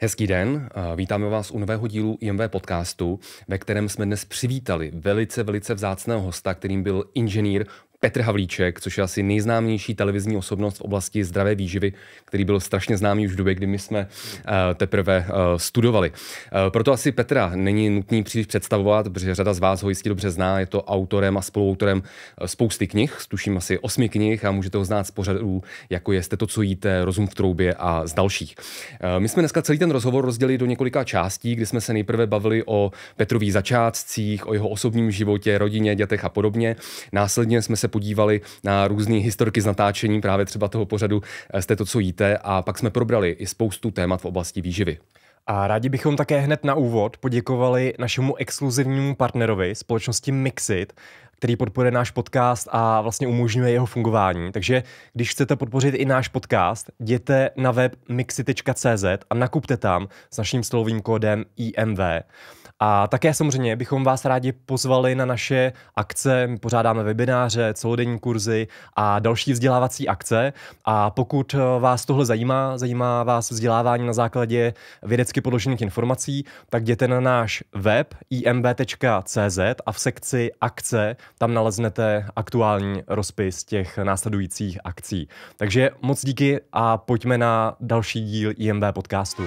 Hezký den, vítáme vás u nového dílu IMV podcastu, ve kterém jsme dnes přivítali velice, velice vzácného hosta, kterým byl inženýr Petr Havlíček, což je asi nejznámější televizní osobnost v oblasti zdravé výživy, který byl strašně známý už v době, kdy my jsme eh, teprve eh, studovali. Eh, proto asi Petra není nutný příliš představovat, protože řada z vás ho jistě dobře zná, je to autorem a spoluautorem spousty knih, tuším asi osmi knih a můžete ho znát z pořadů, jako jeste to, co jíte, rozum v troubě a z dalších. My jsme dneska celý ten rozhovor rozdělili do několika částí, kdy jsme se nejprve bavili o Petrových začátcích, o jeho osobním životě, rodině, dětech a podobně. Následně jsme se se podívali na různé historky z natáčení právě třeba toho pořadu z eh, to, co jíte a pak jsme probrali i spoustu témat v oblasti výživy. A rádi bychom také hned na úvod poděkovali našemu exkluzivnímu partnerovi, společnosti Mixit, který podporuje náš podcast a vlastně umožňuje jeho fungování. Takže když chcete podpořit i náš podcast, jděte na web mixy.cz a nakupte tam s naším stolovým kódem IMV. A také samozřejmě bychom vás rádi pozvali na naše akce. My pořádáme webináře, celodenní kurzy a další vzdělávací akce. A pokud eh, vás tohle zajímá, zajímá vás vzdělávání na základě vědecky podložených informací, tak jděte na náš web imb.cz a v sekci akce tam naleznete aktuální rozpis těch následujících akcí. Takže moc díky a pojďme na další díl IMB podcastu.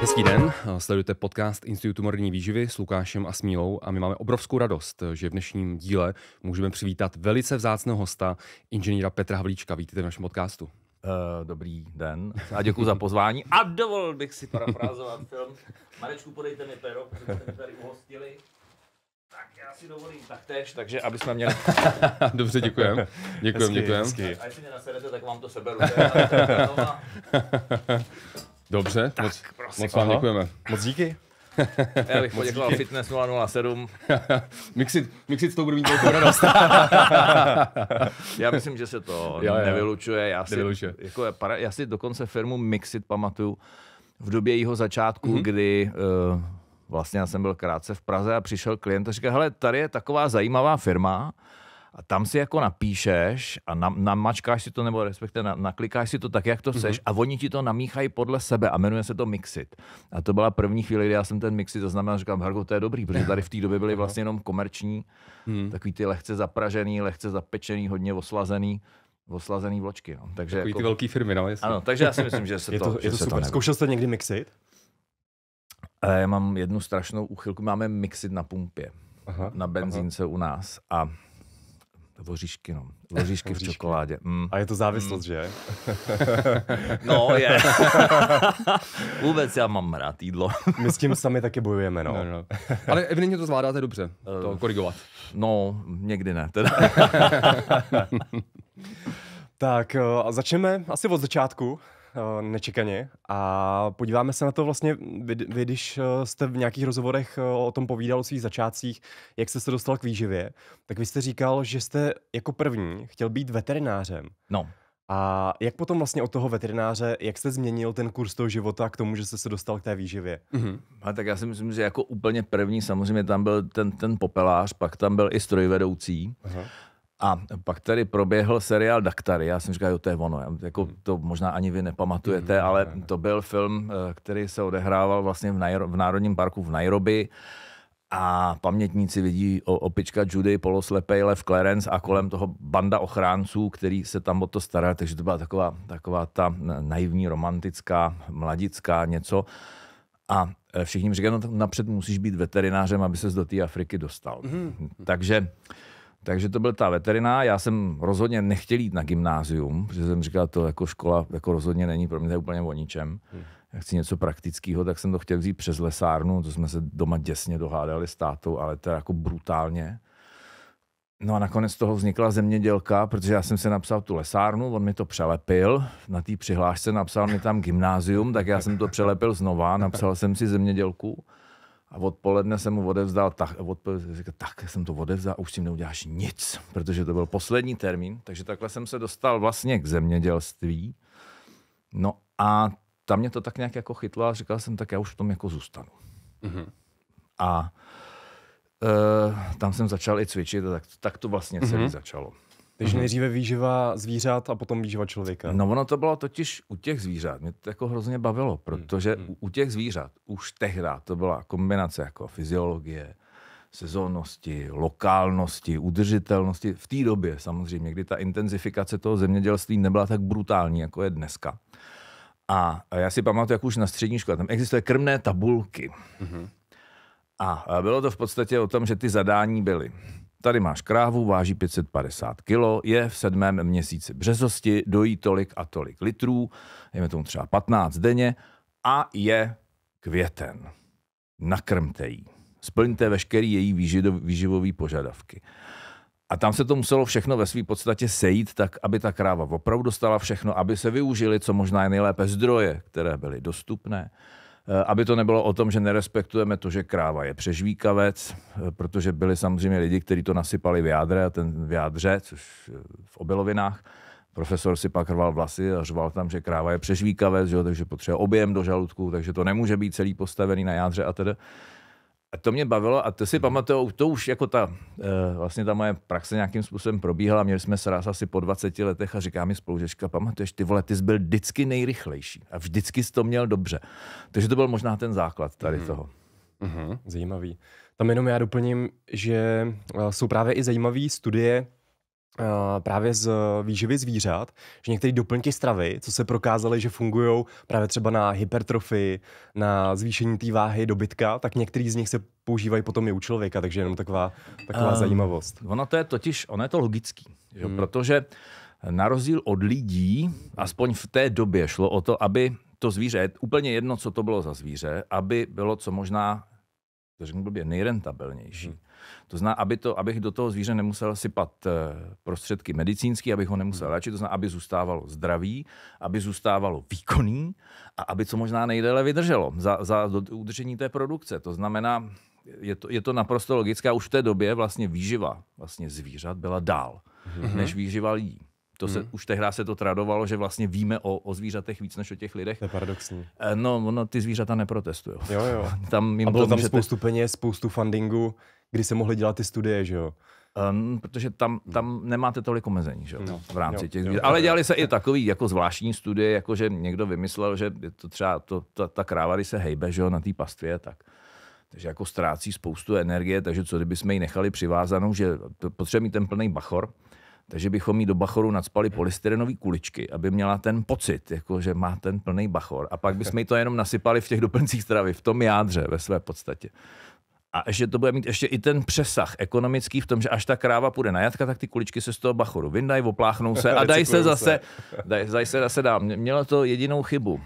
Hezký den, sledujete podcast Institutu moderní výživy s Lukášem a Smílou a my máme obrovskou radost, že v dnešním díle můžeme přivítat velice vzácného hosta, inženýra Petra Havlíčka. Vítejte v našem podcastu. Eh, dobrý den a děkuji za pozvání. A dovolil bych si parafrázovat film. Marečku, podejte mi pero, protože jste tady uhostili. Tak já si dovolím taktéž, takže aby jsme měli... Dobře, děkujem. Děkujem, děkujem. A, a jestli mě naserete, tak vám to seberu. Dobře, tak, moc, prosím. moc vám Aha. děkujeme. Moc díky. Já bych poděkoval Fitness 007. mixit, mixit tou budu mít velkou radost. já myslím, že se to já, já. nevylučuje. Já si, nevylučuje. Jako, já si dokonce firmu Mixit pamatuju v době jeho začátku, mm-hmm. kdy uh, vlastně já jsem byl krátce v Praze a přišel klient a říkal, hele, tady je taková zajímavá firma, a tam si jako napíšeš a na namačkáš si to, nebo respektive na, naklikáš si to tak, jak to mhm. chceš mm-hmm. a oni ti to namíchají podle sebe a jmenuje se to Mixit. A to byla první chvíli, kdy já jsem ten Mixit zaznamenal, říkám, Hargo, to je dobrý, protože tady v té době byly vlastně jenom komerční, mm-hmm. takový ty lehce zapražený, lehce zapečený, hodně oslazený oslazený vločky. No. Takže Takový jako... ty velké firmy, no. Jestli... Ano, takže já si myslím, že se je to, to, je to super. To Zkoušel jste někdy Mixit? Já mám jednu strašnou uchylku. Máme Mixit na pumpě. Aha, na benzínce aha. u nás. A Voříšky, no. Eh, voříšky v čokoládě. Mm. A je to závislost, mm. že? no, je. Vůbec já mám rád jídlo. My s tím sami taky bojujeme, no. no, no. Ale evidentně to zvládáte dobře, uh, to eh, korigovat. No, někdy ne, teda. tak eh, a začneme asi od začátku. Eh, nečekaně a podíváme se na to vlastně, vy, vy když eh, jste v nějakých rozhovorech eh, o tom povídal o svých začátcích, jak jste se dostal k výživě, tak vy jste říkal, že jste jako první chtěl být veterinářem. No. A jak potom vlastně od toho veterináře, jak jste změnil ten kurz toho života k tomu, že jste se dostal k té výživě? Mm-hmm. A tak já si myslím, že jako úplně první, samozřejmě tam byl ten, ten popelář, pak tam byl i strojvedoucí. Aha. Uh-huh. A pak tady proběhl seriál Daktary. Já jsem říkal, jo, to je ono. jako, hmm. to možná ani vy nepamatujete, hmm. ale to byl film, eh, který se odehrával vlastně v, Nairo, v Národním parku v Nairobi. A pamětníci vidí opička Judy, poloslepej lev Clarence a kolem toho banda ochránců, který se tam o to stará. Takže to byla taková, taková ta naivní, romantická, mladická něco. A eh, všichni mi říkají, no napřed musíš být veterinářem, aby ses do té Afriky dostal. Mm-hmm. Takže takže to byl ta veterina. Já jsem rozhodně nechtěl jít na gymnázium, protože jsem říkal, to jako škola jako rozhodně není pro mě to je úplně o ničem. Hmm. Já chci něco praktického, tak jsem to chtěl vzít přes lesárnu, to jsme se doma děsně dohádali s tátou, ale to jako brutálně. No a nakonec toho vznikla zemědělka, protože já jsem se napsal tu lesárnu, on mi to přelepil, na té přihlášce napsal mi tam gymnázium, tak já jsem to přelepil znova, napsal jsem si zemědělku. A odpoledne jsem mu odevzdal, tak, odpoledne, říkal, tak jsem to odevzdal a už s tím neuděláš nic, protože to byl poslední termín, takže takhle jsem se dostal vlastně k zemědělství. No a tam mě to tak nějak jako chytlo a říkal jsem, tak já už v tom jako zůstanu. Mm-hmm. A e, tam jsem začal i cvičit a tak, tak to vlastně celý mm-hmm. začalo. Takže mm-hmm. nejdříve výživa zvířat a potom výživa člověka. No ono to bylo totiž u těch zvířat, mě to jako hrozně bavilo, hmm, protože mm-hmm. u těch zvířat už tehdy to byla kombinace jako fyziologie, sezónnosti, lokálnosti, udržitelnosti. V té době samozřejmě, kdy ta intenzifikace toho zemědělství nebyla tak brutální, jako je dneska. A já si pamatuju, jak už na střední škole, tam existuje krmné tabulky. Mm-hmm. A bylo to v podstatě o tom, že ty zadání byly. Tady máš krávu, váží 550 kg, je v sedmém měsíci březosti, dojí tolik a tolik litrů, dejme tomu třeba 15 denně, a je květen. Nakrmte ji. Splňte veškeré její výživové požadavky. A tam se to muselo všechno ve své podstatě sejít, tak aby ta kráva opravdu dostala všechno, aby se využili co možná nejlépe zdroje, které byly dostupné Eh, aby to nebylo o tom, že nerespektujeme to, že kráva je přežvíkavec, eh, protože byli samozřejmě lidi, kteří to nasypali v jádře a ten v jádře, což eh, v obilovinách, Profesor si pak rval vlasy a řval tam, že kráva je přežvíkavec, že jo, takže potřebuje objem do žaludku, takže to nemůže být celý postavený na jádře a tedy. A to mě bavilo a to si mhm. pamatuju, to už jako ta, eh, vlastně ta moje praxe nějakým způsobem probíhala, měli jsme se ráz asi po 20 letech a říká mi spolužečka, pamatuješ, ty vole, ty jsi byl vždycky nejrychlejší a vždycky jsi to měl dobře. Takže to byl možná ten základ tady mhm. toho. Mm-hmm, zajímavý. Tam jenom já doplním, že eh, jsou právě i zajímavé studie, Eh, právě z výživy zvířat, že některé doplňky stravy, co se prokázaly, že fungují právě třeba na hypertrofii, na zvýšení té váhy dobytka, tak některý z nich se používají potom i u člověka, takže jenom taková, taková um, zajímavost. Ono to je totiž, ono je to logický, jo? Hmm. protože na rozdíl od lidí, aspoň v té době šlo o to, aby to zvíře, je úplně jedno, co to bylo za zvíře, aby bylo co možná, to řeknu blbě, nejrentabilnější. Hmm. To znamená, aby to, abych do toho zvíře nemusel sypat eh, prostředky medicínské, abych ho nemusel hmm. léčit, to znamená, aby zůstávalo zdravý, aby zůstávalo výkonný a aby co možná nejdéle vydrželo za, za udržení té produkce. To znamená, je to, je to naprosto logické. Už v té době vlastně výživa vlastně zvířat byla dál, mm-hmm. než výživa lidí. To se, hmm. Už tehdy se to tradovalo, že vlastně víme o, o zvířatech víc než o těch lidech. To je paradoxní. Eh, no, no ty zvířata neprotestují. Jo, jo. Tam jim a bylo to tam můžete... spoustu peněz, spoustu fundingu kdy se mohly dělat ty studie, že jo? Um, protože tam, tam nemáte tolik omezení že? No, v rámci jo, těch. Jo, jo, ale dělali se jo. i takový jako zvláštní studie, jako že někdo vymyslel, že je to třeba to, ta, ta kráva, když se hejbe že? na té pastvě, tak takže jako ztrácí spoustu energie, takže co kdyby jsme ji nechali přivázanou, že potřebuje mít ten plný bachor, takže bychom jí do bachoru nadspali polystyrenové kuličky, aby měla ten pocit, jako že má ten plný bachor. A pak bychom jí to jenom nasypali v těch doplňcích stravy, v tom jádře, ve své podstatě a že to bude mít ještě i ten přesah ekonomický v tom, že až ta kráva půjde na jatka, tak ty kuličky se z toho bachoru vyndají, opláchnou se a dají se zase, dají, se zase dám. Mělo to jedinou chybu.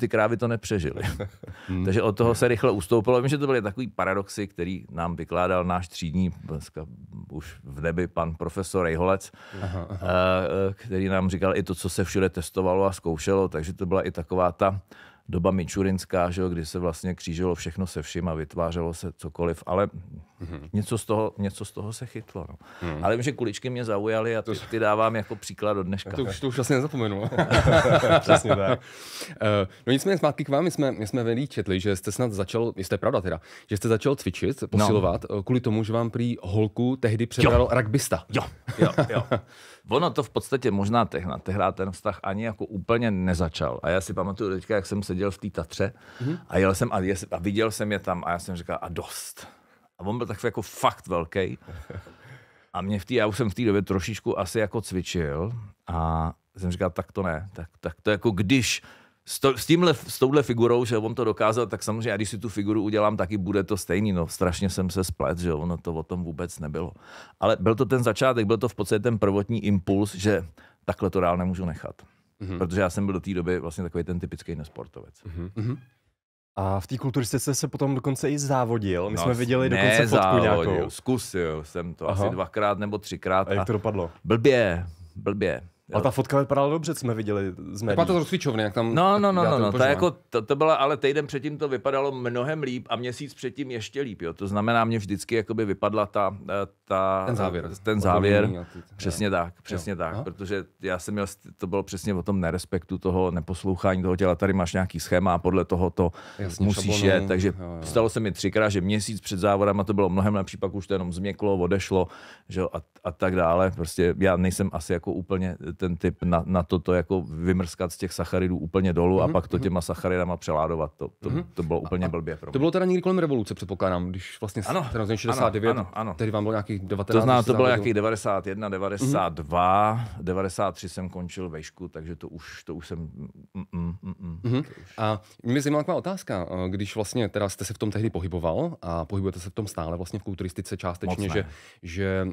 Ty krávy to nepřežily. Hmm. Takže od toho se rychle ustoupilo. Vím, že to byly takový paradoxy, který nám vykládal náš třídní, dneska už v nebi, pan profesor Rejholec, aha, aha. Eh, eh, který nám říkal i to, co se všude testovalo a zkoušelo, takže to byla i taková ta doba Mičurinská, že jo, kdy se vlastně křížilo všechno se vším a vytvářelo se cokoliv, ale mm-hmm. něco, z toho, něco z toho se chytlo. No. Mm. Ale vím, že kuličky mě zaujaly a ty, ty dávám jako příklad do dneška. to už, to už vlastně nezapomenu. No. Přesně tak. Uh, no nicméně zpátky k vám, my jsme, my jsme velí četli, že jste snad začal, jestli je pravda teda, že jste začal cvičit, no. posilovat, no. kvůli tomu, že vám prý holku tehdy předal rugbysta. Jo, jo, jo. Ono to v podstatě možná tehna. tehrá ten vztah ani jako úplně nezačal. A já si pamatuju teďka, jak jsem seděl v té Tatře mm-hmm. a jel jsem a, jes, a viděl jsem je tam a já jsem říkal a dost. A on byl takový jako fakt velký. A mě v tý já už jsem v té době trošičku asi jako cvičil a jsem říkal, tak to ne, tak, tak to jako když s, to, s, tímhle, s touhle figurou, že on to dokázal, tak samozřejmě, já když si tu figuru udělám, taky bude to stejný. No, strašně jsem se splet, že ono to o tom vůbec nebylo. Ale byl to ten začátek, byl to v podstatě ten prvotní impuls, že takhle to dál nemůžu nechat. Mm-hmm. Protože já jsem byl do té doby vlastně takový ten typický nesportovec. Mm-hmm. A v té kulturistice se potom dokonce i závodil. My no, jsme viděli dokonce fotku závodil, nějakou. Zkusil jsem to Aha. asi dvakrát nebo třikrát. A jak to dopadlo? Blbě, blbě. A ta fotka vypadala dobře, jsme viděli z médií. Vypadá to z rozsvičovny, jak tam... No, no, no, no, no. to, no, jako, to, to, byla, ale týden předtím to vypadalo mnohem líp a měsíc předtím ještě líp, jo. To znamená, mě vždycky jakoby vypadla ta... Eh, ta ten závěr. Ten závěr, ty, přesně jo. tak, přesně jo. tak, Aha. protože já jsem měl, to bylo přesně o tom nerespektu toho, neposlouchání toho těla. Tady máš nějaký schéma a podle toho to Jasně, musíš šablonu. jet, takže jo, jo. stalo se mi třikrát, že měsíc před a to bylo mnohem lepší, pak už to jenom změklo, odešlo, že a, a tak dále. Prostě já nejsem asi jako úplně ten typ na, na to, to jako vymrskat z těch sacharidů úplně dolů mm-hmm. a mhm, pak to mhm. těma sacharidama přeládovat. To, to, mm-hmm. to bylo úplně a, blbě. Pro mě. To bylo teda někdy kolem revoluce, předpokládám, když vlastně ano, 69, ano, ano, ano. tehdy vám bylo nějakých 19. To, zná, to bylo nějakých 91, 92, mm-hmm. 93 jsem končil vešku, takže to už, to už jsem... Mm, hmm mm, mm. Mm-hmm. Už... A mě zajímá taková otázka, eh, když vlastně teda jste se v tom tehdy pohyboval a pohybujete se v tom stále vlastně v kulturistice částečně, že, že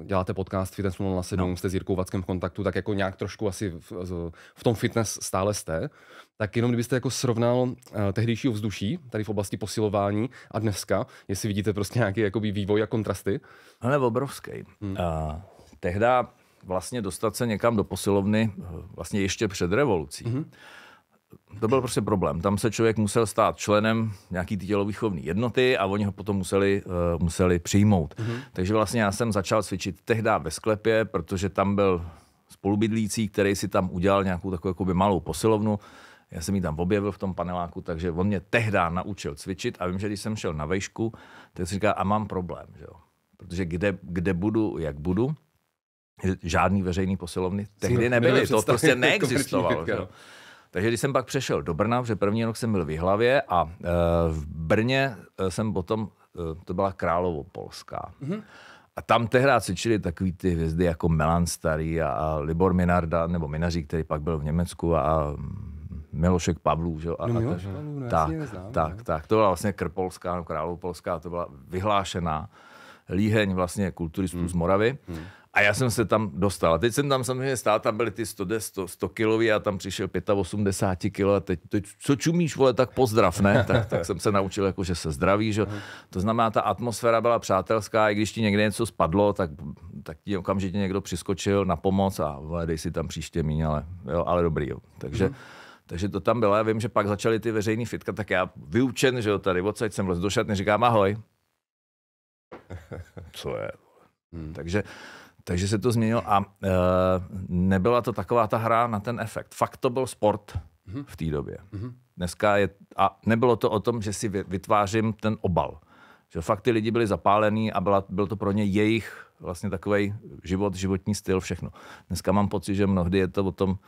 eh, děláte podcast Fitness 0 na 7, no. jste s Jirkou Vackem v kontaktu, tak jako nějak trošku asi v, v tom fitness stále jste, tak jenom kdybyste jako srovnal uh, tehdejší vzduší tady v oblasti posilování a dneska, jestli vidíte prostě nějaký jakoby vývoj a kontrasty. Ale obrovský. Hmm. Uh, tehda vlastně dostat se někam do posilovny eh, vlastně ještě před revolucí, hmm to byl prostě problém. Tam se člověk musel stát členem nějaký tělovýchovní jednoty a oni ho potom museli, uh, museli přijmout. Mm-hmm. Takže vlastně já jsem začal cvičit tehdy ve sklepě, protože tam byl spolubydlící, který si tam udělal nějakou takovou jakoby malou posilovnu. Já jsem ji tam objevil v tom paneláku, takže on mě tehdy naučil cvičit a vím, že když jsem šel na vejšku, tak jsem říkal, a mám problém, že jo? protože kde, kde budu, jak budu, žádný veřejný posilovny tehdy nebyly, to prostě neexistovalo. Že? Takže když jsem pak přešel do Brna, že první rok jsem byl v Jihlavě a e, v Brně eh, jsem potom, e, to byla Královo Polská. Mm-hmm. A tam tehdy čili takový ty hvězdy jako Melan Starý a, a Libor Minarda, nebo Minaří, který pak byl v Německu a, a Milošek Pavlů, že jo? A, no, Miloš a, Pavlů, no, tak, neznám, tak, ne? No. tak, to byla vlastně Krpolská, no, Královpolská, to byla vyhlášená líheň vlastně kulturistů hmm. z Moravy. Hmm. A já jsem se tam dostal. A teď jsem tam samozřejmě stál, tam byly ty 100, 100, 100 kilový a tam přišel 85 kilo a teď, teď, co čumíš, vole, tak pozdrav, ne? Tak, tak jsem se naučil, jako, že se zdraví, že? To znamená, ta atmosféra byla přátelská, i když ti někde něco spadlo, tak, tak ti okamžitě někdo přiskočil na pomoc a vole, dej si tam příště míň, ale, jo, ale dobrý, jo. Takže, mm-hmm. takže to tam bylo. Já vím, že pak začaly ty veřejný fitka, tak já vyučen, že jo, tady odsaď jsem vlastně do šatny, říkám ahoj. Co je? Hmm. Takže takže se to změnilo a e, nebyla to taková ta hra na ten efekt. Fakt to byl sport mm-hmm. v té době. Mm-hmm. Dneska je, a nebylo to o tom, že si vytvářím ten obal. Že fakt ty lidi byli zapálení a byla, byl to pro ně jejich vlastně takový život, životní styl, všechno. Dneska mám pocit, že mnohdy je to o tom,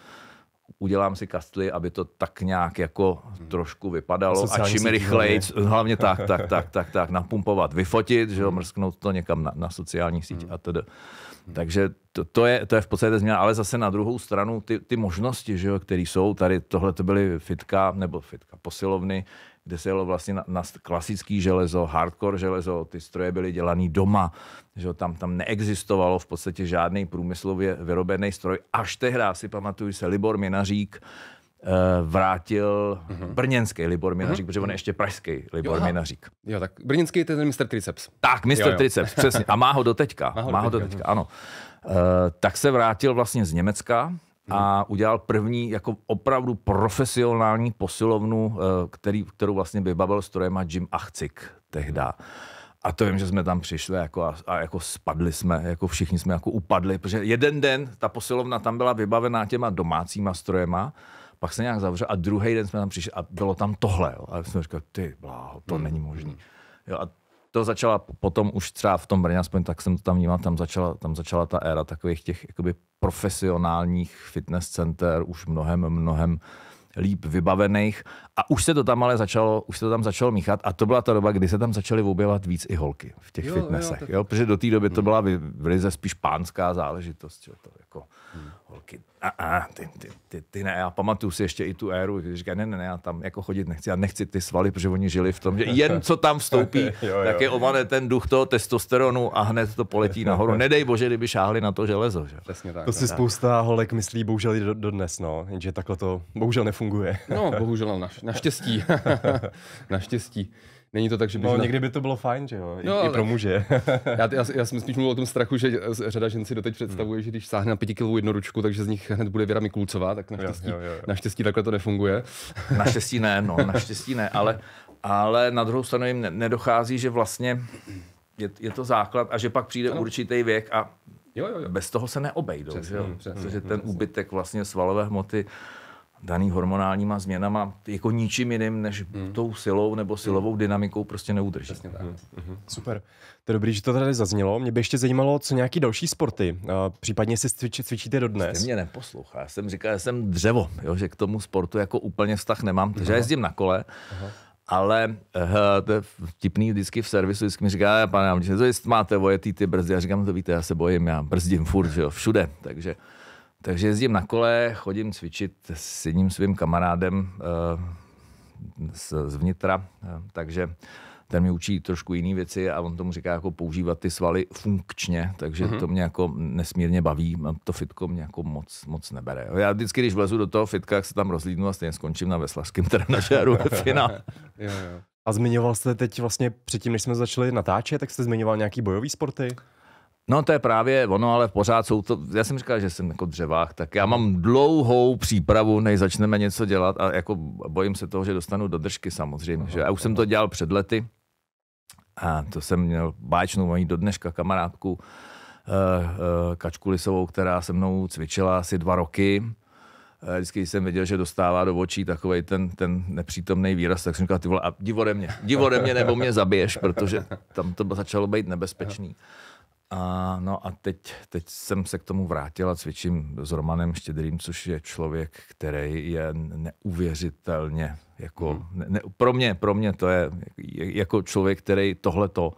udělám si kastly, aby to tak nějak jako trošku vypadalo a, čím rychleji, hlavně tak, tak, tak, tak, tak, napumpovat, vyfotit, že jo, mrsknout to někam na, na sociální síť hmm. a tedy. Takže to, to, je, to je v podstatě změna, ale zase na druhou stranu ty, ty možnosti, které jsou, tady tohle to byly fitka, nebo fitka posilovny, kde se jelo vlastně na, na klasický železo, hardcore železo, ty stroje byly dělaný doma, že tam, tam neexistovalo v podstatě žádný průmyslově vyrobený stroj. Až tehdy si pamatuju se Libor Minařík, Eh, vrátil uh-huh. brněnský Libor Minařík, uh-huh. protože on je ještě pražský Libor jo, Minařík. Jo, tak brněnský je ten Mr. Triceps. Tak, Mr. Jo, jo. Triceps, přesně. A má ho doteďka. Má ho, má teďka. ho doteďka, no. ano. Uh, tak se vrátil vlastně z Německa a mhm. udělal první jako opravdu profesionální posilovnu, eh, který, kterou vlastně vybavil strojema Jim Achcik tehda. A to vím, že jsme tam přišli jako a, a jako spadli jsme, jako všichni jsme jako upadli, protože jeden den ta posilovna tam byla vybavená těma domácíma strojema pak se nějak zavřel a druhý den jsme tam přišli a bylo tam tohle. Jo. A jsem říkal, ty bláho, to hmm. není možné. Hmm. Jo, a to začala potom už třeba v tom Brně, aspoň tak jsem to tam vnímal, tam začala, tam začala ta éra takových těch jakoby profesionálních fitness center, už mnohem, mnohem líp vybavených a už se to tam ale začalo, už se to tam začalo míchat a to byla ta doba, kdy se tam začaly objevovat víc i holky v těch jo, fitnessech. Jo, tak... jo, protože do té doby to hmm. byla velice spíš pánská záležitost. Jo, to jako hmm. holky, a, a, ty, ty, ty, ty, ne, já pamatuju si ještě i tu éru, když říká, ne, ne, ne, já tam jako chodit nechci, já nechci ty svaly, protože oni žili v tom, že jen co tam vstoupí, jo, jo. tak je omane ten duch toho testosteronu a hned to poletí nahoru. Nedej bože, kdyby šáhli na to železo. Že? Přesně tak. To si tak. spousta holek myslí bohužel i do, do dnes, no, jenže takhle to bohužel nefunguje. No, bohužel naš, Naštěstí. Naštěstí. Není to tak, že by No, na... někdy by to bylo fajn, že jo? I, no, i pro muže. já, já, já, jsem spíš mluvil o tom strachu, že eh, řada žen si doteď hmm. představuje, hmm. že když sáhne na pětikilovou jednoručku, takže z nich hned bude Věra Mikulcová, tak naštěstí, jo, jo, jo. naštěstí takhle to nefunguje. naštěstí ne, no, naštěstí ne, ale, ale na druhou stranu jim nedochází, že vlastně je, je to základ a že pak přijde ano. určitý věk a jo, jo, jo. bez toho se neobejdou, přesný, že jo? Přesně, Protože ten přesně. úbytek vlastně svalové hmoty daný hormonálníma změnama jako ničím jiným než hmm. tou silou nebo mhm. silovou hmm. dynamikou prostě neudrží. tak. Hmm. Super. To je dobrý, že to tady zaznělo. Mě by ještě zajímalo, co nějaký další sporty, případně si cvič, cvičíte dodnes. Jste mě neposlouchá. Já jsem říkal, že jsem dřevo, jo, že k tomu sportu jako úplně vztah nemám, takže já jezdím na kole. Aha. Ale uh, to je vtipný vždycky v servisu, vždycky mi říká, pane, já, že máte vojetý ty brzdy? Já říkám, no to víte, já se bojím, já brzdím furt, že jo, všude. Takže takže jezdím na kole, chodím cvičit s jedním svým kamarádem eh, z, vnitra, eh, takže ten mi učí trošku jiné věci a on tomu říká jako používat ty svaly funkčně, takže mm-hmm. to mě jako nesmírně baví, to fitko mě jako moc, moc nebere. Já vždycky, když vlezu do toho fitka, jak se tam rozlídnu a stejně skončím na veslařském trenažéru ve finále. jo, jo. A zmiňoval jste teď vlastně předtím, než jsme začali natáčet, tak jste zmiňoval nějaký bojový sporty? No to je právě ono, ale pořád jsou to, já jsem říkal, že jsem jako dřevák, tak já mám dlouhou přípravu, než začneme něco dělat a jako bojím se toho, že dostanu do držky samozřejmě. Aha, že? Já už aha. jsem to dělal před lety a to jsem měl báčnou mojí do dneška kamarádku eh, eh, Kačku Lisovou, která se mnou cvičila asi dva roky. Vždycky jsem věděl, že dostává do očí takový ten, ten nepřítomný výraz, tak jsem říkal, ty vole, a divode mě, divode mě nebo mě zabiješ, protože tam to začalo být nebezpečný. Aha. A, no a teď, teď jsem se k tomu vrátil a cvičím s Romanem Štědrým, což je člověk, který je neuvěřitelně, jako, hmm. ne, ne, pro, mě, pro mě to je jako člověk, který tohleto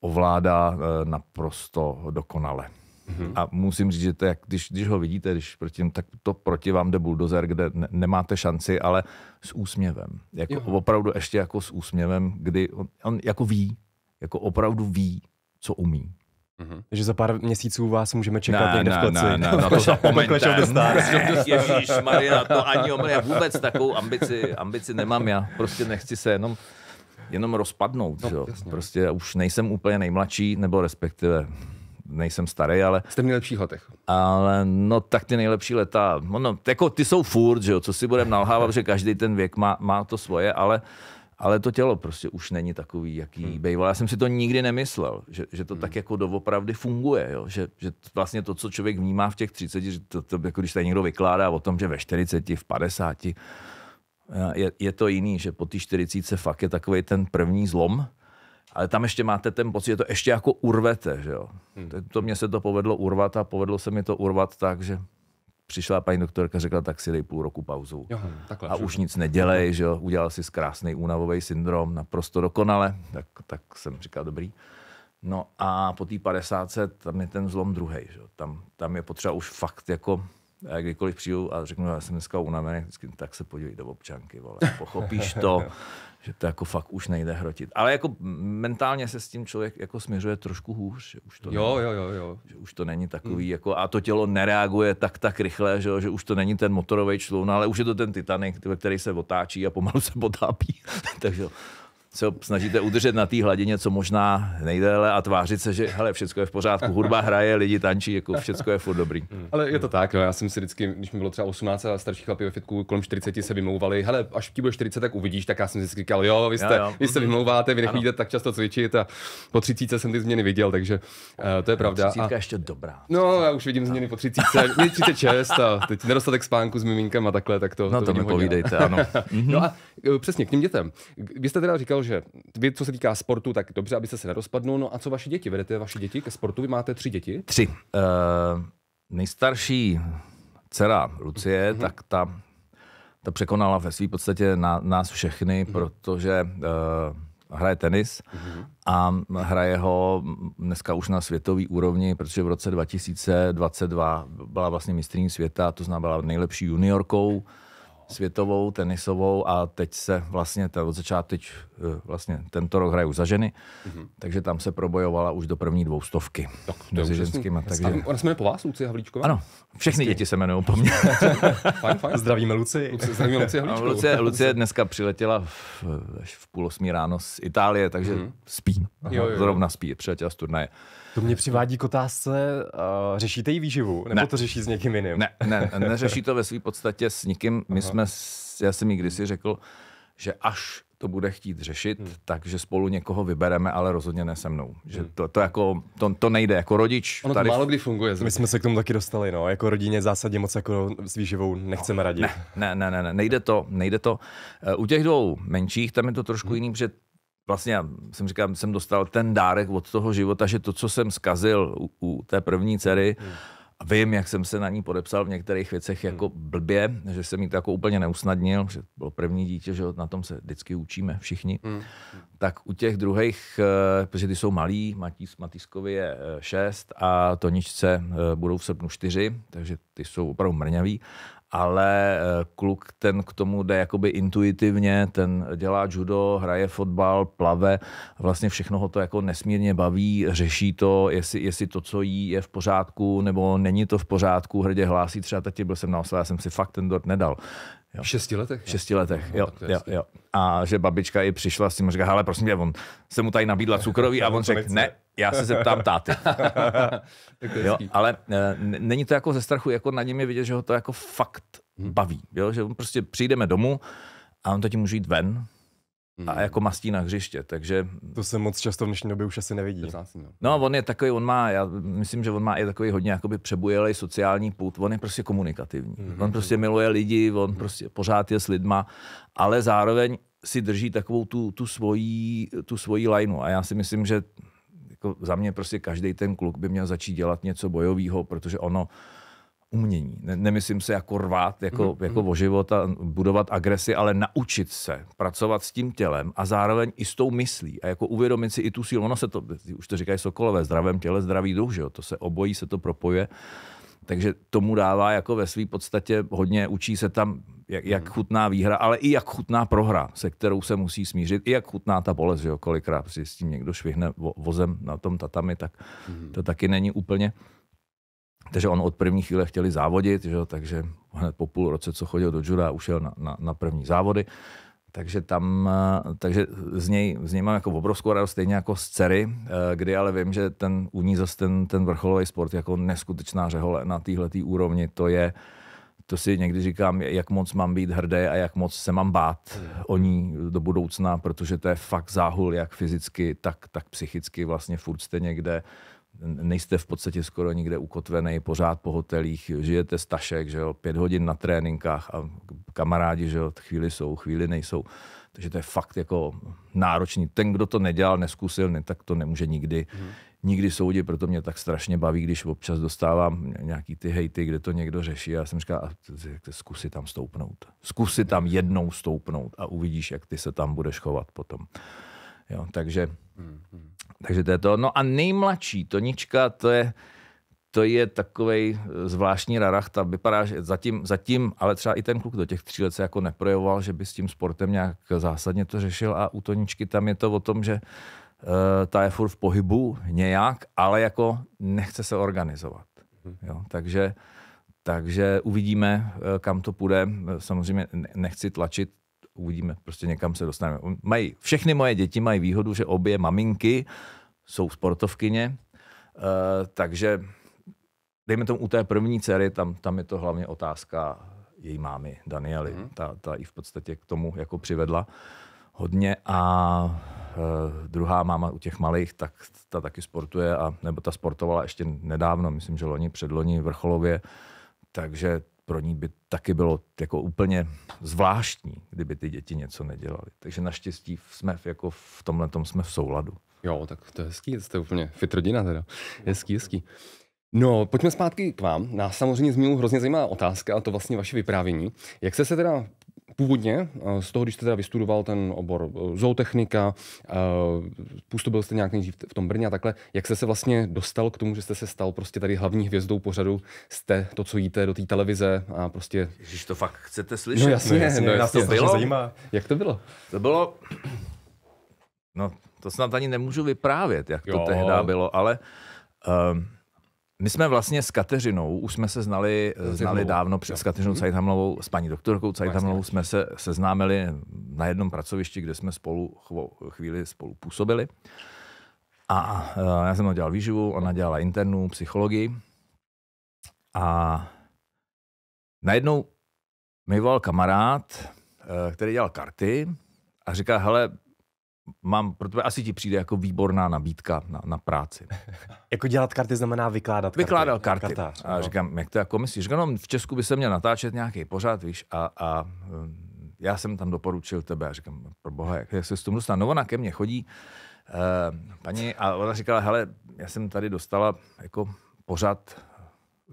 ovládá eh, naprosto dokonale. Hmm. A musím říct, že to jak, když, když ho vidíte, když proti, tak to proti vám jde buldozer, kde ne, nemáte šanci, ale s úsměvem. Jako, jo. opravdu ještě jako s úsměvem, kdy on, on jako ví, jako opravdu ví, co umí. Mm-hmm. Takže za pár měsíců vás můžeme čekat ne, někde ne, v kleci. Ne, ne, na to jako zapomeňte. Ježíš, Maria, to ani omr, já vůbec takovou ambici, ambici nemám, já prostě nechci se jenom jenom rozpadnout. No, jo. Prostě už nejsem úplně nejmladší, nebo respektive nejsem starý, ale... Jste v nejlepších letech. Ale no tak ty nejlepší leta, no, no jako ty jsou furt, že jo, co si budeme nalhávat, že každý ten věk má, má to svoje, ale uh, ale to tělo prostě už není takový, jaký hmm. býval. Já jsem si to nikdy nemyslel, že, že to hmm. tak jako doopravdy funguje, jo? Že, že vlastně to, co člověk vnímá v těch 30, že to, to jako když tady někdo vykládá o tom, že ve 40, v 50, eh, je, je to jiný, že po té 40 se fakt je takový ten první zlom, ale tam ještě máte ten pocit, že to ještě jako urvete, že jo. Hmm. To, to mě se to povedlo urvat a povedlo se mi to urvat tak, že přišla paní doktorka, řekla, tak si dej půl roku pauzu. Jo, hm, takhle, a všem. už nic nedělej, že jo, udělal si krásný únavový syndrom, naprosto dokonale, tak, tak jsem říkal, dobrý. No a po té 50 tam je ten zlom druhý, že jo, tam, tam je potřeba už fakt jako kdykoliv přijdu a řeknu, já jsem dneska unavený, vždycky, tak se podívej do občanky, vole. pochopíš to, že to jako fakt už nejde hrotit. Ale jako mentálně se s tím člověk jako směřuje trošku hůř, že už to, jo, není, jo, jo, jo. Že už to není takový, hmm. jako, a to tělo nereaguje tak tak rychle, že, že už to není ten motorový člun, ale už je to ten Titanic, který se otáčí a pomalu se potápí. Takže se snažíte udržet na té hladině co možná nejdéle a tvářit se, že hele, všechno je v pořádku, hudba hraje, lidi tančí, jako všechno je furt dobrý. Hmm. Ale je to tak, no, já jsem si vždycky, když mi bylo třeba 18 a starší chlapi ve fitku kolem 40 se vymlouvali, hele, až ti bude 40, tak uvidíš, tak já jsem si říkal, jo, vy, jste, jo, jo. vy se mhm. vymlouváte, vy nechvíte tak často cvičit a po 30 jsem ty změny viděl, takže uh, to je pravda. 30 a... ještě dobrá. No, já už vidím změny po 30, 36 a teď nedostatek spánku s miminkem a takhle, tak to. No, to, to mi povídejte, ano. no a mhm. eh, přesně k těm dětem. Vy jste teda říkal, že vy, co se týká sportu, tak dobře, abyste se nerozpadnul. No a co vaše děti? Vedete vaše děti ke sportu? Vy máte tři děti? Tři. Uh, nejstarší dcera Lucie, uh-huh. tak ta, ta překonala ve své podstatě na, nás všechny, uh-huh. protože uh, hraje tenis uh-huh. a hraje ho dneska už na světový úrovni, protože v roce 2022 byla vlastně mistrní světa, to znamená byla nejlepší juniorkou. Uh, světovou, tenisovou a teď se vlastně ta od začátku, teď eh, vlastně tento rok hrajou za ženy, mm-hmm. takže tam se probojovala už do první dvoustovky tak, to mezi ženskýma. Takže... A ona se jmenuje po vás Lucie Havlíčková? Ano, všechny Vždy. děti se jmenují po mně. fajn, fajn. Zdravíme Luci. zdravíme Lucie Havlíčkovou. Lucie, Lucie dneska přiletěla v, v půl osmí ráno z Itálie, takže mm-hmm. spí. Aha, jo, jo, jo. Zrovna spí, přiletěla z turnaje. To mě přivádí k otázce, uh, řešíte jí výživu, nebo ne. to řeší s někým jiným? Ne, ne, neřeší to ve své podstatě s nikým. My Aha. jsme, já jsem jí kdysi řekl, že až to bude chtít řešit, hmm. takže spolu někoho vybereme, ale rozhodně ne se mnou. Že hmm. to, to, jako, to, to nejde jako rodič. Ono tady... to málo kdy funguje. My jsme se k tomu taky dostali, no. Jako rodině zásadně moc jako s výživou nechceme radit. Ne, ne, ne, ne, ne. Nejde to, nejde to. Eh, u těch dvou menších tam je to trošku hmm. jiný, protože vlastně já jsem říkal, jsem dostal ten dárek od toho života, že to, co jsem zkazil u, u té první dcery, hmm. A vím, jak jsem se na ní podepsal v některých věcech jako hmm. blbě, že jsem jí to jako úplně neusnadnil, že bylo první dítě, že na tom se vždycky učíme všichni. hmm. hmm. Tak u těch druhých, eh, protože ty jsou malí, Matís, Matískovi je eh, šest a Toničce eh, budou v srpnu čtyři, takže ty jsou opravdu mrňavý, ale eh, kluk ten k tomu jde jakoby intuitivně, ten dělá judo, hraje fotbal, plave, vlastně všechno ho to jako nesmírně baví, řeší to, jestli, jestli to, co jí, je v pořádku, nebo není to v pořádku, hrdě hlásí třeba tati, byl jsem na oslá, já jsem si fakt ten dort nedal Jo. V šesti letech? V šesti letech, no, jo, jo, jo. A že babička i přišla s tím a říká, hele, prosím tě, on se mu tady nabídla cukroví a on řekl, ne, já se zeptám táty. jo, ale eh, není to jako ze strachu, jako na něm je vidět, že ho to jako fakt hmm. baví. Jo? Že prostě přijdeme domů a on teď může jít ven, a mhm. jako mastí na hřiště, takže... To se moc často v dnešní době už asi nevidí. no. no, on je takový, on má, já myslím, že on má i takový hodně jakoby přebujelej sociální půd, on je prostě komunikativní. hmm On prostě miluje lidi, on hmm prostě pořád je s lidma, ale zároveň si drží takovou tu, tu svoji, tu svoji lineu a já si myslím, že jako za mě prostě každý ten kluk by měl začít dělat něco bojového, protože ono umění. Ne, nemyslím se jako rvát, jako, mm, jako mhm. o život a budovat agresi, ale naučit se pracovat s tím tělem a zároveň i s tou myslí a jako uvědomit si i tu sílu. Ono se to, už to říkají Sokolové, zdravém těle, zdravý duch, že jo? to se obojí, se to propoje. Takže tomu dává jako ve své podstatě hodně, učí se tam, jak, jak mhm. chutná výhra, ale i jak chutná prohra, se kterou se musí smířit, i jak chutná ta bolest, že jo, kolikrát si s tím někdo švihne vo, vozem na tom tatami, tak mhm. to taky není úplně takže on od první chvíle chtěli závodit, že? takže hned po půl roce, co chodil do juda, ušel na, na, na první závody. Takže tam, eh, takže z něj, z něj mám jako obrovskou radost, stejně jako z dcery, eh, kdy ale vím, že ten u ní zase ten, ten vrcholový sport jako neskutečná řehole na téhle úrovni, to je, to si někdy říkám, jak moc mám být hrdý a jak moc se mám bát o ní do budoucna, protože to je fakt záhul, jak fyzicky, tak, tak psychicky vlastně furt jste někde nejste v podstatě skoro nikde ukotvený, pořád po hotelích, žijete z tašek, že jo, pět hodin na tréninkách a kamarádi, že jo, chvíli jsou, chvíli nejsou. Takže to je fakt jako náročný. Ten, kdo to nedělal, neskusil, ne, tak to nemůže nikdy, hmm. nikdy soudit, proto mě tak strašně baví, když občas dostávám nějaký ty hejty, kde to někdo řeší. Já jsem říkal, zkusy tam stoupnout. Zkusy tam jednou stoupnout a uvidíš, jak ty se tam budeš chovat potom. Jo, takže, hmm. takže to je to. No a nejmladší Tonička, to je, to je takový eh, zvláštní rarach. ta Vypadá, že zatím, zatím, ale třeba i ten kluk do těch tří let se jako neprojevoval, že by s tím sportem nějak zásadně to řešil a u Toničky tam je to o tom, že uh, ta je furt v pohybu nějak, ale jako nechce se organizovat. Mm-hmm. Jo, takže, takže uvidíme, eh, kam to půjde. Samozřejmě nechci tlačit uvidíme, prostě někam se dostaneme. Um, mají, všechny moje děti mají výhodu, že obě maminky jsou sportovkyně, uh, takže dejme tomu u té první dcery, tam, tam je to hlavně otázka její mámy Daniely. Mm. Ta, ta ji v podstatě k tomu jako přivedla hodně a e, druhá máma u těch malých, tak ta taky sportuje, a, nebo ta sportovala ještě nedávno, myslím, že loni, předloni, vrcholově, takže pro ní by taky bylo jako úplně zvláštní, kdyby ty děti něco nedělali. Takže naštěstí jsme v, jako v tomhle tom jsme v souladu. Jo, tak to je hezký, jste úplně fit rodina teda. Hezký, hezký. No, pojďme zpátky k vám. Nás samozřejmě zmínil hrozně zajímavá otázka, a to vlastně vaše vyprávění. Jak jste se teda původně, eh, z toho, když jste teda vystudoval ten obor eh, zootechnika, eh, působil jste nějak nejdřív v tom Brně a takhle, jak jste se vlastně dostal k tomu, že jste se stal prostě tady hlavní hvězdou pořadu, jste to, co jíte do té televize a prostě... Když to fakt chcete no slyšet? No, no jasně, no, jasně, no, jasně. to bylo. Zajímá. Jak to bylo? To bylo... No, to snad ani nemůžu vyprávět, jak jo. to tehdy bylo, ale... Um, my jsme vlastně s Kateřinou, už jsme se znali, eh, znali dávno před s Kateřinou Cajthamlovou, mhm. s paní doktorkou Cajthamlovou jsme se seznámili na jednom pracovišti, kde jsme spolu chvíli spolu působili. A eh, já jsem dělal výživu, ona dělala internu psychologii. A najednou mi volal kamarád, eh, který dělal karty a říká, hele, mám, protože asi ti přijde jako výborná nabídka na, na práci. jako dělat karty znamená vykládat karty. Vykládal karty. karty. a no. říkám, jak to jako myslíš? Říkám, no, v Česku by se měl natáčet nějaký pořád, víš, a, a um, já jsem tam doporučil tebe. A říkám, pro boha, jak, jak se s tom dostanu? No ona ke mně chodí, eh, paní, a ona říkala, hele, já jsem tady dostala jako pořád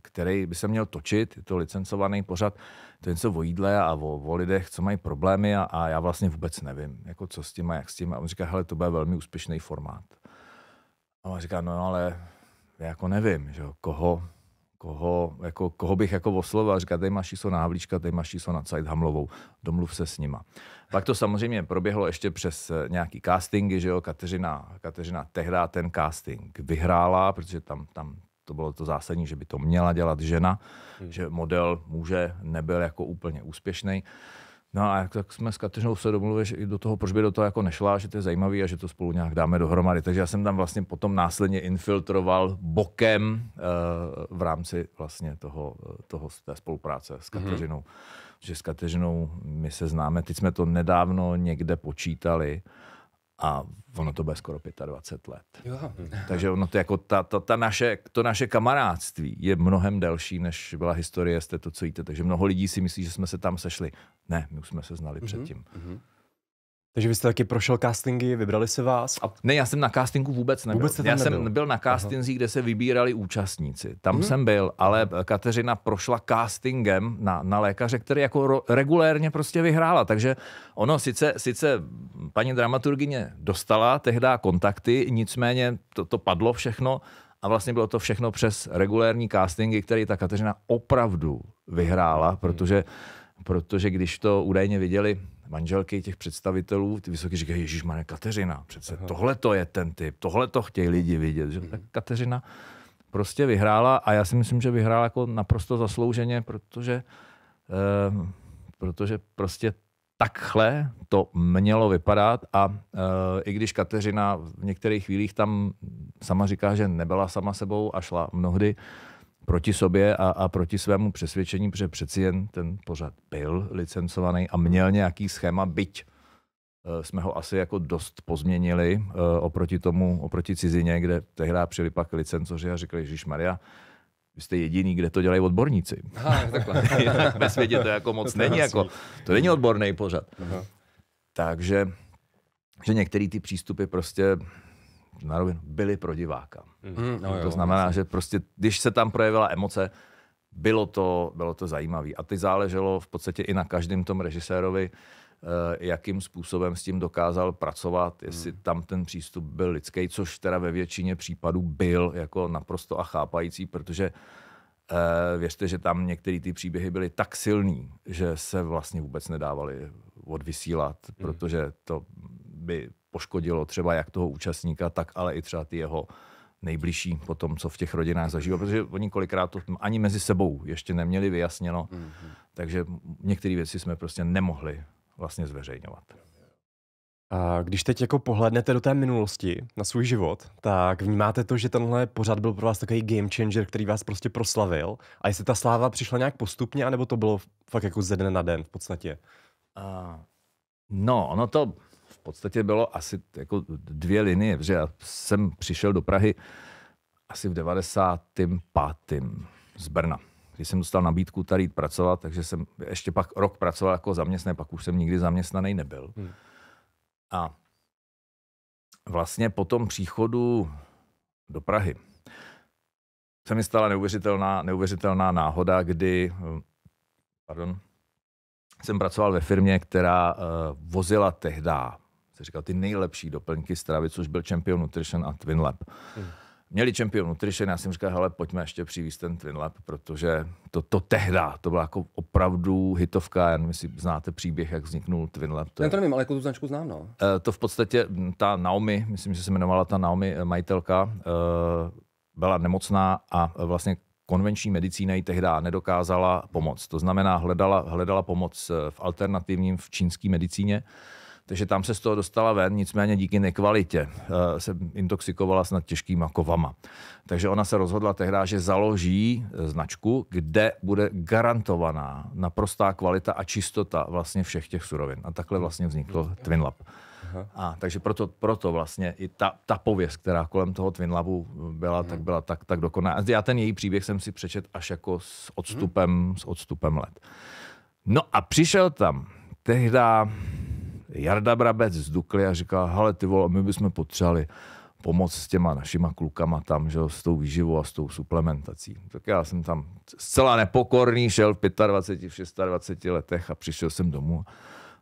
který by se měl točit, je to licencovaný pořad, to je něco o jídle a o, o lidech, co mají problémy a, a já vlastně vůbec nevím, jako co s tím a jak s tím. A on říká, hele, to bude velmi úspěšný formát. A on říká, no, no ale já jako nevím, že koho, koho, jako, koho bych jako oslovil. A říká, tady máš číslo na Havlíčka, tady máš číslo na Cajt Hamlovou, domluv se s nima. Pak to samozřejmě proběhlo ještě přes eh, nějaký castingy, že jo, Kateřina, Kateřina tehdy ten casting vyhrála, protože tam, tam to bylo to zásadní, že by to měla dělat žena, hmm. že model muže nebyl jako úplně úspěšný. No a tak jsme s Kateřinou se domluvili že i do toho, proč by do toho jako nešla, že to je zajímavý a že to spolu nějak dáme dohromady. Takže já jsem tam vlastně potom následně infiltroval bokem e, v rámci vlastně toho, eh, toho té spolupráce s mhm. Kateřinou. Mm-hmm. Že s Kateřinou my se známe, teď jsme to nedávno někde počítali, a ono to bude skoro 25 let. Jo. Takže ono to, jako ta, ta, ta naše, to naše kamarádství je mnohem delší, než byla historie z této, co jíte. Takže mnoho lidí si myslí, že jsme se tam sešli. Ne, my už jsme se znali mm-hmm. předtím. Mm-hmm. Takže vy jste taky prošel castingy, vybrali se vás? A... Ne, já jsem na castingu vůbec nebyl. Vůbec já jsem nebyl, byl na castingu, kde se vybírali účastníci. Tam hmm. jsem byl, ale Kateřina prošla castingem na, na lékaře, který jako ro, regulérně prostě vyhrála. Takže ono sice, sice paní dramaturgině dostala tehdy kontakty, nicméně to, to padlo všechno a vlastně bylo to všechno přes regulérní castingy, který ta Kateřina opravdu vyhrála, hmm. protože, protože když to údajně viděli manželky těch představitelů, ty vysoké říkají, Ježíš Mane, Kateřina, přece tohle to je ten typ, tohle to chtějí lidi vidět. Že? Tak hmm. Kateřina prostě vyhrála a já si myslím, že vyhrála jako naprosto zaslouženě, protože, eh, protože prostě takhle to mělo vypadat a e, i když Kateřina v některých chvílích tam sama říká, že nebyla sama sebou a šla mnohdy proti sobě a, a proti svému přesvědčení, protože přeci jen ten pořad byl licencovaný a měl nějaký schéma, byť uh, jsme ho asi jako dost pozměnili e, oproti tomu, oproti cizině, kde tehdy přijeli pak licencoři a řekli, Maria, vy jste jediný, kde to dělají odborníci. Aha, Ve světě to jako moc to není, jako, to není odborný pořad. Aha. Takže že některé ty přístupy prostě na rovinu byly pro diváka. Mm, no to jo, znamená, vlastně. že prostě, když se tam projevila emoce, bylo to, bylo to zajímavé. A ty záleželo v podstatě i na každém tom režisérovi, Eh, jakým způsobem s tím dokázal pracovat, jestli hmm. tam ten přístup byl lidský, což teda ve většině případů byl jako naprosto a chápající, protože eh, věřte, že tam některé ty příběhy byly tak silný, že se vlastně vůbec nedávaly odvysílat, hmm. protože to by poškodilo třeba jak toho účastníka, tak ale i třeba ty jeho nejbližší po tom, co v těch rodinách zažíval, protože oni kolikrát to ani mezi sebou ještě neměli vyjasněno, mm-hmm. takže některé věci jsme prostě nemohli vlastně zveřejňovat. A když teď jako pohlednete do té minulosti, na svůj život, tak vnímáte to, že tenhle pořad byl pro vás takový game changer, který vás prostě proslavil? A jestli ta sláva přišla nějak postupně, anebo to bylo fakt jako ze dne na den v podstatě? Uh, no, ono to v podstatě bylo asi jako dvě linie, že já jsem přišel do Prahy asi v 95. z Brna když jsem dostal nabídku tady jít pracovat, takže jsem ještě pak rok pracoval jako zaměstnaný, pak už jsem nikdy zaměstnaný nebyl. Hmm. A vlastně po tom příchodu do Prahy se mi stala neuvěřitelná, neuvěřitelná náhoda, kdy pardon, jsem pracoval ve firmě, která uh, vozila tehdy, se říkal, ty nejlepší doplňky stravy, což byl Champion Nutrition a Twin Lab. Hmm měli Champion Nutrition, já jsem říkal, hele, pojďme ještě přivést ten Twin Lab, protože to, to tehda, to byla jako opravdu hitovka, já nevím, jestli znáte příběh, jak vzniknul Twin Lab. To, je... to nevím, ale jako tu značku znám, no. Eh, to v podstatě hm, ta Naomi, myslím, že se jmenovala ta Naomi eh, majitelka, eh, byla nemocná a vlastně konvenční medicína jí tehdy nedokázala pomoct. To znamená, hledala, hledala pomoc v alternativním, v čínské medicíně takže tam se z toho dostala ven, nicméně díky nekvalitě eh, se intoxikovala snad těžkýma kovama. Takže ona se rozhodla tehdy, že založí eh, značku, kde bude garantovaná naprostá kvalita a čistota vlastně všech těch surovin. A takhle vlastně vzniklo TwinLab. A takže proto, proto vlastně i ta, ta pověst, která kolem toho Twin Labu byla, hmm. tak mhm. byla tak, tak dokonalá. Já ten její příběh jsem si přečet až jako s odstupem, hmm. s odstupem let. No a přišel tam tehdy Jarda Brabec z Dukly a říká, hele ty vole, my bychom potřebovali pomoc s těma našima klukama tam, že s tou výživou a s tou suplementací. Tak já jsem tam zcela nepokorný, šel v 25, 26 letech a přišel jsem domů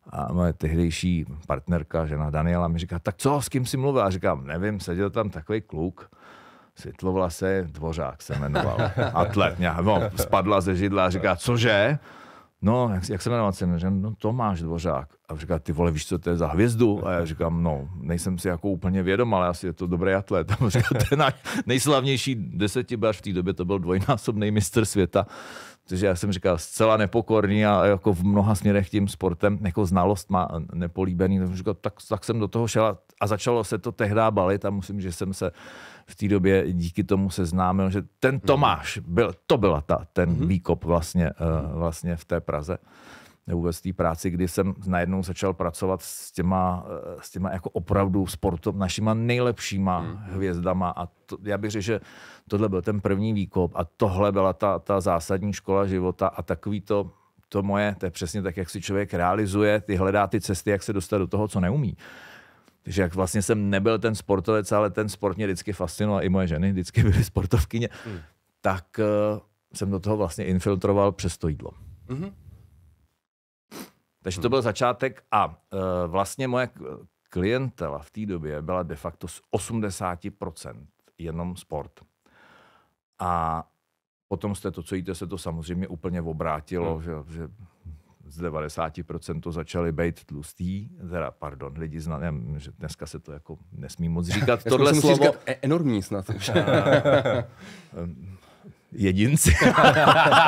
a moje tehdejší partnerka, žena Daniela, mi říká, tak co, s kým si mluvil? A říkám, nevím, seděl tam takový kluk, světlovlase, Dvořák se jmenoval, atlet nějak, no, spadla ze židla a říká, cože? no, jak, jak se jmenoval jsem, Říkám, no Tomáš Dvořák. A říká, ty vole, víš, co to je za hvězdu? A já říkám, no, nejsem si jako úplně vědom, ale asi je to dobrý atlet. A říká, to je náš nejslavnější až v té době to byl dvojnásobný mistr světa. Takže já jsem říkal, zcela nepokorný a jako v mnoha směrech tím sportem jako znalost má nepolíbený. Tak říkal, tak, tak jsem do toho šel a začalo se to tehdy balit a musím, že jsem se v té době díky tomu se známil, že ten mhm. Tomáš, byl, to byla ta, ten mm-hmm. výkop vlastně, eh, vlastně v té Praze eh, vůbec té práci, kdy jsem najednou začal pracovat s těma, eh, s těma jako opravdu sportov, našima nejlepšíma hmm. hvězdama a to, já bych řekl, že tohle byl ten první výkop a tohle byla ta, ta zásadní škola života a takový to, to moje, to je přesně tak, jak si člověk realizuje, ty hledá ty cesty, jak se dostat do toho, co neumí. Takže jak vlastně jsem nebyl ten sportovec, ale ten sport mě vždycky fascinoval, i moje ženy vždycky byly sportovkyně, mm. tak uh, jsem do toho vlastně infiltroval přes to jídlo. Mm-hmm. Takže to byl začátek a uh, vlastně moje klientela v té době byla de facto z 80% jenom sport. A potom jste to, co jíte, se to samozřejmě úplně obrátilo, hmm. že, že z 90% to začali být tlustý, teda pardon, lidi znám, že dneska se to jako nesmí moc říkat, tohle slovo. Říkat e- enormní snad ehm, jedinci.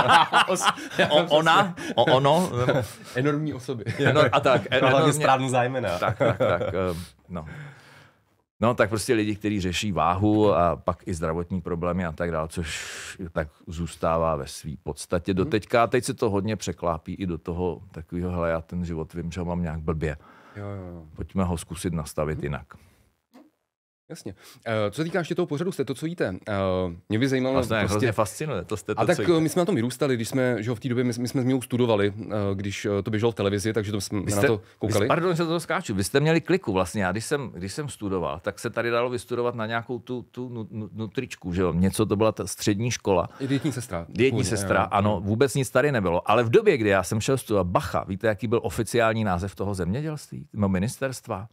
o, ona, o, ono. Enormní osoby. a tak. No, hlavně správnou zájmena. Tak, tak, tak. Ehm, no. No, tak prostě lidi, kteří řeší váhu a pak i zdravotní problémy a tak dále, což tak zůstává ve své podstatě do mhm. teďka. A teď se to hodně překlápí i do toho takového, hele, já ten život vím, že ho mám nějak blbě. Jo, jo. Pojďme ho zkusit nastavit mhm. jinak. Jasně. Uh, co se týká ještě toho pořadu, jste to, co jíte. Uh, mě by zajímalo. Vlastně prostě... hrozně fascinuje. To jste to, a tak co jíte. Eh, my jsme na tom vyrůstali, když jsme, že v té době my, my jsme s Milou studovali, uh, když to běželo v televizi, takže to jsme jste, na to koukali. Jste, pardon, že to skáču. Vy jste měli kliku vlastně. Já když jsem, když jsem studoval, tak se tady dalo vystudovat na nějakou tu, tu nutričku, že jo? Něco to byla ta střední škola. I dietní sestra. Dietní Původně, sestra, jo. ano, mm. vůbec nic tady nebylo. Ale v době, kdy já jsem šel studovat Bacha, víte, jaký byl oficiální název toho zemědělství, no ministerstva?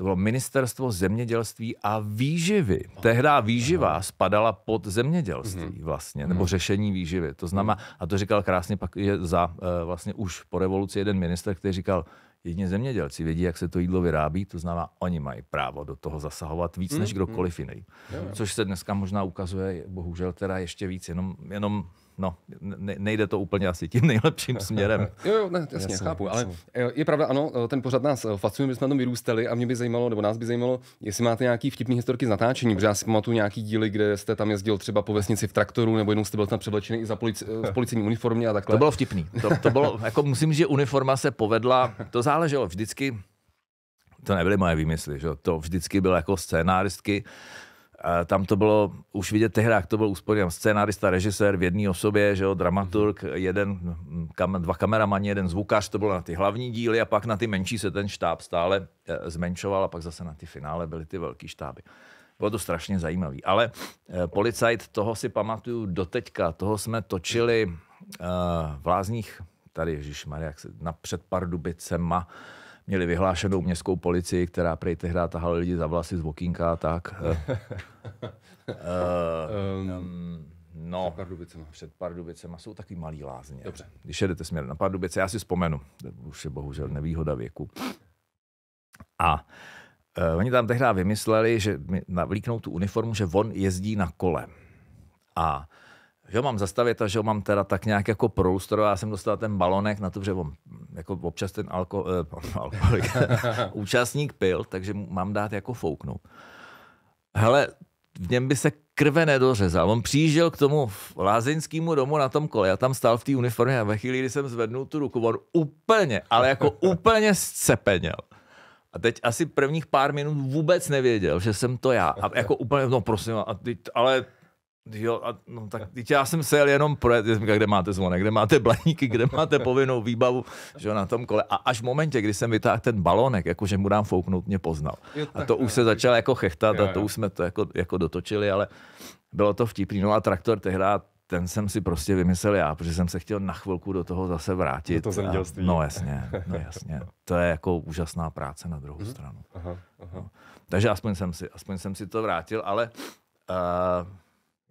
to bylo ministerstvo zemědělství a výživy. Tehdy výživa Aha. spadala pod zemědělství mhm. vlastně, mhm. nebo řešení výživy. To znamená, a to říkal krásně pak je za eh, vlastně už po revoluci jeden minister, který říkal, jedině zemědělci vědí, jak se to jídlo vyrábí, to znamená, oni mají právo do toho zasahovat víc než mhm. kdokoliv jiný. Což se dneska možná ukazuje, bohužel teda ještě víc, jenom, jenom no, nejde to úplně asi tím nejlepším směrem. jo, jo, ne, jasně, jasně chápu, jasně. ale eh, je pravda, ano, eh, ten pořad nás eh, fascinuje, my jsme na tom vyrůstali a mě by zajímalo, nebo nás by zajímalo, jestli máte nějaký vtipný historky z natáčení, protože já si pamatuju nějaký díly, kde jste tam jezdil třeba po vesnici v traktoru, nebo jenom jste byl tam převlečený i za polici, v policijní uniformě a takhle. To bylo vtipný. To, to bylo, jako musím říct, že uniforma se povedla, to záleželo vždycky, to nebyly moje výmysly, že? to vždycky byl jako scénáristky, tam to bylo, už vidět tehdy, jak to byl úsporně, scénárista, režisér v jedné osobě, že jo, dramaturg, jeden, hm, kam, dva kameramani, jeden zvukař, to bylo na ty hlavní díly a pak na ty menší se ten štáb stále eh, zmenšoval a pak zase na ty finále byly ty velké štáby. Bylo to strašně zajímavé. Ale eh, policajt, toho si pamatuju doteďka, toho jsme točili eh, v Lázních, tady Ježíš Maria, na před Pardubicema, eh, měli vyhlášenou městskou policii, která prej tehdy tahala lidi za vlasy z okýnka a tak. uh, um, no, před Pardubicema. jsou taky malý lázně. Dobře. Když jedete směrem na Pardubice, já si vzpomenu, už je bohužel nevýhoda věku. A uh, oni tam tehdy vymysleli, že navlíknou tu uniformu, že on jezdí na kole. A že ho mám zastavit a že ho mám teda tak nějak jako prolustrovat. Já jsem dostal ten balonek na to, že on, jako občas ten alko, eh, alkoholik, účastník pil, takže mám dát jako fouknout. Hele, v něm by se krve nedořezal. On přijížděl k tomu lázeňskému domu na tom kole. Já tam stál v té uniformě a ve chvíli, kdy jsem zvednul tu ruku, on úplně, ale jako úplně scepeněl. A teď asi prvních pár minut vůbec nevěděl, že jsem to já. A jako úplně, no prosím, a teď, ale Jo, a, no tak teď já jsem se jenom pro, jsem kde máte zvonek, kde máte blaníky, kde máte povinnou výbavu, že na tom kole. A až v momentě, kdy jsem vytáhl ten balonek, jakože mu dám fouknout, mě poznal. a to už se začal jako chechtat a to už jsme to jako, jako dotočili, ale bylo to vtipný. No a traktor tehdy, ten jsem si prostě vymyslel já, protože jsem se chtěl na chvilku do toho zase vrátit. to zemědělství. No jasně, no jasně. To je jako úžasná práce na druhou mhm. stranu. Aha, aha. No. Takže aspoň jsem, si, aspoň jsem si to vrátil, ale uh,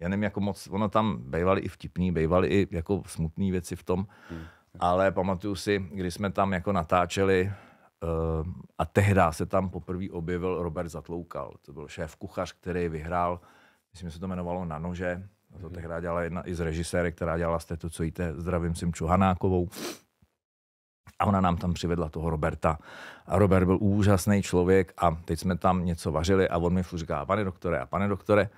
já nevím, jako moc, ono tam bývaly i vtipný, bývaly i jako smutné věci v tom, hmm. ale pamatuju si, když jsme tam jako natáčeli uh, a tehdy se tam poprvé objevil Robert Zatloukal, to byl šéf kuchař, který vyhrál, myslím, že se to jmenovalo Na nože, a to hmm. tehdy dělala jedna i z režiséry, která dělala z této, co jíte, zdravím si Čuhanákovou. A ona nám tam přivedla toho Roberta. A Robert byl úžasný člověk a teď jsme tam něco vařili a on mi říká, pane doktore a pane doktore,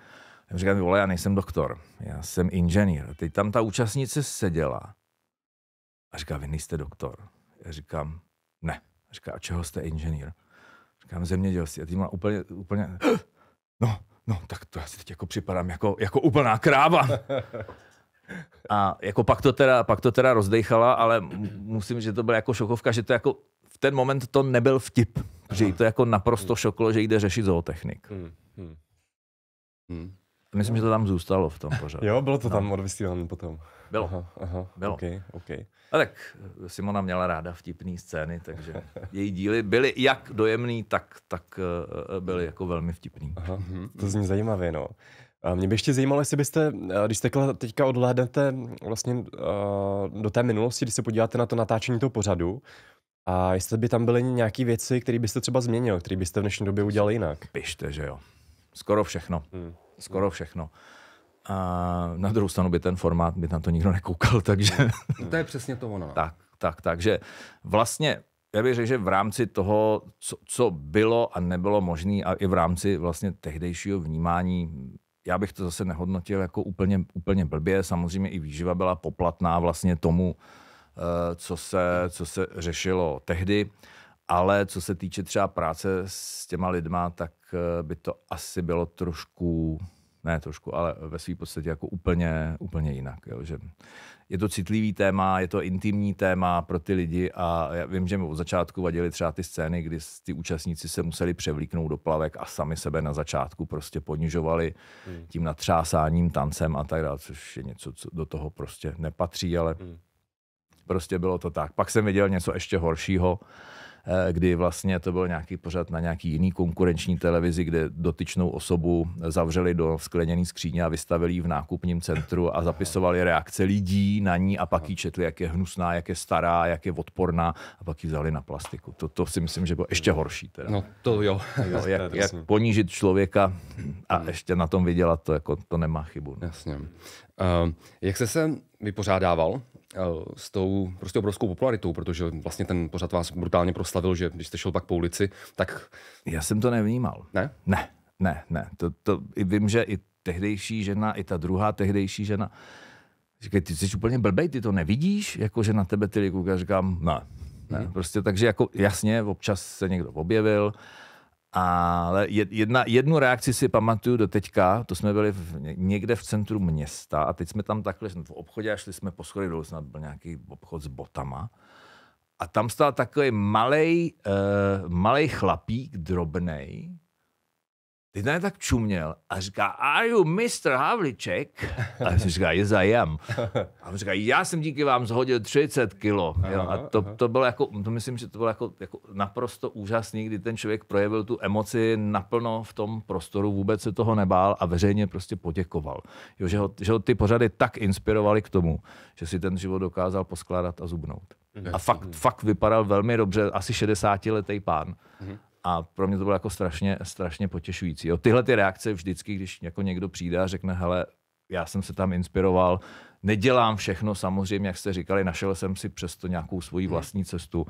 já říkám, vole, já nejsem doktor, já jsem inženýr. teď tam ta účastnice seděla a říká, vy nejste doktor. Já říkám, ne. A říká, a čeho jste inženýr? Říkám, zemědělství. A ty má úplně, úplně, no, no, tak to já si teď jako připadám jako, jako úplná kráva. A jako pak to teda, pak to teda rozdejchala, ale musím, že to byla jako šokovka, že to jako v ten moment to nebyl vtip. Že jí to jako naprosto šoklo, že jde řešit zootechnik. Hmm, hmm. Hmm. Myslím, že to tam zůstalo v tom pořadu. Jo, bylo to no. tam odvysílané potom. Bylo. Aha, aha, bylo. Okay, okay. A no tak Simona měla ráda vtipné scény, takže její díly byly jak dojemný, tak, tak eh, eh, byly jako velmi vtipný. Aha, mhm. to zní zajímavě, no. A mě by ještě zajímalo, jestli byste, eh, když takhle teďka odhlédnete mm, vlastně do té minulosti, když se podíváte na to natáčení toho pořadu, a jestli by tam byly nějaké věci, které byste třeba změnil, které byste v dnešní době udělali jinak. Pište, že jo. Skoro všechno. Hmm skoro všechno. A na druhou stranu by ten formát, by na to nikdo nekoukal, takže... No to je přesně to ono. No. tak, tak, takže vlastně já bych řekl, že v rámci toho, co, co bylo a nebylo možné a i v rámci vlastně tehdejšího vnímání, já bych to zase nehodnotil jako úplně, úplně blbě. Samozřejmě i výživa byla poplatná vlastně tomu, eh, co se, co se řešilo tehdy. Ale co se týče třeba práce s těma lidma, tak eh, by to asi bylo trošku, ne trošku, ale ve své podstatě jako úplně, úplně jinak. Jo? Že je to citlivý téma, je to intimní téma pro ty lidi a já vím, že mi od začátku vadily třeba ty scény, kdy ty účastníci se museli převlíknout do plavek a sami sebe na začátku prostě ponižovali hmm. tím natřásáním, tancem a tak dále, což je něco, co do toho prostě nepatří, ale hmm. prostě bylo to tak. Pak jsem viděl něco ještě horšího, Eh, kdy vlastně to byl nějaký pořad na nějaký jiný konkurenční televizi, kde dotyčnou osobu zavřeli do skleněné skříně a vystavili ji v nákupním centru a zapisovali reakce lidí na ní a pak ji četli, jak je hnusná, jak je stará, jak je odporná a pak ji vzali na plastiku. To, to si myslím, že bylo ještě horší. Teda. No to jo. jo jak, jak ponížit člověka a ještě na tom vydělat, to, jako, to nemá chybu. Jasně. Uh, jak se se vypořádával Eh, s tou prostě obrovskou popularitou, protože vlastně ten pořad vás brutálně proslavil, že když jste šel pak po ulici, tak... Já jsem to nevnímal. Ne? Ne, ne, ne. To, to, vím, že i tehdejší žena, i ta druhá tehdejší žena, říkají, ty jsi úplně blbej, ty to nevidíš, jako že na tebe ty lidi říkám, ne. ne. Mhm. Prostě takže jako jasně, občas se někdo objevil, ale jedna, jednu reakci si pamatuju do teďka, to jsme byli v, někde v centru města a teď jsme tam takhle v obchodě a šli jsme po schodech dolů, snad byl nějaký obchod s botama. A tam stál takový malý, uh, eh, chlapík, drobnej, teď na tak čuměl a říká, are you Mr. Havliček? A já jsem říká, yes I am. A on říká, já jsem díky vám zhodil 30 kilo. Aha, jo, a to, to bylo jako, to myslím, že to bylo jako, jako naprosto úžasný, kdy ten člověk projevil tu emoci naplno v tom prostoru, vůbec se toho nebál a veřejně prostě poděkoval. Jo, že, ho, že ho ty pořady tak inspirovaly k tomu, že si ten život dokázal poskládat a zubnout. Mhm. A fakt, fakt vypadal velmi dobře, asi 60-letý pán. Mhm. A pro mě to bylo jako strašně, strašně potěšující. Jo. Tyhle ty reakce vždycky, když jako někdo přijde a řekne, hele, já jsem se tam inspiroval, nedělám všechno samozřejmě, jak jste říkali, našel jsem si přesto nějakou svoji hmm. vlastní cestu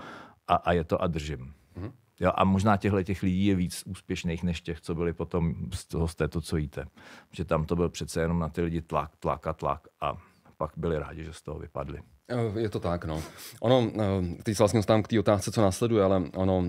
a, a je to a držím. hmm Jo, a možná těchto těch lidí je víc úspěšných než těch, co byli potom z toho, z této, co jíte. protože tam to byl přece jenom na ty lidi tlak, tlak a tlak a pak byli rádi, že z toho vypadli. Eh, je to tak, no. Ono, eh, teď se vlastně dostávám k té otázce, co následuje, ale ono,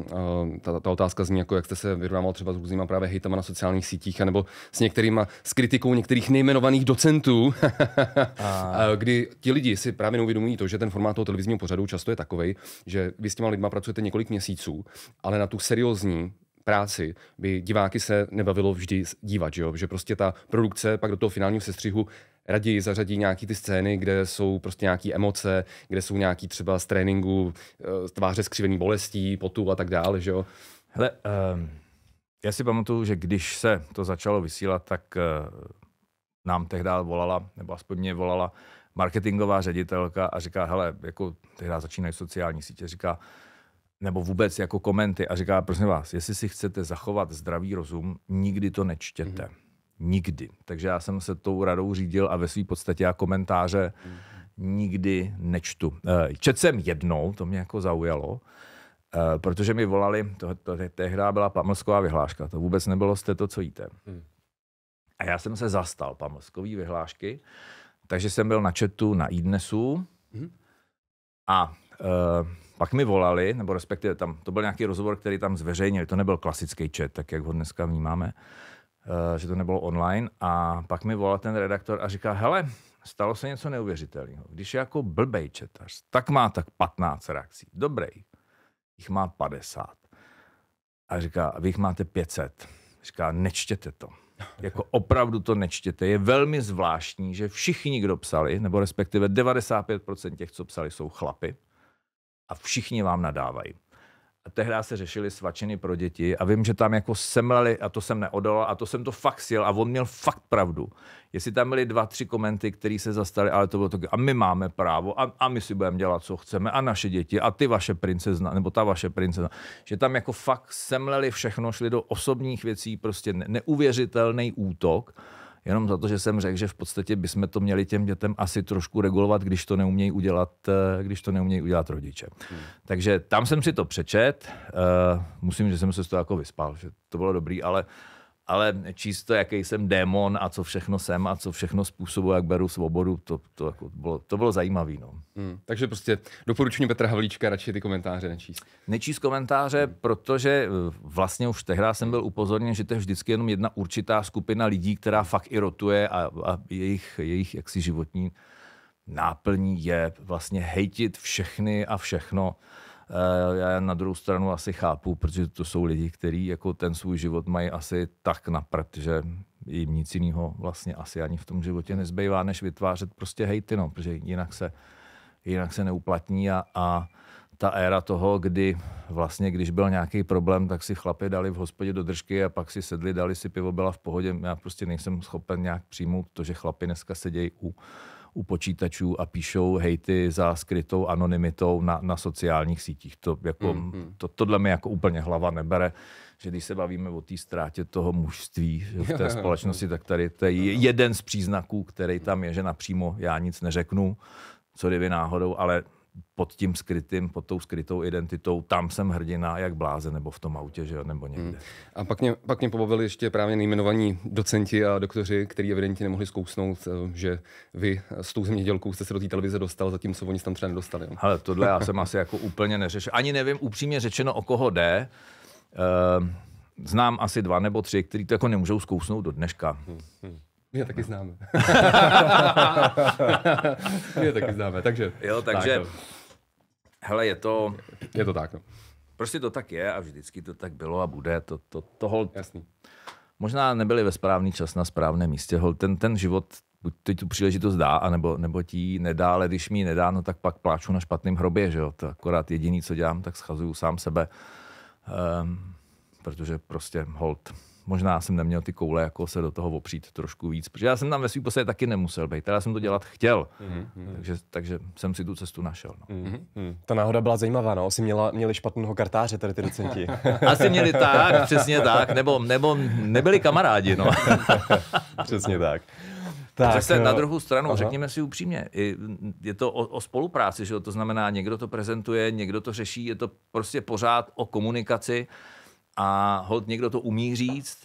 eh, ta, ta otázka zní, jako jak jste se vyrovnával třeba s různýma právě hejtama na sociálních sítích, anebo s některýma, s kritikou některých nejmenovaných docentů, a... kdy ti lidi si právě neuvědomují to, že ten formát toho televizního pořadu často je takový, že vy s těma lidma pracujete několik měsíců, ale na tu seriózní práci by diváky se nebavilo vždy dívat, že, jo? že prostě ta produkce pak do toho finálního sestřihu raději zařadí nějaký ty scény, kde jsou prostě nějaké emoce, kde jsou nějaký třeba z tréninku eh, tváře skřivený bolestí, potu a tak dále, že jo? Hele, um, já si pamatuju, že když se to začalo vysílat, tak uh, nám tehdy volala, nebo aspoň mě volala marketingová ředitelka a říká, hele, jako tehdy začínají sociální sítě, říká, nebo vůbec jako komenty a říká, prosím vás, jestli si chcete zachovat zdravý rozum, nikdy to nečtěte. Mm-hmm nikdy. Takže já jsem se tou radou řídil a ve své podstatě já komentáře nikdy nečtu. Eh, čet jsem jednou, to mě jako zaujalo, eh, protože mi volali, to, to, tehdy byla pamlsková vyhláška, to vůbec nebylo z to, co jíte. Hmm. A já jsem se zastal pamlskový vyhlášky, takže jsem byl na četu na Idnesu hmm. a eh, pak mi volali, nebo respektive tam, to byl nějaký rozhovor, který tam zveřejnili, to nebyl klasický čet, tak jak ho dneska vnímáme. Eh, že to nebylo online a pak mi volal ten redaktor a říká, hele, stalo se něco neuvěřitelného. Když je jako blbej četař, tak má tak 15 reakcí. Dobrý. Jich má 50. A říká, a vy jich máte 500. Říká, nečtěte to. Jako opravdu to nečtěte. Je velmi zvláštní, že všichni, kdo psali, nebo respektive 95% těch, co psali, jsou chlapy a všichni vám nadávají tehdy se řešili svačiny pro děti a vím, že tam jako semleli a to jsem neodolal a to jsem to fakt sjel a on měl fakt pravdu. Jestli tam byly dva, tři komenty, které se zastaly, ale to bylo to, a my máme právo a, a my si budeme dělat, co chceme a naše děti a ty vaše princezna, nebo ta vaše princezna. Že tam jako fakt semleli všechno, šli do osobních věcí, prostě neuvěřitelný útok jenom za to, že jsem řekl, že v podstatě bychom to měli těm dětem asi trošku regulovat, když to neumějí udělat, eh, když to neumějí udělat rodiče. Hmm. Takže tam jsem si to přečet, eh, musím, že jsem se z toho jako vyspal, že to bylo dobrý, ale ale číst to, jaký jsem démon a co všechno jsem a co všechno způsobuje, jak beru svobodu, to, to, jako bylo, to bylo zajímavé. No. Hmm, takže prostě doporučuji Petra Havlíčka radši ty komentáře nečíst. Nečíst komentáře, hmm. protože eh, vlastně už tehdy jsem byl upozorněn, že to je vždycky jenom jedna určitá skupina lidí, která fakt irotuje a, a jejich, jejich jaksi životní náplní je vlastně hejtit všechny a všechno. Eh, já na druhou stranu asi chápu, protože to jsou lidi, kteří jako ten svůj život mají asi tak naprt, že jim nic jiného vlastně asi ani v tom životě nezbývá, než vytvářet prostě hejty, no, protože jinak se, jinak se neuplatní a, a ta éra toho, kdy vlastně, když byl nějaký problém, tak si chlapi dali v hospodě do držky a pak si sedli, dali si pivo, byla v pohodě. Já prostě nejsem schopen nějak přijmout to, že chlapi dneska sedějí u u počítačů a píšou hejty za skrytou anonymitou na, na sociálních sítích. To, jako, mm-hmm. to, tohle mi jako úplně hlava nebere, že když se bavíme o té ztrátě toho mužství že v té společnosti, tak tady to je jeden z příznaků, který tam je, že napřímo já nic neřeknu, co kdyby náhodou, ale pod tím skrytým, pod tou skrytou identitou, tam jsem hrdina, jak bláze, nebo v tom autě, že nebo někde. Hmm. A pak mě, pak mě pobavili ještě právě nejmenovaní docenti a doktoři, kteří evidentně nemohli zkousnout, eh, že vy s tou zemědělkou jste se do té televize dostal, zatímco oni tam třeba nedostali. Jo? Ale tohle já jsem asi jako úplně neřešil. Ani nevím upřímně řečeno, o koho jde. Ehm, znám asi dva nebo tři, kteří to jako nemůžou zkousnout do dneška. Hmm. Hmm. My je taky no. známe. My je taky známe, takže... Jo, takže... Tak, Hele, je to... Je to tak, no. Prostě to tak je a vždycky to tak bylo a bude. To, to, to hol... Jasný. Možná nebyli ve správný čas na správném místě. Hol, ten, ten život buď ti tu příležitost dá, anebo, nebo ti ji nedá, ale když mi ji nedá, no tak pak pláču na špatném hrobě, že jo. To akorát jediný, co dělám, tak schazuju sám sebe, um, protože prostě hold možná jsem neměl ty koule jako se do toho opřít trošku víc, protože já jsem tam ve svým posledě taky nemusel být, já jsem to dělat chtěl, mm-hmm. takže, takže jsem si tu cestu našel. No. Mm-hmm. Ta náhoda byla zajímavá, no, asi měla, měli špatného kartáře tady ty docenti. asi měli tak, přesně tak, nebo, nebo nebyli kamarádi, no. přesně tak. Tak, Zase na eh, druhou stranu, aha. řekněme si upřímně, je to o, o spolupráci, že to znamená, někdo to prezentuje, někdo to řeší, je to prostě pořád o komunikaci a hod někdo to umí říct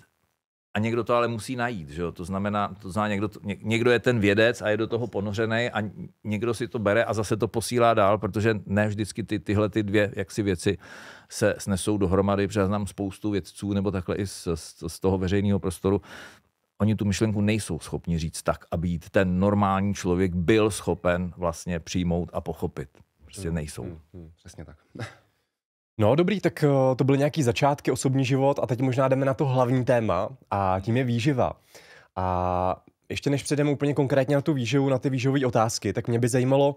a někdo to ale musí najít, že jo? To znamená, to znamená někdo, někdo je ten vědec a je do toho ponořený a někdo si to bere a zase to posílá dál, protože ne vždycky ty, tyhle ty dvě jaksi věci se snesou dohromady, protože já znám spoustu vědců nebo takhle i z, z, z toho veřejného prostoru, oni tu myšlenku nejsou schopni říct tak, aby jít ten normální člověk byl schopen vlastně přijmout a pochopit. Prostě hmm, nejsou. Hmm, hmm, přesně tak. No dobrý, tak eh, to byly nějaký začátky, osobní život a teď možná jdeme na to hlavní téma a tím je výživa. A ještě než přejdeme úplně konkrétně na tu výživu, na ty výživové otázky, tak mě by zajímalo,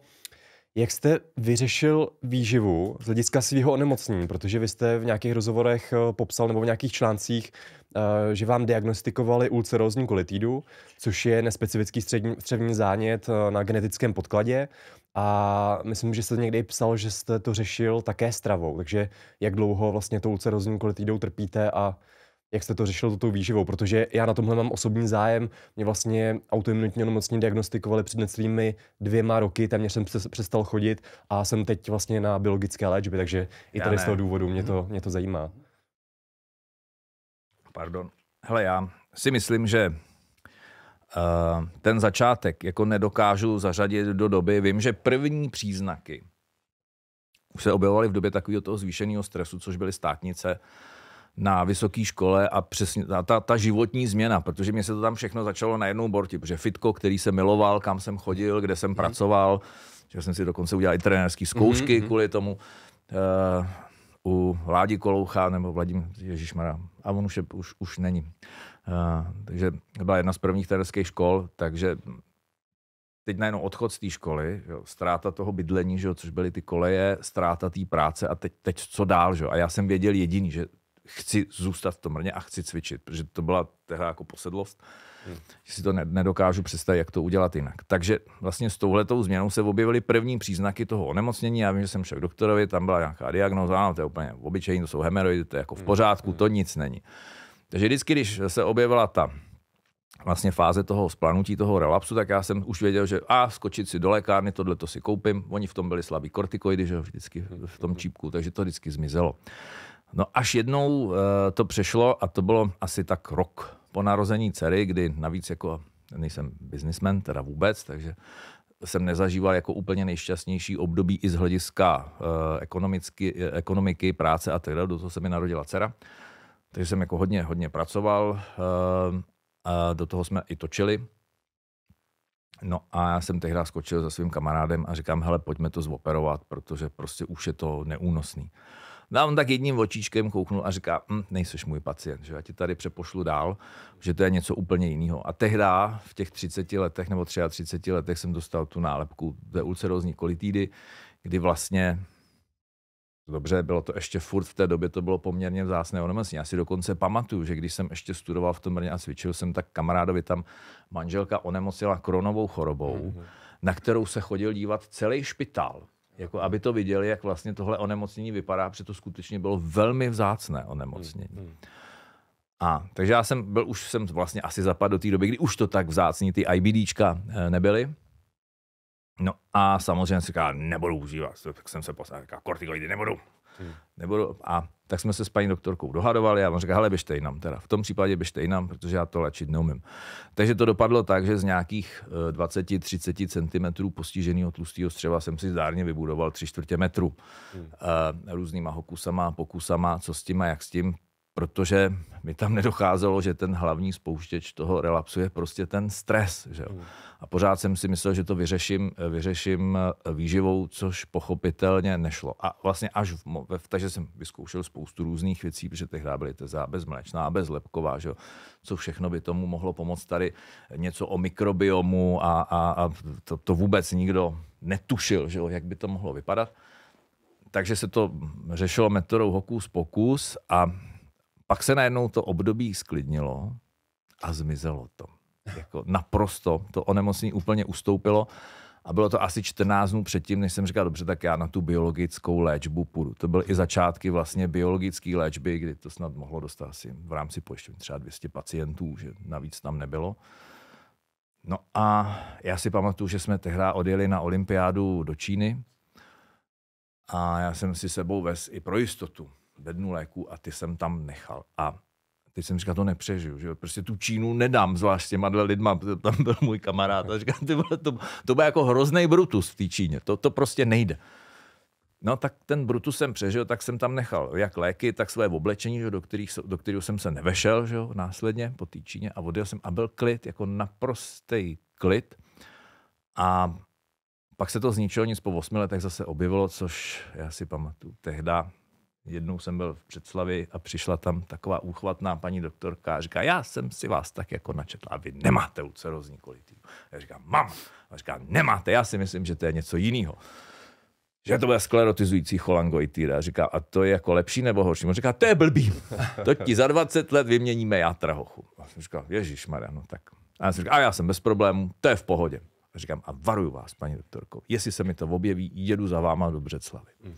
jak jste vyřešil výživu z hlediska svého onemocnění, protože vy jste v nějakých rozhovorech eh, popsal nebo v nějakých článcích Eh, že vám diagnostikovali ulcerózní kolitídu, což je nespecifický střevní zánět eh, na genetickém podkladě. A myslím, že jste někdy psal, že jste to řešil také stravou. Takže jak dlouho vlastně tou ulcerózní kolitídou trpíte a jak jste to řešil tou výživou, protože já na tomhle mám osobní zájem. Mě vlastně autoimunitní onemocnění diagnostikovali před necelými dvěma roky, téměř jsem přestal chodit a jsem teď vlastně na biologické léčbě, takže i tady z toho důvodu mě to, mhm. mě to zajímá. Pardon. Hele, já si myslím, že uh, ten začátek jako nedokážu zařadit do doby. Vím, že první příznaky už se objevovaly v době takového toho zvýšeného stresu, což byly státnice na vysoké škole a přesně ta, ta, ta životní změna, protože mě se to tam všechno začalo na jednou borti, protože fitko, který jsem miloval, kam jsem chodil, kde jsem mm. pracoval, že jsem si dokonce udělal i trenérské zkoušky mm-hmm. kvůli tomu, uh, u Ládi Koloucha nebo Vladim Ježišmara. A on už, je, už, už není. Uh, takže byla jedna z prvních tereckých škol, takže teď najednou odchod z té školy, jo, ztráta toho bydlení, že jo, což byly ty koleje, ztráta té práce a teď, teď co dál. Že jo. A já jsem věděl jediný, že chci zůstat v tom a chci cvičit, protože to byla tehdy jako posedlost. Uh, že si to nedokážu představit, jak to udělat jinak. Takže vlastně s touhletou změnou se objevily první příznaky toho onemocnění. Já vím, že jsem šel doktorovi, tam byla nějaká diagnoza, ano, to je úplně obyčejný, to jsou hemeroidy, to je jako v pořádku, to nic není. Takže vždycky, když se objevila ta vlastně fáze toho splanutí, toho relapsu, tak já jsem už věděl, že a skočit si do lékárny, tohle to si koupím. Oni v tom byli slabí kortikoidy, že vždycky v tom čípku, takže to vždycky zmizelo. No až jednou uh, to přešlo a to bylo asi tak rok po narození dcery, kdy navíc jako nejsem biznismen, teda vůbec, takže jsem nezažíval jako úplně nejšťastnější období i z hlediska eh, ekonomicky, eh, ekonomiky, práce a tak dále. Do toho se mi narodila dcera. Takže jsem jako hodně, hodně pracoval. Eh, a do toho jsme i točili. No a já jsem tehdy skočil za svým kamarádem a říkám, hele, pojďme to zoperovat, protože prostě už je to neúnosný. No a on tak jedním očíčkem kouknul a říká, hm, nejseš můj pacient, že já ti tady přepošlu dál, že to je něco úplně jiného. A tehdy v těch 30 letech nebo 33 letech jsem dostal tu nálepku ve ulcerózní kolitidy, kdy vlastně Dobře, bylo to ještě furt v té době, to bylo poměrně vzácné onemocnění. Já si dokonce pamatuju, že když jsem ještě studoval v tom Brně a cvičil jsem, tak kamarádovi tam manželka onemocnila kronovou chorobou, mm-hmm. na kterou se chodil dívat celý špitál. Jako aby to viděli, jak vlastně tohle onemocnění vypadá, protože to skutečně bylo velmi vzácné onemocnění. Hmm, hmm. A takže já jsem byl, už jsem vlastně asi zapadl do té doby, kdy už to tak vzácní ty IBDčka eh, nebyly. No a samozřejmě jsem říkal, nebudu užívat, tak jsem se posadil, kortikoidy nebudu. Hmm. nebudu a tak jsme se s paní doktorkou dohadovali a on říká, hele, běžte jinam teda. V tom případě běžte jinam, protože já to léčit neumím. Takže to dopadlo tak, že z nějakých 20-30 eh, cm postiženého tlustého střeva jsem si zdárně vybudoval 3 čtvrtě metru. Hmm. Eh, různýma hokusama, pokusama, co s tím a jak s tím protože mi tam nedocházelo, že ten hlavní spouštěč toho relapsu je prostě ten stres. Že jo? Hmm. A pořád jsem si myslel, že to vyřeším, vyřeším eh, výživou, což pochopitelně nešlo. A vlastně až v, v takže jsem vyzkoušel spoustu různých věcí, protože tehdy byly tezá bezmlečná, bezlepková, že jo? co všechno by tomu mohlo pomoct. Tady něco o mikrobiomu a, a, a to, to vůbec nikdo netušil, že jo? jak by to mohlo vypadat. Takže se to řešilo metodou hokus pokus a pak se najednou to období sklidnilo a zmizelo to. Jako naprosto to onemocnění úplně ustoupilo a bylo to asi 14 dnů předtím, než jsem říkal, dobře, tak já na tu biologickou léčbu půjdu. To byly i začátky vlastně biologické léčby, kdy to snad mohlo dostat asi v rámci pojišťovny třeba 200 pacientů, že navíc tam nebylo. No a já si pamatuju, že jsme tehdy odjeli na olympiádu do Číny a já jsem si sebou vez i pro jistotu bednu léků a ty jsem tam nechal. A teď jsem říkal, to nepřežiju, že jo? prostě tu Čínu nedám, zvlášť s těma dle lidma, tam byl můj kamarád a říkal, ty vole, to, to bude jako hrozný Brutus v té Číně, to, to prostě nejde. No tak ten Brutus jsem přežil, tak jsem tam nechal jak léky, tak své oblečení, že, do, kterých, do kterého jsem se nevešel že, následně po té Číně a odjel jsem a byl klid, jako naprostý klid. A pak se to zničilo, nic po 8 letech zase objevilo, což já si pamatuju tehda, jednou jsem byl v Předslavi a přišla tam taková úchvatná paní doktorka a říká, já jsem si vás tak jako načetla a vy nemáte ulcerózní kolitidu. Já říkám, mám. A říká, nemáte, já si myslím, že to je něco jiného. Že to bude sklerotizující cholangoitída. A říká, a to je jako lepší nebo horší? On říká, to je blbý. To ti za 20 let vyměníme játra hochu. A jsem říkal, ježíš no tak. A já jsem říkal, a já jsem bez problémů, to je v pohodě. A říkám, a varuju vás, paní doktorko, jestli se mi to objeví, jedu za váma do Břeclavy. Mm.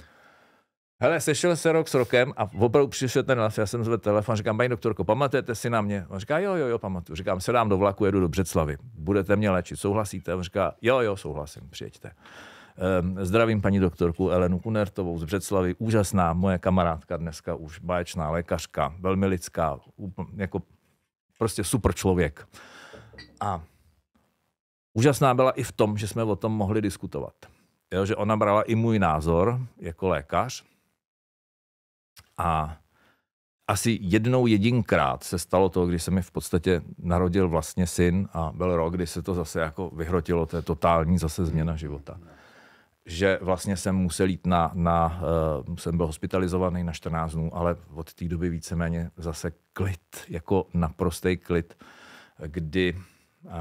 Hele, sešel se rok s rokem a opravdu přišel ten já jsem zvedl telefon, říkám, paní doktorko, pamatujete si na mě? On říká, jo, jo, jo, pamatuju. Říkám, sedám do vlaku, jedu do Břeclavy, budete mě léčit, souhlasíte? On říká, jo, jo, souhlasím, přijeďte. Ehm, zdravím paní doktorku Elenu Kunertovou z Břeclavy, úžasná moje kamarádka dneska už, báječná lékařka, velmi lidská, úpln, jako prostě super člověk. A úžasná byla i v tom, že jsme o tom mohli diskutovat. Jo, že ona brala i můj názor jako lékař, a asi jednou jedinkrát se stalo to, když se mi v podstatě narodil vlastně syn a byl rok, kdy se to zase jako vyhrotilo, to je totální zase hmm. změna života. Že vlastně jsem musel jít na, na uh, jsem byl hospitalizovaný na 14 dnů, ale od té doby víceméně zase klid, jako naprostý klid, kdy uh,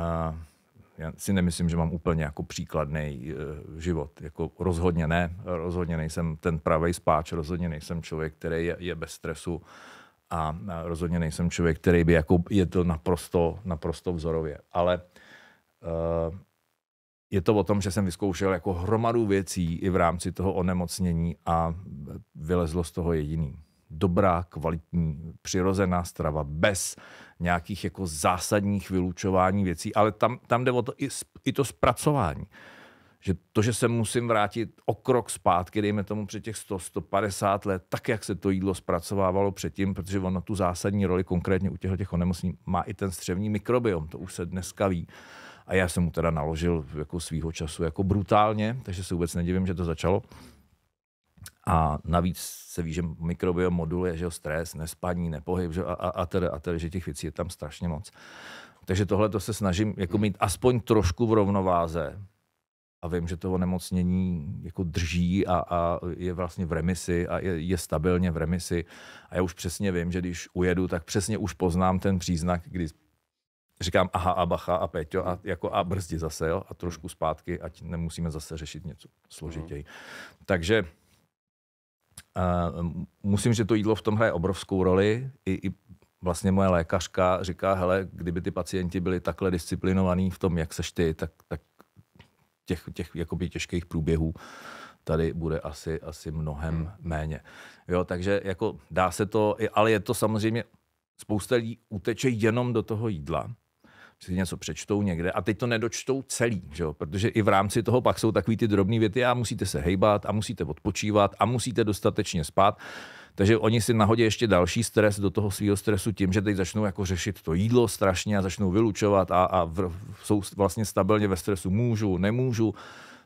já si nemyslím, že mám úplně jako příkladný uh, život. Jako rozhodně ne, rozhodně nejsem ten pravý spáč, rozhodně nejsem člověk, který je, je bez stresu a rozhodně nejsem člověk, který by jako je to naprosto, naprosto vzorově. Ale uh, je to o tom, že jsem vyzkoušel jako hromadu věcí i v rámci toho onemocnění a eh, vylezlo z toho jediný dobrá, kvalitní, přirozená strava bez nějakých jako zásadních vylučování věcí, ale tam, tam jde o to i, i to zpracování. Že to, že se musím vrátit o krok zpátky, dejme tomu před těch 100, 150 let, tak, jak se to jídlo zpracovávalo předtím, protože ono tu zásadní roli konkrétně u těchto těch onemocnění má i ten střevní mikrobiom, to už se dneska ví. A já jsem mu teda naložil jako svýho času jako brutálně, takže se vůbec nedivím, že to začalo. A navíc se ví, že mikrobiom moduluje, že jo, stres, nespaní, nepohyb, že a, a, a, tedy, a tedy, že těch věcí je tam strašně moc. Takže tohle to se snažím jako mít aspoň trošku v rovnováze. A vím, že toho nemocnění jako drží a, a je vlastně v remisi a je, je stabilně v remisi. A já už přesně vím, že když ujedu, tak přesně už poznám ten příznak, kdy říkám aha a bacha a Peťo a, jako a brzdi zase jo, a trošku zpátky, ať nemusíme zase řešit něco složitěji. Mm. Takže musím, že to jídlo v tom hraje obrovskou roli. I, i vlastně moje lékařka říká, hele, kdyby ty pacienti byli takhle disciplinovaní v tom, jak seš ty, tak, tak těch, těch jakoby těžkých průběhů tady bude asi, asi mnohem hmm. méně. Jo, takže jako dá se to, ale je to samozřejmě, spousta lidí uteče jenom do toho jídla si něco přečtou někde a teď to nedočtou celý, že jo? protože i v rámci toho pak jsou takový ty drobné věty a musíte se hejbat a musíte odpočívat a musíte dostatečně spát. Takže oni si nahodí ještě další stres do toho svého stresu tím, že teď začnou jako řešit to jídlo strašně a začnou vylučovat a, a v, jsou vlastně stabilně ve stresu můžu, nemůžu.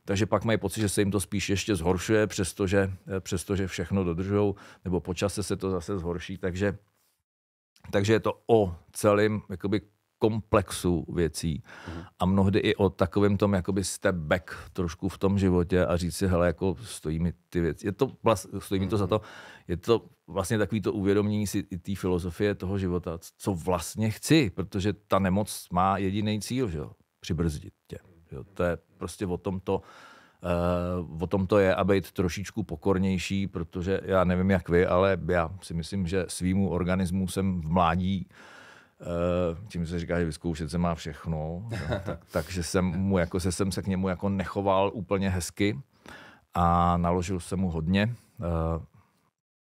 Takže pak mají pocit, že se jim to spíš ještě zhoršuje, přestože, eh, přestože všechno dodržou, nebo počase se to zase zhorší. Takže takže je to o celém komplexu věcí mhm. a mnohdy i o takovém tom jakoby step back trošku v tom životě a říct si, hele, jako stojí mi ty věci, je to, vlast, stojí mi to za mhm. to, je to vlastně takový to uvědomění si i té filozofie toho života, co vlastně chci, protože ta nemoc má jediný cíl, že jo, přibrzdit tě. Jo? To je prostě o tom to, Uh, o tom to je a být trošičku pokornější, protože já nevím jak vy, ale já si myslím, že svýmu organismu jsem v mládí uh, Eh, tím se říká, že vyzkoušet se má všechno, tak, takže jsem mu jako, se, jsem se k němu jako nechoval úplně hezky a naložil jsem mu hodně eh,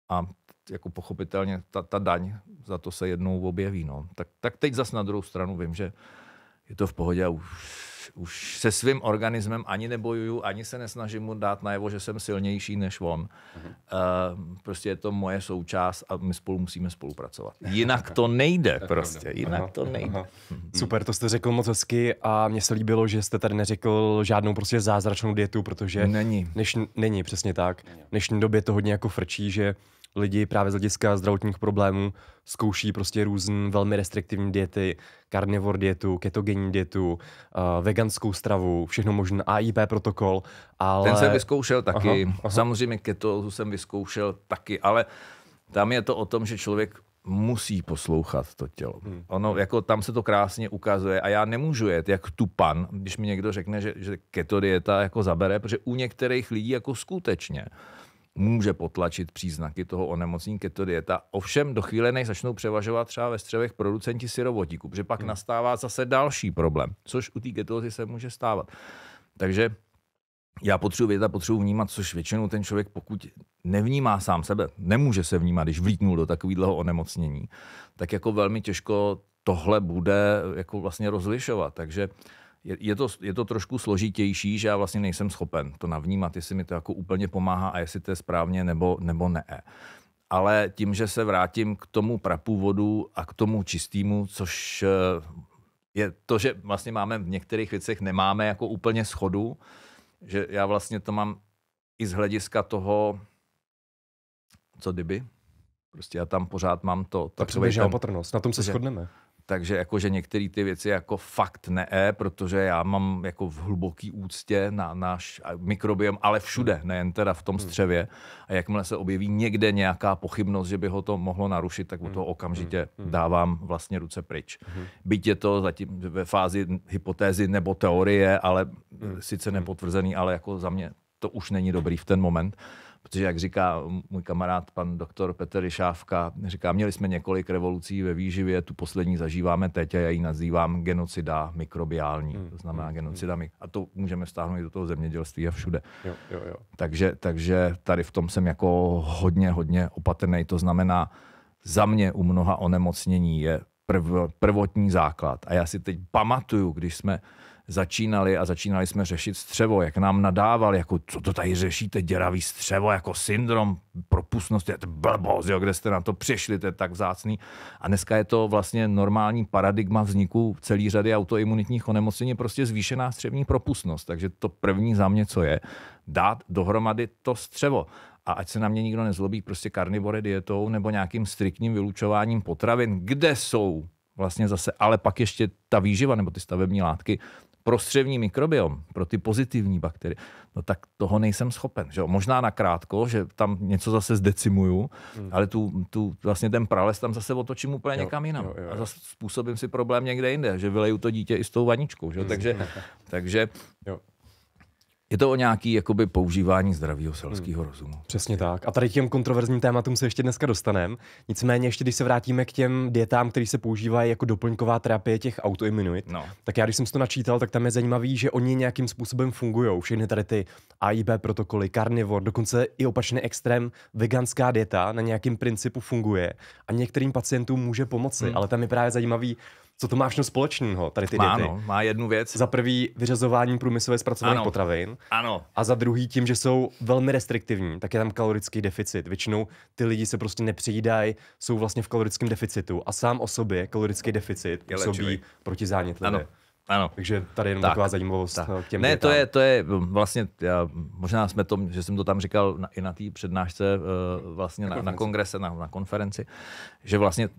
a jako pochopitelně ta, ta daň za to se jednou objeví. No. Tak, tak teď zase na druhou stranu vím, že je to v pohodě a už už, se svým organismem ani nebojuju, ani se nesnažím mu dát najevo, že jsem silnější než on. Uh-huh. Uh, prostě je to moje součást a my spolu musíme spolupracovat. Jinak to nejde prostě, jinak to nejde. Mhm. Super, to jste řekl moc hezky a mně se líbilo, že jste tady neřekl žádnou prostě zázračnou dietu, protože... Není. Než, není, přesně tak. V dnešní době to hodně jako frčí, že lidi právě z hlediska zdravotních problémů zkouší prostě různé velmi restriktivní diety, carnivore dietu, ketogenní dietu, uh, veganskou stravu, všechno možné, AIP protokol, ale... Ten jsem vyzkoušel taky, aha, aha. samozřejmě keto jsem vyzkoušel taky, ale tam je to o tom, že člověk musí poslouchat to tělo. Hmm. Ono, jako tam se to krásně ukazuje a já nemůžu jet jak tu pan, když mi někdo řekne, že, že keto dieta jako zabere, protože u některých lidí jako skutečně může potlačit příznaky toho onemocnění ketodieta. Ovšem do chvíle, než začnou převažovat třeba ve střevech producenti syrovodíku, protože pak hmm. nastává zase další problém, což u té ketózy se může stávat. Takže já potřebuji vědět a potřebuji vnímat, což většinou ten člověk, pokud nevnímá sám sebe, nemůže se vnímat, když vlítnul do takového onemocnění, tak jako velmi těžko tohle bude jako vlastně rozlišovat. Takže uh, je, je, to, je to trošku složitější, že já vlastně nejsem schopen to navnímat, jestli mi to jako úplně pomáhá a jestli to je správně nebo, nebo ne. Ale tím, že se vrátím k tomu prapůvodu a k tomu čistému, což eh, je to, že vlastně máme v některých věcech nemáme jako úplně schodu, že já vlastně to mám i z hlediska toho, co kdyby, Prostě já tam pořád mám to. Ta předběžná opatrnost, na tom se že, shodneme. Takže jakože některé ty věci jako fakt ne, protože já mám jako v hluboký úctě na náš mikrobiom, ale všude, hmm. nejen teda v tom hmm. střevě. A jakmile se objeví někde nějaká pochybnost, že by ho to mohlo narušit, tak u toho hmm. okamžitě dávám vlastně ruce pryč. Byť je to zatím ve fázi hypotézy nebo teorie, ale sice nepotvrzený, ale jako za mě to už není dobrý v ten moment. Protože, jak říká můj kamarád, pan doktor Petr Šávka, říká, měli jsme několik revolucí ve výživě, tu poslední zažíváme teď a já ji nazývám genocida mikrobiální. Hmm. To znamená hmm. genocida mi- A to můžeme stáhnout i do toho zemědělství a všude. Jo, jo, jo. Takže, takže tady v tom jsem jako hodně, hodně opatrný. To znamená, za mě u mnoha onemocnění je prv, prvotní základ. A já si teď pamatuju, když jsme začínali a začínali jsme řešit střevo, jak nám nadával, jako co to tady řešíte, děravý střevo, jako syndrom propustnosti, to blbost, jo, kde jste na to přišli, to je tak vzácný. A dneska je to vlastně normální paradigma vzniku celý řady autoimunitních onemocnění, prostě zvýšená střevní propustnost. Takže to první za mě, co je, dát dohromady to střevo. A ať se na mě nikdo nezlobí, prostě karnivore dietou nebo nějakým striktním vylučováním potravin, kde jsou vlastně zase, ale pak ještě ta výživa nebo ty stavební látky, prostřevní mikrobiom, pro ty pozitivní bakterie, no tak toho nejsem schopen. Že jo? Možná nakrátko, že tam něco zase zdecimuju, hmm. ale tu, tu, vlastně ten prales tam zase otočím úplně jo, někam jinam. Jo, jo, jo. A zase způsobím si problém někde jinde, že vyleju to dítě i s tou vaničkou. Že jo? Hmm. Takže, takže jo. Je to o nějaký jakoby, používání zdravého selského hmm. rozumu. Přesně tak. A tady těm kontroverzním tématům se ještě dneska dostaneme. Nicméně, ještě když se vrátíme k těm dietám, které se používají jako doplňková terapie těch autoimunit, no. tak já, když jsem si to načítal, tak tam je zajímavý, že oni nějakým způsobem fungují. Všechny tady ty AIB protokoly, carnivore, dokonce i opačný extrém, veganská dieta na nějakým principu funguje a některým pacientům může pomoci. Hmm. Ale tam je právě zajímavý, co to má všechno společného, tady ty má, diety? No, má jednu věc. Za prvý vyřazování průmyslové zpracovaných ano. potravin. Ano. A za druhý tím, že jsou velmi restriktivní, tak je tam kalorický deficit. Většinou ty lidi se prostě nepřijídají, jsou vlastně v kalorickém deficitu. A sám o sobě kalorický deficit je působí lečivý. proti Ano. Ano. Takže tady jenom tak, taková zajímavost tak. k těm Ne, to je, to je mm, vlastně, já, možná jsme to, že jsem to tam říkal na, i na té přednášce, uh, vlastně na, na, na kongrese, na, na konferenci, že vlastně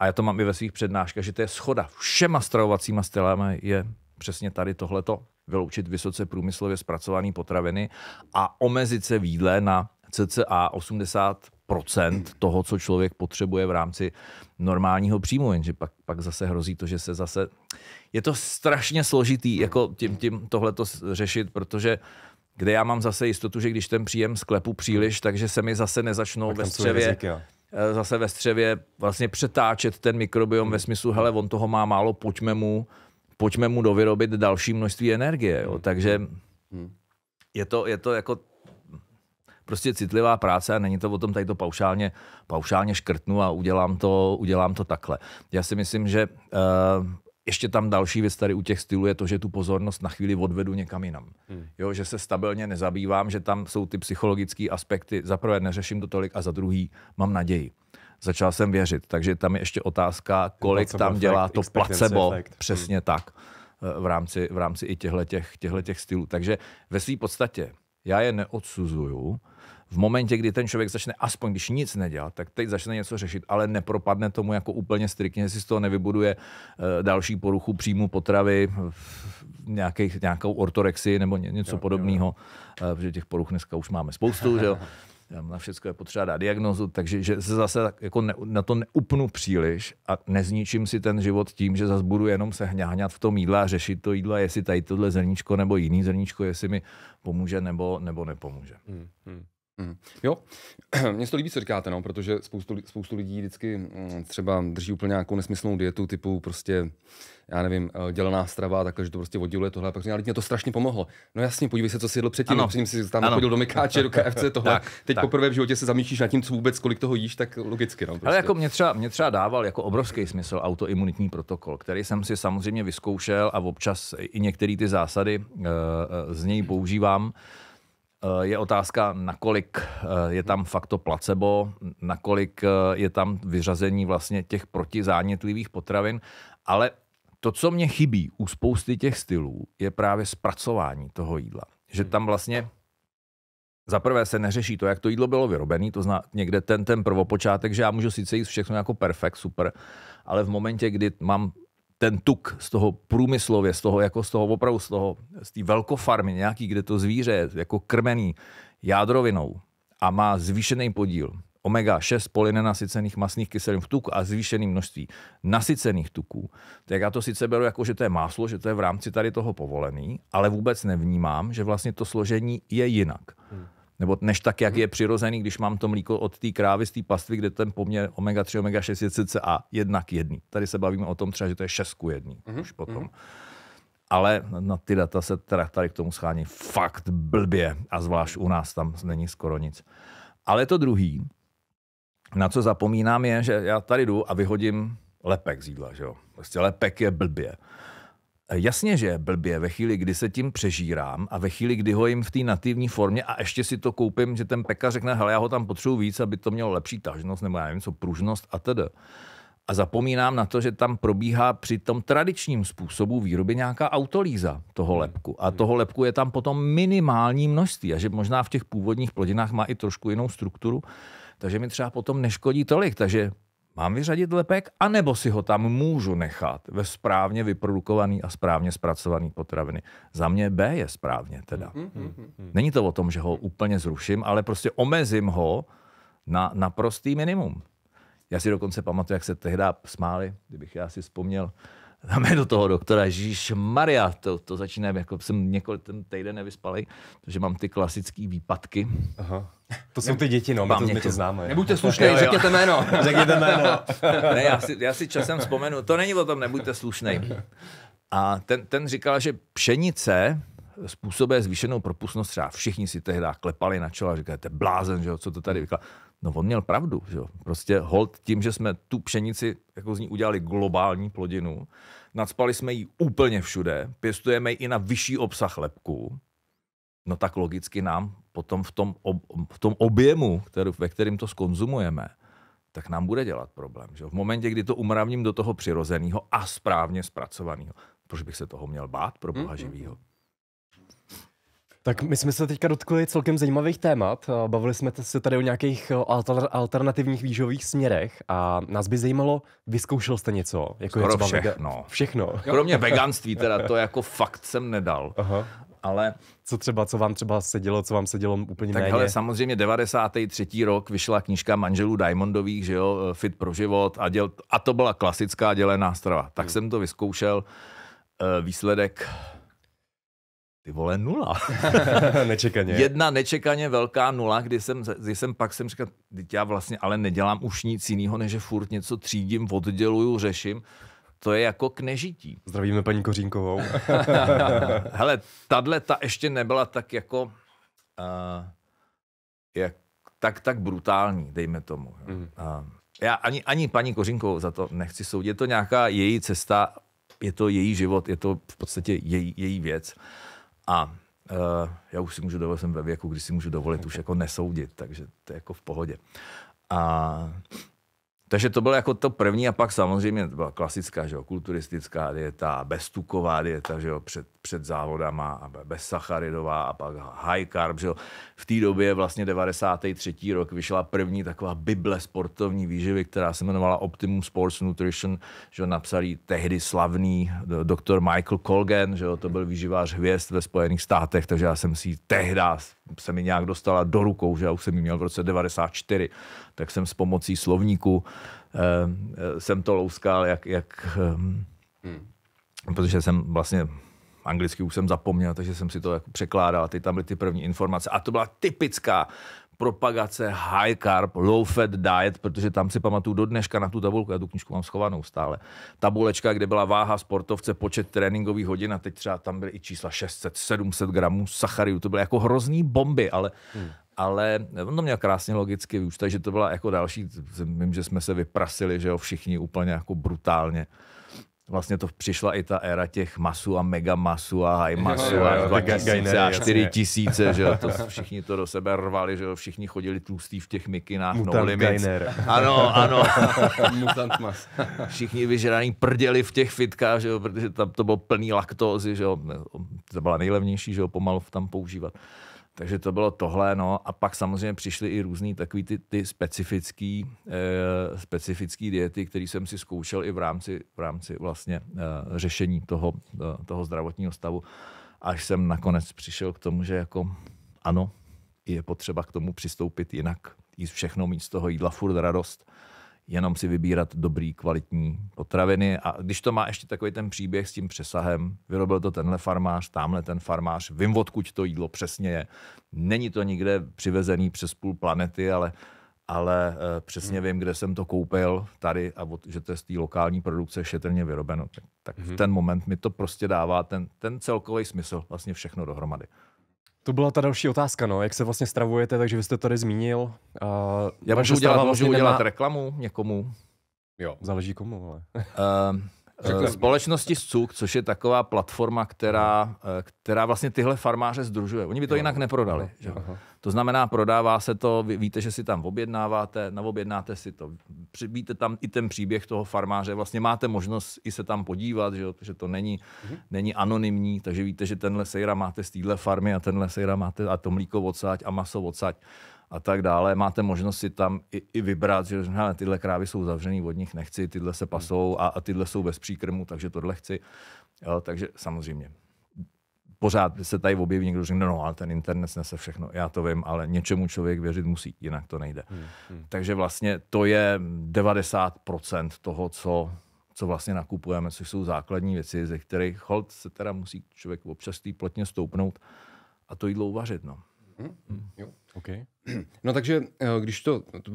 a já to mám i ve svých přednáškách, že to je schoda všema stravovacíma stylem je přesně tady tohleto. Vyloučit vysoce průmyslově zpracované potraviny a omezit se výdle na cca 80 procent toho, co člověk potřebuje v rámci normálního příjmu, jenže pak, pak zase hrozí to, že se zase... Je to strašně složitý jako tím, tím tohleto řešit, protože kde já mám zase jistotu, že když ten příjem sklepu příliš, takže se mi zase nezačnou ve střevě rizik, Eh, zase ve střevě vlastně přetáčet ten mikrobiom ve smyslu, hele, on toho má málo, pojďme mu, pojďme mu dovyrobit další množství energie. Jo. Hmm. Takže hmm. Hmm. je to, je to jako prostě citlivá práce a není to o tom tady to paušálně, paušálně škrtnu a udělám to, udělám to takhle. Já si myslím, že uh, ještě tam další věc tady u těch stylů je to, že tu pozornost na chvíli odvedu někam jinam. Hmm. Jo, že se stabilně nezabývám, že tam jsou ty psychologické aspekty. Za prvé neřeším to tolik a za druhý mám naději. Začal jsem věřit, takže tam je ještě otázka, kolik placebo tam dělá to placebo. Effect. Hmm. Přesně hmm. tak eh, v rámci, v rámci i těchto těch stylů. Takže ve své podstatě já je neodsuzuju, v momentě, kdy ten člověk začne, aspoň když nic nedělat, tak teď začne něco řešit, ale nepropadne tomu jako úplně striktně, si z toho nevybuduje eh, další poruchu příjmu potravy, nějaký, nějakou ortorexi nebo něco jo, podobného, jo. Eh, protože těch poruch dneska už máme spoustu, že jo. Na všechno je potřeba dát diagnozu, takže že se zase jako ne, na to neupnu příliš a nezničím si ten život tím, že zase budu jenom se hňáňat v tom jídle a řešit to jídlo, jestli tady tohle zrníčko nebo jiný zrníčko, jestli mi pomůže nebo, nebo nepomůže. Hmm, hmm. Mm. Jo, mně se to líbí, co říkáte, no, protože spoustu, spoustu lidí vždycky mm, třeba drží úplně nějakou nesmyslnou dietu typu prostě, já nevím, eh, dělená strava, takže to prostě oddíluje tohle, a pak mě to strašně pomohlo. No jasně, podívej se, co si jedl předtím, ano. předtím si tam ano. chodil do mikáče do KFC, tohle. tak, Teď tak. poprvé v životě se zamýšlíš nad tím, co vůbec, kolik toho jíš, tak logicky. No, prostě. Ale jako prostě. mě třeba, mě třeba dával jako obrovský smysl autoimunitní protokol, který jsem si samozřejmě vyzkoušel a občas i některé ty zásady uh, z něj používám. Eh, je otázka, nakolik eh, je tam fakto placebo, nakolik eh, je tam vyřazení vlastně těch protizánětlivých potravin, ale to, co mě chybí u spousty těch stylů, je právě zpracování toho jídla. Že hmm. tam vlastně za prvé se neřeší to, jak to jídlo bylo vyrobené, to zná někde ten, ten prvopočátek, že já můžu sice jíst všechno jako perfekt, super, ale v momentě, kdy mám ten tuk z toho průmyslově, z toho, jako z toho opravdu, z toho, z té velkofarmy nějaký, kde to zvíře je jako krmený jádrovinou a má zvýšený podíl omega-6 polynenasycených masných kyselin v tuku a zvýšený množství nasycených tuků, tak já to sice beru jako, že to je máslo, že to je v rámci tady toho povolený, ale vůbec nevnímám, že vlastně to složení je jinak. Hmm nebo než tak, jak mhm. je přirozený, když mám to mlíko od té krávy z té pastvy, kde ten poměr omega-3, omega-6 je cca a k jedný. Tady se bavíme o tom třeba, že to je 6 ku 1 mm-hmm. už potom. Mhm. Ale na ty data se teda tady k tomu schání fakt blbě a zvlášť u nás tam není skoro nic. Ale to druhý, na co zapomínám je, že já tady jdu a vyhodím lepek z jídla, že jo. Prostě lepek je blbě. Jasně, že je blbě ve chvíli, kdy se tím přežírám a ve chvíli, kdy ho jim v té nativní formě a ještě si to koupím, že ten pekař řekne, hele, já ho tam potřebuji víc, aby to mělo lepší tažnost nebo já nevím co, pružnost a tedy. A zapomínám na to, že tam probíhá při tom tradičním způsobu výroby nějaká autolíza toho lepku. A toho lepku je tam potom minimální množství a že možná v těch původních plodinách má i trošku jinou strukturu, takže mi třeba potom neškodí tolik. Takže Mám vyřadit lepek, anebo si ho tam můžu nechat ve správně vyprodukovaný a správně zpracovaný potraviny. Za mě B je správně teda. Mhm, mhm, mhm. Není to o tom, že ho úplně zruším, ale prostě omezím ho na, na prostý minimum. Já si dokonce pamatuju, jak se tehdy smáli, kdybych já si vzpomněl, dáme do toho doktora, Ježíš Maria, to, to začínám, jako jsem několik ten týden nevyspalý, protože mám ty klasické výpadky. Aha. To jsou ty děti, no, my to, my to známe. Nebuďte slušný, řekněte jméno. řekněte jméno. ne, já si, já si časem vzpomenu, to není o tom, nebuďte slušný. A ten, ten říkal, že pšenice způsobuje zvýšenou propustnost třeba. Všichni si tehdy klepali na čelo a říkali, to je blázen, že jo, co to tady vykládá. No on měl pravdu, že jo. Prostě hold tím, že jsme tu pšenici, jako z ní udělali globální plodinu, nadspali jsme ji úplně všude, pěstujeme ji i na vyšší obsah lepku, no tak logicky nám potom v tom, ob, v tom objemu, který, ve kterým to skonzumujeme, tak nám bude dělat problém. Že? V momentě, kdy to umravním do toho přirozeného a správně zpracovaného. Proč bych se toho měl bát pro boha mm, mm, živýho? Mm-hmm. Tak my jsme se teďka dotkli celkem zajímavých témat. Eh, bavili jsme se tady o nějakých eh, alter, alternativních výživových směrech a nás by zajímalo, vyzkoušel jste něco? Jako Skoro je všechno. Vega- všechno. Kromě veganství teda, to jako fakt jsem nedal. Aha. Ale co třeba, co vám třeba sedělo, co vám sedělo úplně tak méně. ale samozřejmě 93. rok vyšla knižka manželů Diamondových, že jo, eh, Fit pro život a, děl, a to byla klasická dělená strava. Tak hmm. jsem to vyzkoušel. Výsledek ty vole, nula. nečekaně. Jedna nečekaně velká nula, kdy jsem, kdy jsem pak jsem říkal, teď já vlastně ale nedělám už nic jiného, než že furt něco třídím, odděluju, řeším. To je jako k nežití. Zdravíme paní Kořínkovou. Hele, tahle ta ještě nebyla tak jako, uh, jak, tak, tak brutální, dejme tomu. Jo. Mm. Uh, já ani, ani paní Kořínkovou za to nechci soudit. Je to nějaká její cesta, je to její život, je to v podstatě její, její věc. A uh, já už si můžu dovolit, jsem ve věku, kdy si můžu dovolit okay. už jako nesoudit, takže to je jako v pohodě. A takže to bylo jako to první a pak samozřejmě to byla klasická, že jo, kulturistická dieta, beztuková dieta, že jo, před, před závodama, bezsacharidová a pak high carb, že jo. V té době vlastně 93. rok vyšla první taková bible sportovní výživy, která se jmenovala Optimum Sports Nutrition, že jo, napsali tehdy slavný doktor Michael Colgan, že jo, to byl výživář hvězd ve Spojených státech, takže já jsem si tehdy se mi nějak dostala do rukou, že já už jsem ji měl v roce 94 tak jsem s pomocí slovníku eh, jsem to louskal, jak, jak eh, hmm. protože jsem vlastně anglicky už jsem zapomněl, takže jsem si to jako překládal. Ty tam byly ty první informace. A to byla typická propagace high carb, low fat diet, protože tam si pamatuju do dneška na tu tabulku, já tu knižku mám schovanou stále. Tabulečka, kde byla váha sportovce, počet tréninkových hodin a teď třeba tam byly i čísla 600, 700 gramů sacharidu. To byly jako hrozný bomby, ale, hmm ale on to měl krásně logicky vyučit, takže to byla jako další, vím, že jsme se vyprasili, že jo, všichni úplně jako brutálně. Vlastně to přišla i ta éra těch masů a mega masů a high masů a 2000 a 4000, že to všichni to do sebe rvali, že jo, všichni chodili tlustý v těch mikinách, Mutant no Gainer. Ano, ano. Mutant mas. všichni vyžraný prděli v těch fitkách, že jo, protože tam to bylo plný laktózy, že jo, to byla nejlevnější, že jo, pomalu tam používat. Takže to bylo tohle, no. A pak samozřejmě přišly i různé takové ty, ty specifické eh, specifický diety, které jsem si zkoušel i v rámci, v rámci vlastně eh, řešení toho, eh, toho zdravotního stavu. Až jsem nakonec přišel k tomu, že jako ano, je potřeba k tomu přistoupit jinak, jíst všechno, mít z toho jídla furt radost jenom si vybírat dobrý, kvalitní potraviny. A když to má ještě takový ten příběh s tím přesahem, vyrobil to tenhle farmář, tamhle ten farmář, vím, odkud to jídlo přesně je. Není to nikde přivezený přes půl planety, ale ale eh, přesně hmm. vím, kde jsem to koupil tady a od, že to je z té lokální produkce šetrně vyrobeno. Tak, tak hmm v ten moment mi to prostě dává ten, ten celkový smysl, vlastně všechno dohromady. To byla ta další otázka, no. Jak se vlastně stravujete, takže vy jste tady zmínil. Uh, Já můžu udělat, vlastně můžu udělat nemá... reklamu někomu? Jo, záleží komu, ale. uh, Řekl eh, společnosti SCUK, což je taková platforma, která, eh, která vlastně tyhle farmáře združuje. Oni by to jo. jinak neprodali. Že? Aha. To znamená, prodává se to, vy víte, že si tam objednáváte, naobjednáte si to, víte tam i ten příběh toho farmáře, vlastně máte možnost i se tam podívat, že, že to není, mhm. není anonymní, takže víte, že tenhle sejra máte z téhle farmy a tenhle sejra máte a to mlíko odsaď a maso odsaď a tak dále. Máte možnost si tam i, i vybrat, že hele, tyhle krávy jsou zavřený, od nich nechci, tyhle se pasou a, a tyhle jsou bez příkrmu, takže tohle chci. Jo, takže samozřejmě. Pořád se tady objeví někdo, že no, ale ten internet snese všechno, já to vím, ale něčemu člověk věřit musí, jinak to nejde. Hmm, hmm. Takže vlastně to je 90% toho, co co vlastně nakupujeme, což jsou základní věci, ze kterých hold se teda musí člověk občas té plotně stoupnout a to jídlo uvařit. No. Hmm. Hmm. Jo. Okay. No takže, eh, když to, no to,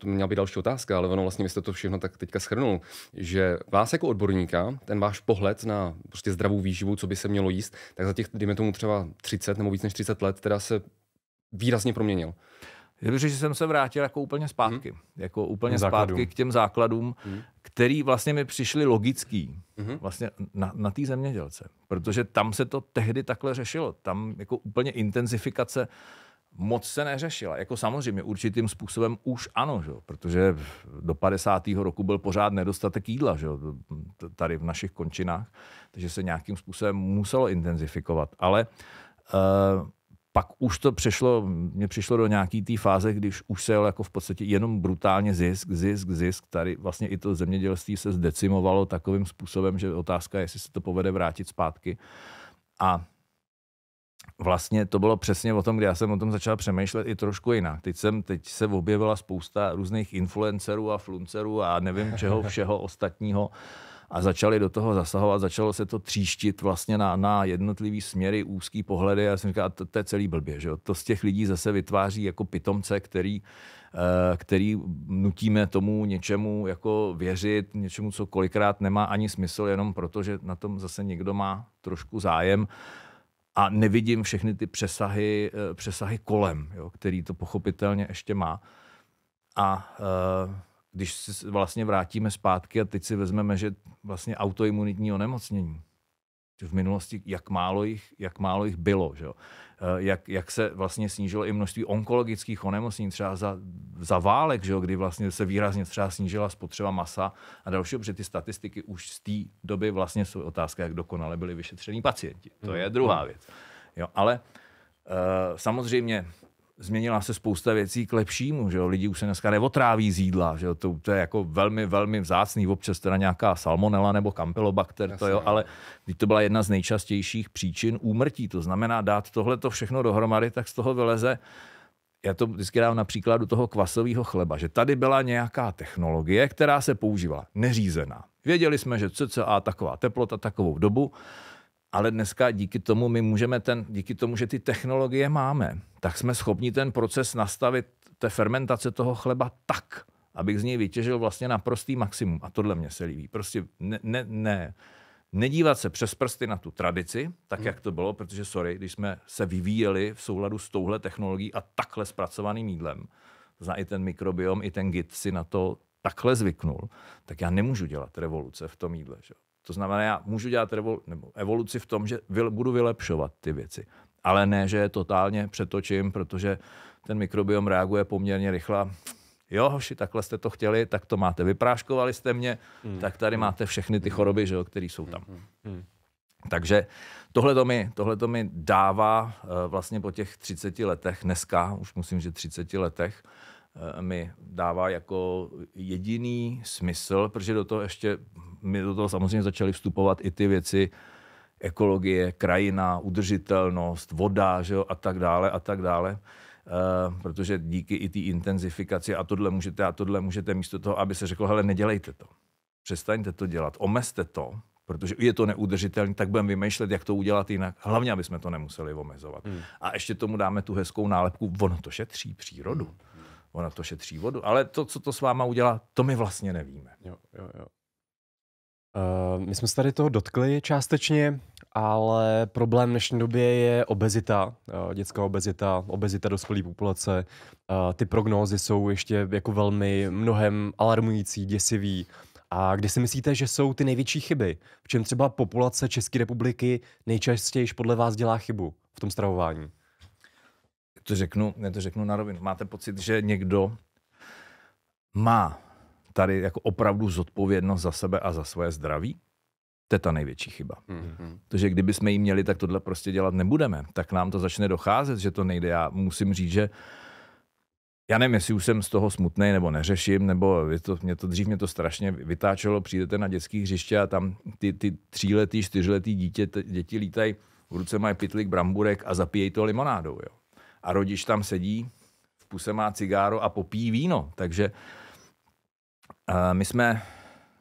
to měla být další otázka, ale ono vlastně vy jste to všechno tak teďka schrnul, že vás jako odborníka, ten váš pohled na prostě zdravou výživu, co by se mělo jíst, tak za těch, dejme tomu třeba 30 nebo víc než 30 let, teda se výrazně proměnil. Je bych že jsem se vrátil jako úplně zpátky. Hmm. Jako úplně základům. zpátky k těm základům, hmm. který vlastně mi přišli logický. Hmm. Vlastně na, na té zemědělce. Protože tam se to tehdy takhle řešilo. Tam jako úplně intenzifikace uh, moc se neřešila. Jako samozřejmě určitým způsobem už ano, že? protože do 50. roku byl pořád nedostatek jídla že? tady v našich končinách, takže se nějakým způsobem muselo intenzifikovat. Ale e, pak už to přišlo, mě přišlo do nějaký té fáze, když už se jel jako v podstatě jenom brutálně zisk, zisk, zisk. Tady vlastně i to zemědělství se zdecimovalo takovým způsobem, že otázka je, jestli se to povede vrátit zpátky. A vlastně to bylo přesně o tom, kdy já jsem o tom začal přemýšlet i trošku jinak. Teď, jsem, teď se objevila spousta různých influencerů a fluncerů a nevím čeho všeho ostatního a začali do toho zasahovat, začalo se to tříštit vlastně na, na jednotlivý směry, úzký pohledy já jsem říkal, to, to je celý blbě, že jo? To z těch lidí zase vytváří jako pitomce, který, eh, který nutíme tomu něčemu jako věřit, něčemu, co kolikrát nemá ani smysl, jenom proto, že na tom zase někdo má trošku zájem a nevidím všechny ty přesahy, eh, přesahy kolem, jo, který to pochopitelně ještě má. A eh, když se vlastně vrátíme zpátky a teď si vezmeme, že vlastně autoimunitní onemocnění, v minulosti, jak málo jich, jak málo jich bylo. Že jo? Eh, jak, jak se vlastně snížilo i množství onkologických onemocnění, třeba za, za válek, že jo, kdy vlastně se výrazně třeba snížila spotřeba masa a další, protože ty statistiky už z té doby vlastně jsou otázka, jak dokonale byli vyšetření pacienti. To mhm. je druhá mhm. věc. Jo, ale uh, samozřejmě změnila se spousta věcí k lepšímu, že jo? lidi už se dneska neotráví z jídla, že jo? To, to, je jako velmi, velmi vzácný, občas teda nějaká salmonella nebo campylobacter, to jo, ale to byla jedna z nejčastějších příčin úmrtí, to znamená dát tohle to všechno dohromady, tak z toho vyleze já to vždycky dám na příkladu toho kvasového chleba, že tady byla nějaká technologie, která se používala neřízená. Věděli jsme, že cca taková teplota takovou dobu, ale dneska díky tomu my můžeme ten, díky tomu, že ty technologie máme, tak jsme schopni ten proces nastavit té fermentace toho chleba tak, abych z něj vytěžil vlastně na prostý maximum. A tohle mě se líbí. Prostě ne, ne, ne, nedívat se přes prsty na tu tradici, tak hmm. jak to bylo, protože sorry, když jsme se vyvíjeli v souladu s touhle technologií a takhle zpracovaným jídlem, zná i ten mikrobiom, i ten git si na to takhle zvyknul, tak já nemůžu dělat revoluce v tom jídle. Že? To znamená, já můžu dělat revol, nebo evoluci v tom, že vyl, budu vylepšovat ty věci. Ale ne, že je totálně přetočím, protože ten mikrobiom reaguje poměrně rychle. Jo, hoši, takhle jste to chtěli, tak to máte. Vypráškovali jste mě, hmm. tak tady hmm. máte všechny ty hmm. choroby, hmm. které jsou tam. Hmm. hmm. Takže tohle to mi, tohle to mi dává eh, vlastně po těch 30 letech, dneska už musím, že 30 letech, Eh, mi dává jako jediný smysl, protože do toho ještě, my do toho samozřejmě začaly vstupovat i ty věci, ekologie, krajina, udržitelnost, voda že jo, a tak dále a tak dále. Uh, protože díky i té intenzifikaci a tohle můžete a tohle můžete místo toho, aby se řeklo, hele, nedělejte to. Přestaňte to dělat, omezte to, protože je to neudržitelné, tak budeme vymýšlet, jak to udělat jinak. Hlavně, aby jsme to nemuseli omezovat. Hmm. A ještě tomu dáme tu hezkou nálepku, ono to šetří přírodu. Hmm ona to šetří vodu. Ale to, co to s váma udělá, to my vlastně nevíme. Jo, jo, jo. Uh, my jsme se tady toho dotkli částečně, ale problém v dnešní době je obezita, uh, dětská obezita, obezita dospělé populace. Uh, ty prognózy jsou ještě jako velmi mnohem alarmující, děsivý. A kde si myslíte, že jsou ty největší chyby? V čem třeba populace České republiky nejčastěji podle vás dělá chybu v tom stravování? to řeknu, ne to řeknu na rovinu, máte pocit, že někdo má tady jako opravdu zodpovědnost za sebe a za svoje zdraví? To je ta největší chyba. Mm-hmm. že kdyby jsme ji měli, tak tohle prostě dělat nebudeme. Tak nám to začne docházet, že to nejde. Já musím říct, že já nevím, jestli už jsem z toho smutný, nebo neřeším, nebo to, mě to, dřív mě to strašně vytáčelo, přijdete na dětské hřiště a tam ty, ty tříletý, čtyřletý dítě, děti lítají, v ruce mají pytlík bramburek a zapíjejí to limonádou. Jo a rodič tam sedí, v puse má cigáro a popíjí víno. Takže my jsme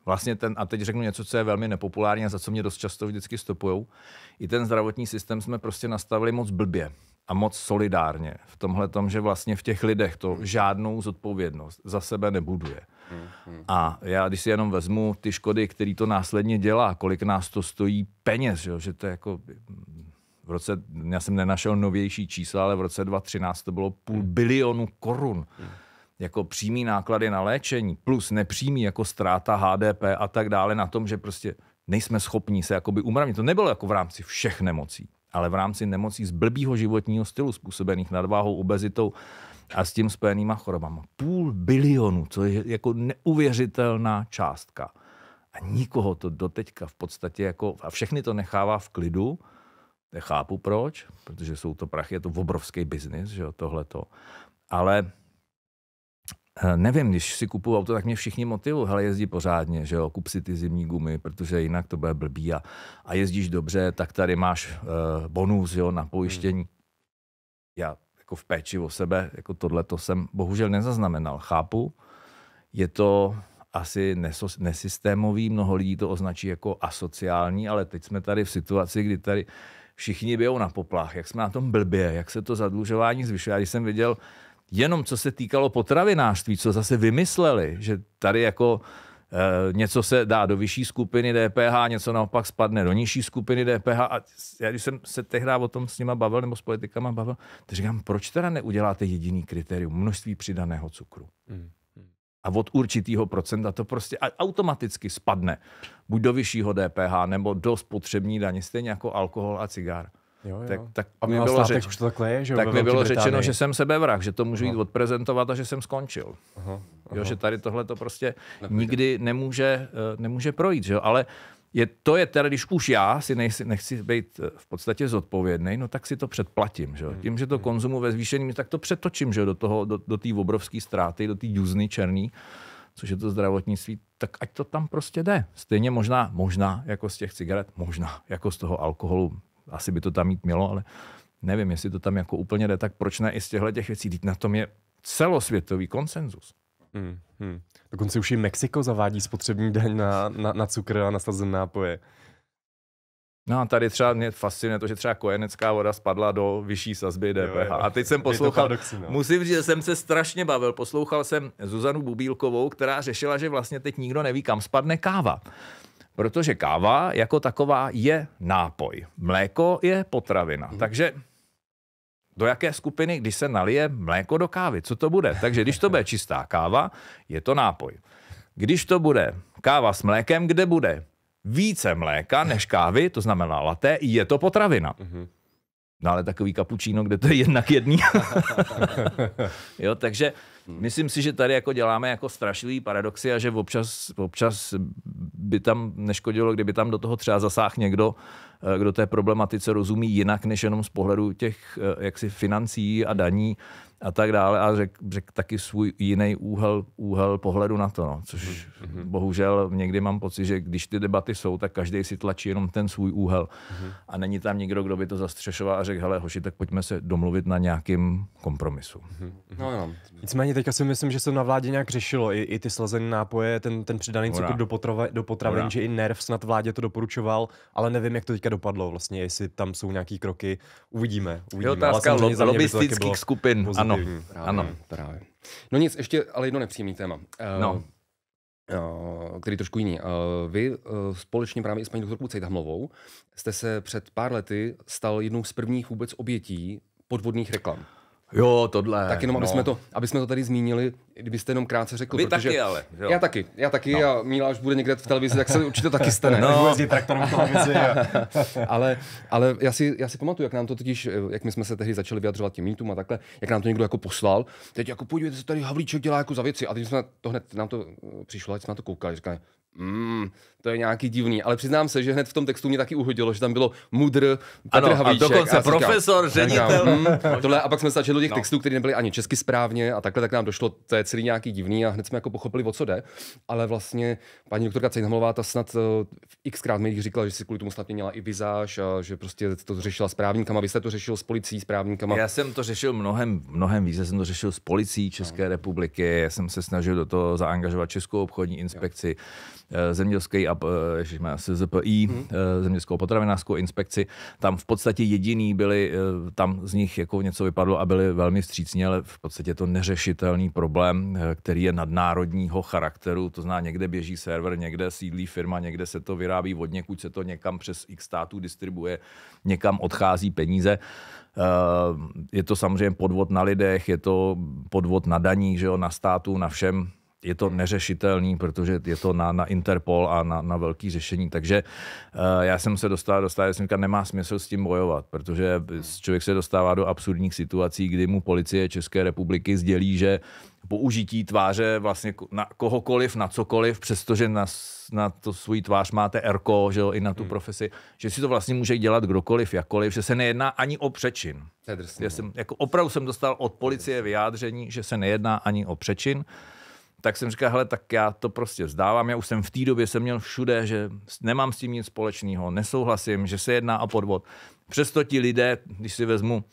vlastně ten, a teď řeknu něco, co je velmi nepopulární a za co mě dost často vždycky stopujou, i ten zdravotní systém jsme prostě nastavili moc blbě a moc solidárně v tomhle tom, že vlastně v těch lidech to hmm. žádnou zodpovědnost za sebe nebuduje. Hmm, hmm. A já, když si jenom vezmu ty škody, které to následně dělá, kolik nás to stojí peněz, že, že to je jako v roce, já jsem nenašel novější čísla, ale v roce 2013 to bylo půl hmm. bilionu korun. Hmm. Jako přímý náklady na léčení, plus nepřímý jako ztráta HDP a tak dále na tom, že prostě nejsme schopni se jakoby umravnit. To nebylo jako v rámci všech nemocí, ale v rámci nemocí z blbýho životního stylu způsobených nadváhou, obezitou a s tím spojenýma chorobama. Půl bilionu, co je jako neuvěřitelná částka. A nikoho to doteďka v podstatě jako, a všechny to nechává v klidu, Nechápu proč, protože jsou to prachy, je to obrovský biznis, že jo, tohleto. Ale eh, nevím, když si kupuju auto, tak mě všichni motivují, hele, jezdí pořádně, že jo, kup si ty zimní gumy, protože jinak to bude blbý a, a jezdíš dobře, tak tady máš uh, bonus, jo, na pojištění. Hmm. Já jako v péči o sebe, jako tohle to jsem bohužel nezaznamenal. Chápu, je to asi nesos, nesystémový, mnoho lidí to označí jako asociální, ale teď jsme tady v situaci, kdy tady všichni bijou na poplách, jak jsme na tom blbě, jak se to zadlužování zvyšuje. Já když jsem viděl jenom, co se týkalo potravinářství, co zase vymysleli, že tady jako e, něco se dá do vyšší skupiny DPH, něco naopak spadne do nižší skupiny DPH. A já když jsem se tehdy o tom s nima bavil, nebo s politikama bavil, tak říkám, proč teda neuděláte jediný kritérium, množství přidaného cukru? Hmm a od určitého procenta to prostě automaticky spadne. Buď do vyššího DPH, nebo do spotřební daně, stejně jako alkohol a cigár. Jo, jo. Tak, tak a mi bylo, řeč... už to takhle je, že tak mi bylo řečeno, že jsem sebevrah, že to můžu jít odprezentovat a že jsem skončil. Aha, aha. Jo, že tady tohle to prostě Nebude. nikdy nemůže, eh, nemůže projít. Že jo? Ale je, to je teda, když už já si nechci, nechci být eh, v podstatě zodpovědný, no tak si to předplatím. Že? Hmm. Tím, že to hmm. konzumu ve zvýšení, tak to přetočím že? do té do, do obrovské ztráty, do té duzny černý, což je to zdravotnictví, tak ať to tam prostě jde. Stejně možná, možná jako z těch cigaret, možná jako z toho alkoholu, asi by to tam mít mělo, ale nevím, jestli to tam jako úplně jde, tak proč ne i z těchto těch věcí, teď na tom je celosvětový konsenzus. Hmm, hmm. Dokonce už i Mexiko zavádí spotřební daň na, na, na cukr a na nápoje. No a tady třeba mě fascinuje to, že třeba kojenecká voda spadla do vyšší sazby DPH. Jo, jo. A teď jsem poslouchal, no. musím říct, že jsem se strašně bavil. Poslouchal jsem Zuzanu Bubílkovou, která řešila, že vlastně teď nikdo neví, kam spadne káva. Protože káva jako taková je nápoj. Mléko je potravina. Hmm. Takže do jaké skupiny, když se nalije mléko do kávy, co to bude. Takže když to bude čistá káva, je to nápoj. Když to bude káva s mlékem, kde bude více mléka než kávy, to znamená laté, je to potravina. No ale takový kapučíno, kde to je jednak jedný. jo, takže myslím si, že tady jako děláme jako strašlivý paradoxy a že občas, občas by tam neškodilo, kdyby tam do toho třeba zasáhl někdo, Eh, kdo té problematice rozumí jinak, než jenom z pohledu těch eh, jaksi financí a daní a tak dále a řek, řek taky svůj jiný úhel, úhel pohledu na to, no. což mm-hmm. bohužel někdy mám pocit, že když ty debaty jsou, tak každý si tlačí jenom ten svůj úhel mm-hmm. a není tam nikdo, kdo by to zastřešoval a řekl, hele hoši, tak pojďme se domluvit na nějakým kompromisu. Mm-hmm. No, no. Nicméně teďka si myslím, že se na vládě nějak řešilo i, i ty slazené nápoje, ten, ten přidaný cukr do, potrava, do potravin, Ura. že i NERV snad vládě to doporučoval, ale nevím, jak to teďka dopadlo vlastně, jestli tam jsou nějaký kroky, uvidíme. uvidíme. Je otázka lo- lobistických skupin, pozitivní. ano, právě, ano. Právě. No nic, ještě ale jedno nepříjemný téma. Eh, no. Uh, který trošku jiný. Eh, vy společně právě s paní doktorkou Cejthamlovou jste se před pár lety stal jednou z prvních vůbec obětí podvodných reklam. Jo, tohle. Tak jenom, aby, no. jsme to, aby jsme to tady zmínili, kdybyste jenom krátce řekl. Vy protože taky, ale. Jo. Já taky, já taky no. a Míla, už bude někde v televizi, tak se určitě taky stane. No. jezdit traktorem televizi. ale, ale já si, já si pamatuju, jak nám to totiž, jak my jsme se tehdy začali vyjadřovat těm mítům a takhle, jak nám to někdo jako poslal. Teď jako podívejte se, tady Havlíček dělá jako za věci. A teď jsme to hned, nám to přišlo, ať jsme na to koukali, říkali, mm, to je nějaký divný. Ale přiznám se, že hned v tom textu mě taky uhodilo, že tam bylo mudr, Petr ano, Havíček, A dokonce a profesor, říkám, ředitel. mm, tohle, a pak jsme začali do těch no. textů, které nebyly ani česky správně a takhle tak nám došlo, to je celý nějaký divný a hned jsme jako pochopili, o co jde. Ale vlastně paní doktorka Cejnhamová ta snad eh, xkrát mi říkala, že si kvůli tomu snad měla i vizáž a že prostě to řešila s právníkama. Vy jste to řešil s policií, s právníkama. Já jsem to řešil mnohem, mnohem víc. Já jsem to řešil s policií České no. republiky. Já jsem se snažil do toho zaangažovat Českou obchodní inspekci. Jo Eh, zemědělský a eh, SZPI, hmm. Eh, zemědělskou potravinářskou inspekci. Tam v podstatě jediný byli, tam z nich jako něco vypadlo a byli velmi vstřícní, ale v podstatě to neřešitelný problém, který je nadnárodního charakteru. To zná někde běží server, někde sídlí firma, někde se to vyrábí od někud, se to někam přes x států distribuje, někam odchází peníze. Je to samozřejmě podvod na lidech, je to podvod na daní, že jo, na státu, na všem je to neřešitelný, protože je to na, na Interpol a na, na velký řešení. Takže uh, já jsem se dostal, dostal jsem říkal, nemá smysl s tím bojovat, protože člověk se dostává do absurdních situací, kdy mu policie České republiky sdělí, že použití tváře vlastně na kohokoliv, na cokoliv, přestože na, na to svůj tvář máte erko, že jo, i na tu hmm. profesi, že si to vlastně může dělat kdokoliv, jakkoliv, že se nejedná ani o přečin. Já no. jsem, jako opravdu jsem dostal od policie vyjádření, že se nejedná ani o přečin tak jsem říkal, hele, tak já to prostě vzdávám. Já už jsem v té době jsem měl všude, že nemám s tím nic společného, nesouhlasím, že se jedná o podvod. Přesto ti lidé, když si vezmu,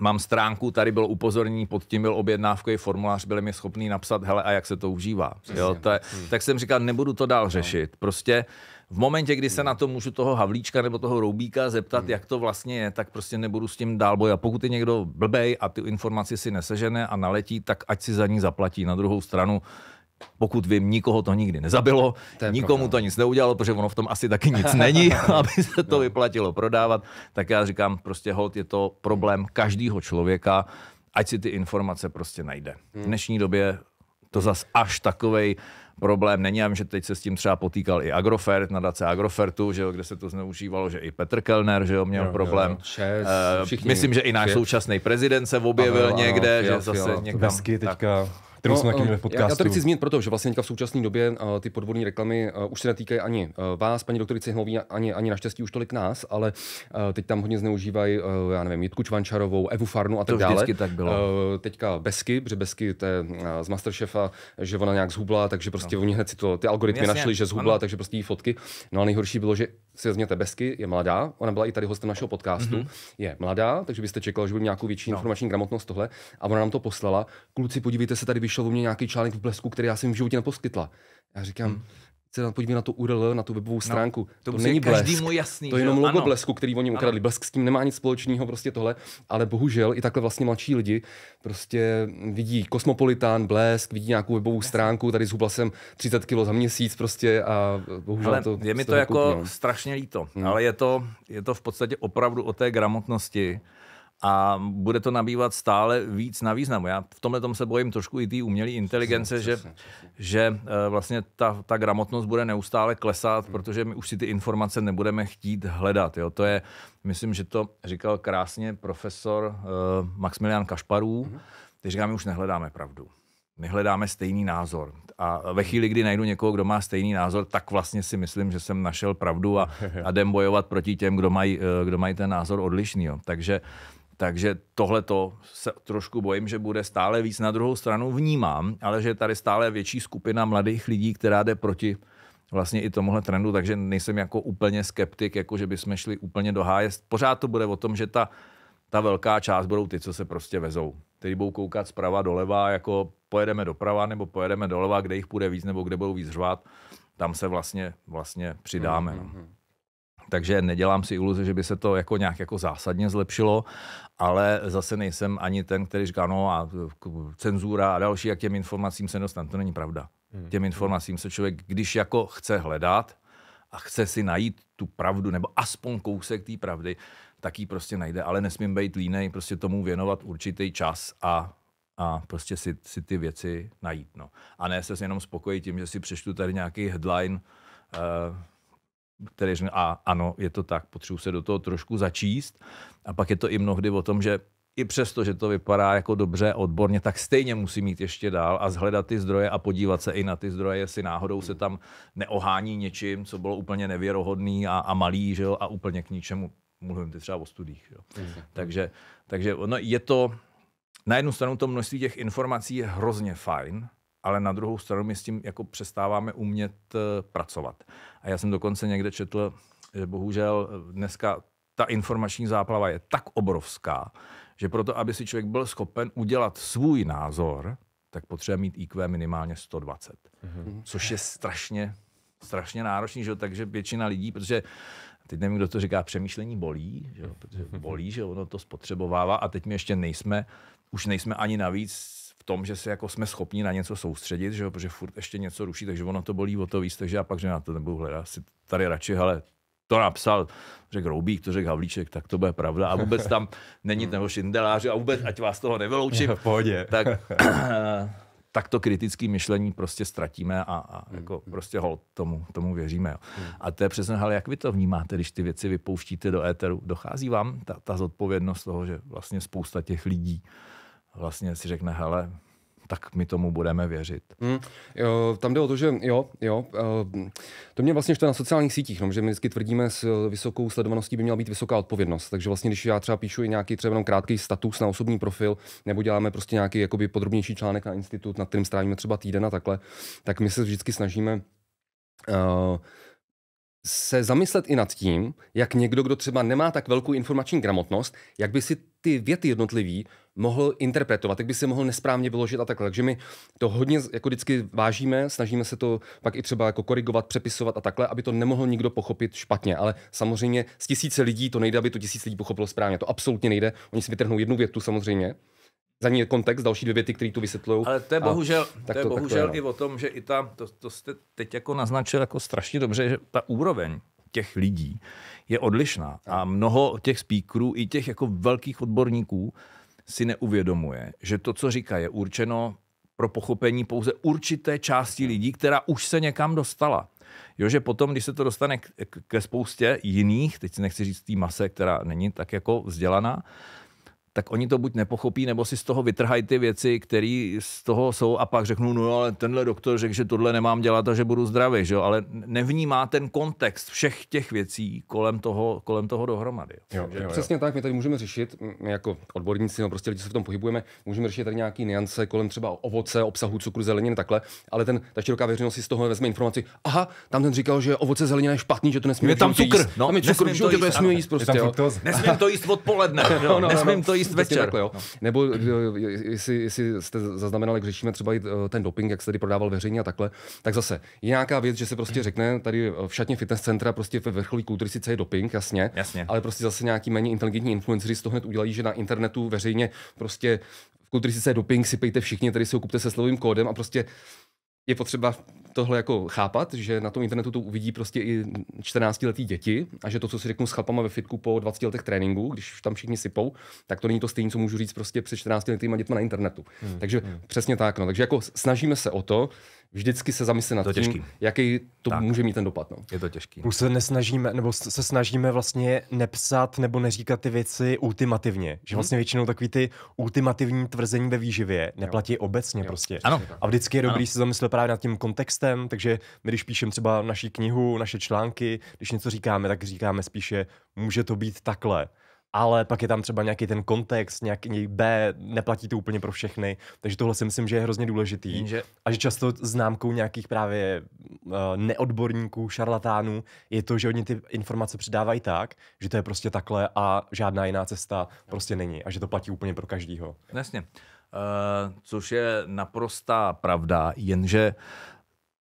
mám stránku, tady bylo upozornění, pod tím byl objednávkový formulář, byli mi schopný napsat, hele, a jak se to užívá. Jo, to je, hmm. Tak jsem říkal, nebudu to dál no. řešit. Prostě v momentě, kdy se na hmm. to můžu toho Havlíčka nebo toho Roubíka zeptat, hmm. jak to vlastně je, tak prostě nebudu s tím dál bojovat. Pokud je někdo blbej a ty informaci si nesežene a naletí, tak ať si za ní zaplatí. Na druhou stranu, pokud vím, nikoho to nikdy nezabilo, to nikomu problém. to nic neudělalo, protože ono v tom asi taky nic není, no. aby se to no. vyplatilo prodávat. Tak já říkám, prostě hod, je to problém každého člověka, ať si ty informace prostě najde. V hmm. dnešní době to zas až takovej problém není. Já vím, že teď se s tím třeba potýkal i Agrofert, nadace Agrofertu, že jo, kde se to zneužívalo, že i Petr Kellner že jo, měl jo, problém. Jo, čes, uh, eh, myslím, že i náš současný prezident se objevil ano, někde, ano, že jo, zase jo, někam. Vesky teďka. Tak kterou no, jsme taky měli eh, v podcastu. Já, to chci zmínit proto, že vlastně v současné době uh, ty podvodní reklamy uh, už se netýkají ani uh, vás, paní doktorice Hlový, ani, ani naštěstí už tolik nás, ale uh, teď tam hodně zneužívají, uh, já nevím, Jitku Čvančarovou, Evu Farnu a tak to dále. tak bylo. Uh, teďka Besky, protože Besky to je uh, z Masterchefa, že ona nějak zhubla, takže prostě no. oni hned si to, ty algoritmy Jasně. našli, že zhubla, ano. takže prostě jí fotky. No a nejhorší bylo, že si vezměte Besky, je mladá, ona byla i tady hostem našeho podcastu, mm-hmm. je mladá, takže byste čekal, že měla nějakou větší no. informační gramotnost tohle. A ona nám to poslala. Kluci, podívejte se, tady vyšel u mě nějaký článek v Blesku, který já jsem v životě neposkytla. Já říkám, mm se podívej na to URL, na tu webovou no, stránku. No, to, to není blesk. Jasný, to je jenom logo ano. blesku, který oni ukradli. Ano. Blesk s tím nemá nic společného, prostě tohle. Ale bohužel i takhle vlastně mladší lidi prostě vidí kosmopolitán, blesk, vidí nějakou webovou Jasný. stránku, tady zhubla jsem 30 kg za měsíc prostě a bohužel ale to. Je mi to jako no. strašně líto, hmm. ale je to, je to v podstatě opravdu o té gramotnosti a bude to nabývat stále víc na významu. Já v tomhle tom se bojím trošku i té umělé inteligence, přesně, že, přesně, že eh, vlastně ta, ta gramotnost bude neustále klesat, hmm. protože my už si ty informace nebudeme chtít hledat. Jo? To je, myslím, že to říkal krásně profesor uh, Maximilian Kašparů, hmm. který říká, my už nehledáme pravdu. My hledáme stejný názor. A ve chvíli, kdy najdu někoho, kdo má stejný názor, tak vlastně si myslím, že jsem našel pravdu a, a jdem bojovat proti těm, kdo mají eh, kdo maj ten názor odlišný. Jo. Takže uh, takže tohle to se trošku bojím, že bude stále víc. Na druhou stranu vnímám, ale že je tady stále větší skupina mladých lidí, která jde proti vlastně i tomuhle trendu, takže nejsem jako úplně skeptik, jako že bychom šli úplně do háje. Pořád to bude o tom, že ta, ta velká část budou ty, co se prostě vezou. Tedy budou koukat zprava doleva, jako pojedeme doprava nebo pojedeme doleva, kde jich půjde víc nebo kde budou víc řvát, tam se vlastně, vlastně přidáme. No. Mm-hmm. No. Takže nedělám si iluze, že by se to jako nějak jako zásadně zlepšilo, ale zase nejsem ani ten, který říká, no a cenzura a další, jak těm informacím se dostane. To není pravda. Hmm. Těm informacím se člověk, když jako chce hledat a chce si najít tu pravdu, nebo aspoň kousek té pravdy, tak ji prostě najde, ale nesmím být línej, prostě tomu věnovat určitý čas a a prostě si, si ty věci najít. No. A ne se jenom spokojit tím, že si přečtu tady nějaký headline, uh, který řekne, a ano, je to tak, potřebuji se do toho trošku začíst. A pak je to i mnohdy o tom, že i přesto, že to vypadá jako dobře odborně, tak stejně musí mít ještě dál a zhledat ty zdroje a podívat se i na ty zdroje, jestli náhodou se tam neohání něčím, co bylo úplně nevěrohodný a, a malý, že jo, a úplně k ničemu. Mluvím ty třeba o studiích. Jo. Takže, takže no, je to, na jednu stranu to množství těch informací je hrozně fajn, ale na druhou stranu my s tím jako přestáváme umět eh, pracovat. A já jsem dokonce někde četl, že bohužel eh, dneska ta informační záplava je tak obrovská, že proto, aby si člověk byl schopen udělat svůj názor, tak potřebuje mít IQ minimálně 120, mm-hmm. což je strašně, strašně náročný, že? takže většina lidí, protože teď nevím, kdo to říká, přemýšlení bolí, že? protože bolí, že ono to spotřebovává a teď my ještě nejsme, už nejsme ani navíc tom, že se jako jsme schopni na něco soustředit, že jo, protože furt ještě něco ruší, takže ono to bolí o to víc, takže já pak, že na to nebudu hledat, si tady radši, ale to napsal, řekl Roubík, to řekl Havlíček, tak to bude pravda. A vůbec tam není ten šindelář a vůbec, ať vás toho nevyloučím, Pohodě. tak, tak to kritické myšlení prostě ztratíme a, a hmm, jako hmm. prostě hol tomu, tomu věříme. Jo. Hmm. A to je přesně, ale jak vy to vnímáte, když ty věci vypouštíte do éteru? Dochází vám ta, ta zodpovědnost toho, že vlastně spousta těch lidí vlastně si řekne, hele, tak my tomu budeme věřit. Mm, jo, tam jde o to, že jo, jo, eh, to mě vlastně štve na sociálních sítích, no, že my vždycky tvrdíme, s vysokou sledovaností by měla být vysoká odpovědnost. Takže vlastně, když já třeba píšu i nějaký třeba jenom krátký status na osobní profil, nebo děláme prostě nějaký jakoby podrobnější článek na institut, nad kterým strávíme třeba týden a takhle, tak my se vždycky snažíme uh, se zamyslet i nad tím, jak někdo, kdo třeba nemá tak velkou informační gramotnost, jak by si ty věty jednotlivý mohl interpretovat, jak by si mohl nesprávně vyložit a takhle. Takže my to hodně jako vždycky vážíme, snažíme se to pak i třeba jako korigovat, přepisovat a takhle, aby to nemohl nikdo pochopit špatně. Ale samozřejmě z tisíce lidí to nejde, aby to tisíc lidí pochopilo správně. To absolutně nejde. Oni si vytrhnou jednu větu samozřejmě za ní je kontext, další dvě věty, které tu vysvětlují. Ale to je bohužel, a, to je to, bohužel to je, no. i o tom, že i ta, to, to jste teď jako naznačil jako strašně dobře, že ta úroveň těch lidí je odlišná a mnoho těch speakerů i těch jako velkých odborníků si neuvědomuje, že to, co říká, je určeno pro pochopení pouze určité části lidí, která už se někam dostala. Jo, že potom, když se to dostane k, k, ke spoustě jiných, teď si nechci říct té mase, která není tak jako vzdělaná, tak oni to buď nepochopí, nebo si z toho vytrhají ty věci, které z toho jsou a pak řeknou, no ale tenhle doktor řekl, že tohle nemám dělat a že budu zdravý, že? ale nevnímá ten kontext všech těch věcí kolem toho, kolem toho dohromady. Jo, jo, jo. Přesně tak, my tady můžeme řešit, my jako odborníci, no prostě lidi se v tom pohybujeme, můžeme řešit tady nějaký niance kolem třeba ovoce, obsahu cukru, zeleniny, takhle, ale ten, ta široká veřejnost si z toho vezme informaci, aha, tam ten říkal, že ovoce zelenina je špatný, že to nesmí. je tam cukr, jíst. No, tam je no, cukr, to jíst, jíst prostě. Nesmím to jíst odpoledne, no, no, no, no. nesmím to jíst jíst prostě večer. Takhle, jo. No. Nebo eh, jestli, jestli jste zaznamenali, když řešíme třeba eh, ten doping, jak se tady prodával veřejně a takhle, tak zase je nějaká věc, že se prostě řekne, tady eh, v šatně fitness centra prostě ve vrcholí kultury sice je doping, jasně, jasně, ale prostě zase nějaký méně inteligentní influenceri z toho hned udělají, že na internetu veřejně prostě v kultury sice je doping, sypejte všichni, tady si ho kupte se slovým kódem a prostě je potřeba tohle jako chápat, že na tom internetu to uvidí prostě i 14-letý děti a že to, co si řeknu s chlapama ve fitku po 20 letech tréninku, když tam všichni sypou, tak to není to stejné, co můžu říct prostě před 14 letýma dětma na internetu. Hmm, Takže hmm. přesně tak. No. Takže jako snažíme se o to, vždycky se zamyslet nad tím, těžký. jaký to tak. může mít ten dopad. No. Je to těžký. Plus se nesnažíme, nebo se snažíme vlastně nepsat nebo neříkat ty věci ultimativně. Že hmm. vlastně většinou takový ty ultimativní tvrzení ve výživě neplatí jo. obecně jo. prostě. Ano. A vždycky je dobrý ano. se zamyslet právě nad tím kontextem textem, takže my, když píšeme třeba naši knihu, naše články, když něco říkáme, tak říkáme spíše, může to být takhle ale pak je tam třeba nějaký ten kontext, nějaký B, neplatí to úplně pro všechny, takže tohle si myslím, že je hrozně důležitý. Jenže... A že často známkou nějakých právě uh, neodborníků, šarlatánů je to, že oni ty informace předávají tak, že to je prostě takhle a žádná jiná cesta prostě není a že to platí úplně pro každýho. Jasně. Uh, což je naprostá pravda, jenže uh,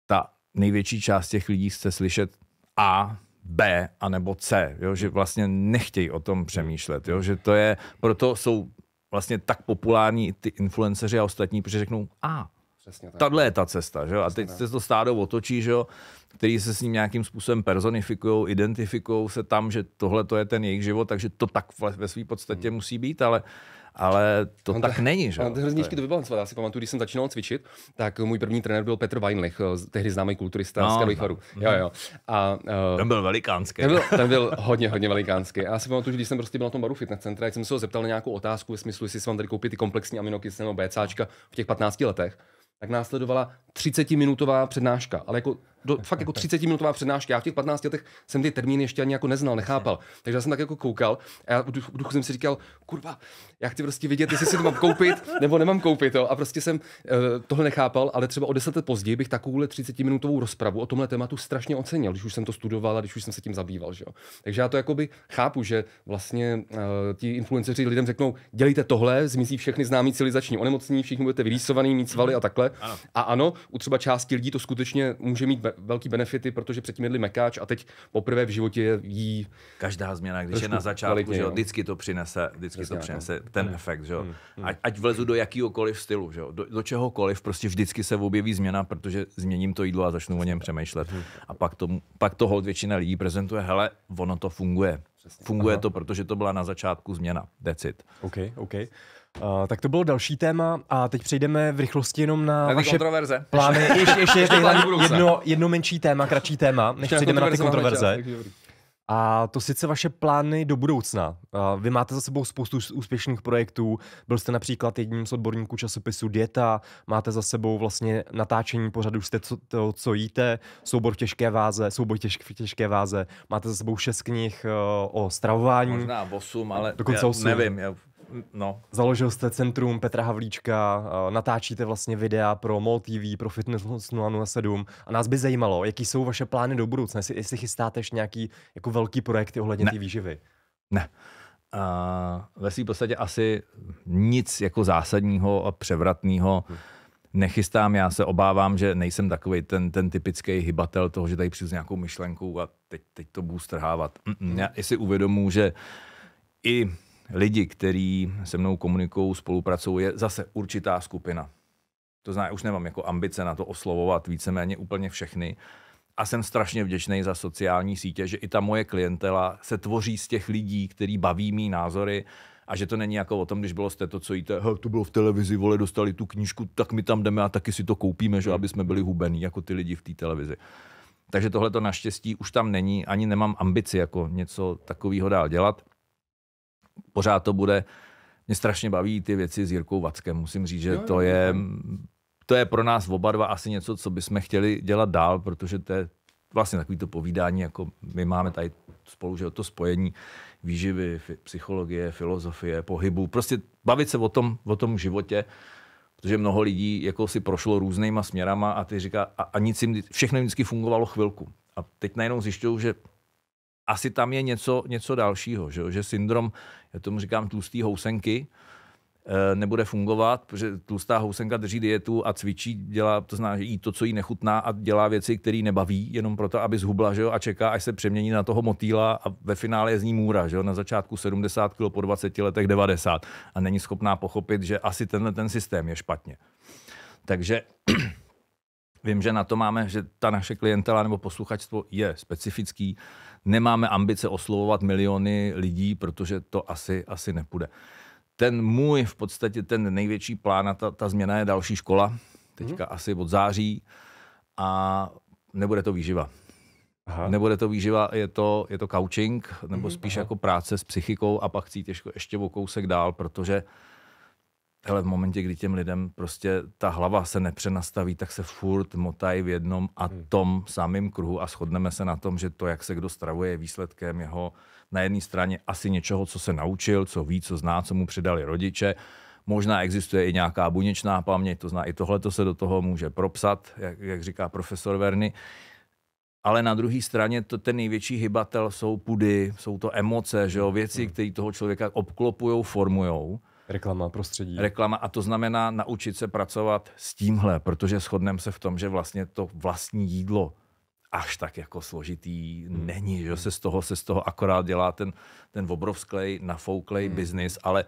ta největší část těch lidí chce slyšet A, B a nebo C, jo? že vlastně nechtějí o tom přemýšlet, jo? že to je, proto jsou vlastně tak populární ty influenceři a ostatní, protože řeknou A, Přesně tak. Tadle je ta cesta, že jo? A teď se to stádo otočí, že jo? Který se s ním nějakým způsobem personifikují, identifikují se tam, že tohle to je ten jejich život, takže to tak ve své podstatě hmm. musí být, ale uh, ale to on tak není, že? On hrozně to vybalancoval. Já si pamatuju, když jsem začínal cvičit, tak můj první trenér byl Petr Weinlich, eh, tehdy známý kulturista no, z Karlicharu. No. Jo, jo. A, uh, ten byl velikánský. Ten byl, ten byl hodně, hodně velikánský. A já si pamatuju, že když jsem prostě byl na tom baru fitness centra, jsem se ho zeptal na nějakou otázku, ve smyslu, jestli si vám tady koupit ty komplexní aminokyseliny BCAčka v těch 15 letech, tak následovala 30-minutová přednáška, ale jako do, fakt jako 30 minutová přednáška. Já v těch 15 letech jsem ty termíny ještě ani jako neznal, nechápal. Takže já jsem tak jako koukal a já v duchu, jsem si říkal, kurva, já chci prostě vidět, jestli si to mám koupit nebo nemám koupit. Jo. A prostě jsem uh, tohle nechápal, ale třeba o 10 let později bych takovouhle 30 minutovou rozpravu o tomhle tématu strašně ocenil, když už jsem to studoval a když už jsem se tím zabýval. Že jo. Takže já to jakoby chápu, že vlastně uh, ti influenceři lidem řeknou, dělejte tohle, zmizí všechny známí civilizační onemocnění, všichni budete vylísovaný, mít svaly a takhle. Ano. A ano, u třeba části lidí to skutečně může mít velký benefity, protože předtím jedli mekáč a teď poprvé v životě jí. Každá změna, když je na začátku, kvalitně, že jo, vždycky to přinese, vždycky to jako. přinese ten hmm. efekt, že jo. Hmm. hmm. Ať, ať vlezu do jakýhokoliv stylu, že jo, do, do čehokoliv, prostě vždycky se objeví změna, protože změním to jídlo a začnu o něm přemýšlet. Hmm. A pak to, pak to hold většina lidí prezentuje, hele, ono to funguje. Přesně. Funguje Aha. to, protože to byla na začátku změna. Decit. OK, OK. Uh, tak to bylo další téma a teď přejdeme v rychlosti jenom na tak vaše kontroverze. plány. Ještě, ještě, ještě jedno, jedno menší téma, kratší téma, než jako přejdeme na ty kontroverze. A to sice vaše plány do budoucna. Vy máte za sebou spoustu úspěšných projektů, byl jste například jedním z odborníků časopisu Dieta, máte za sebou vlastně natáčení pořadu jste co, to, co jíte, soubor v těžké váze, souboj těž, těžké váze, máte za sebou šest knih eh, o stravování. Možná osm, ale dokonce já osm. nevím, já No. Založil jste centrum Petra Havlíčka, natáčíte vlastně videa pro MOL TV, pro Fitness 007 a nás by zajímalo, jaký jsou vaše plány do budoucna, jestli, jestli chystáte ještě nějaký jako velký projekty ohledně té výživy. Ne. Uh, ve v podstatě asi nic jako zásadního a převratného hmm. nechystám. Já se obávám, že nejsem takový ten, ten typický hybatel toho, že tady přijdu s nějakou myšlenkou a teď, teď to budu strhávat. Mm-mm. Hm. Já si uvědomuji, že i lidi, kteří se mnou komunikují, spolupracují, je zase určitá skupina. To znamená, už nemám jako ambice na to oslovovat víceméně úplně všechny. A jsem strašně vděčný za sociální sítě, že i ta moje klientela se tvoří z těch lidí, který baví mý názory, a že to není jako o tom, když bylo jste to, co jíte, He, to bylo v televizi, vole, dostali tu knížku, tak my tam jdeme a taky si to koupíme, že hmm. aby jsme byli hubení, jako ty lidi v té televizi. Takže tohle to naštěstí už tam není, ani nemám ambici jako něco takového dál dělat pořád to bude. Mě strašně baví ty věci s Jirkou Vackem. Musím říct, že to je, to je pro nás oba dva asi něco, co bychom chtěli dělat dál, protože to je vlastně takový to povídání, jako my máme tady spolu, že to spojení výživy, psychologie, filozofie, pohybu, prostě bavit se o tom, o tom životě, protože mnoho lidí jako si prošlo různýma směrama a ty říká, a, a nic jim, všechno jim vždycky fungovalo chvilku. A teď najednou zjišťují, že asi tam je něco, něco dalšího, že, že syndrom, já tomu říkám tlustý housenky, e, nebude fungovat, protože tlustá housenka drží dietu a cvičí, dělá, to zná že jí to, co jí nechutná a dělá věci, které nebaví, jenom proto, aby zhubla že jo, a čeká, až se přemění na toho motýla a ve finále je z ní můra, že jo, na začátku 70 kg, po 20 letech 90 a není schopná pochopit, že asi tenhle ten systém je špatně. Takže vím, že na to máme, že ta naše klientela nebo posluchačstvo je specifický, nemáme ambice oslovovat miliony lidí, protože to asi, asi nepůjde. Ten můj v podstatě ten největší plán a ta, ta změna je další škola, teďka hmm. asi od září a nebude to výživa. Aha. Nebude to výživa, je to, je to coaching, nebo mhm, spíš Aha. jako práce s psychikou a pak chci ještě o kousek dál, protože uh, ale v momentě, kdy těm lidem prostě ta hlava se nepřenastaví, tak se furt motají v jednom a hmm. tom samém kruhu a shodneme se na tom, že to, jak se kdo stravuje, je výsledkem jeho na jedné straně asi něčeho, co se naučil, co ví, co zná, co mu předali rodiče. Možná existuje i nějaká buněčná paměť, to zná i tohle, to se do toho může propsat, jak, jak říká profesor Verny. Ale na druhé straně to, ten největší hybatel jsou pudy, jsou to emoce, že jo? věci, hmm. které toho člověka obklopují, formujou. Reklama, prostředí. Reklama a to znamená naučit se pracovat s tímhle, protože shodneme se v tom, že vlastně to vlastní jídlo až tak jako složitý hmm. není, že se z toho se z toho akorát dělá ten, ten obrovský nafouklej hmm. biznis, ale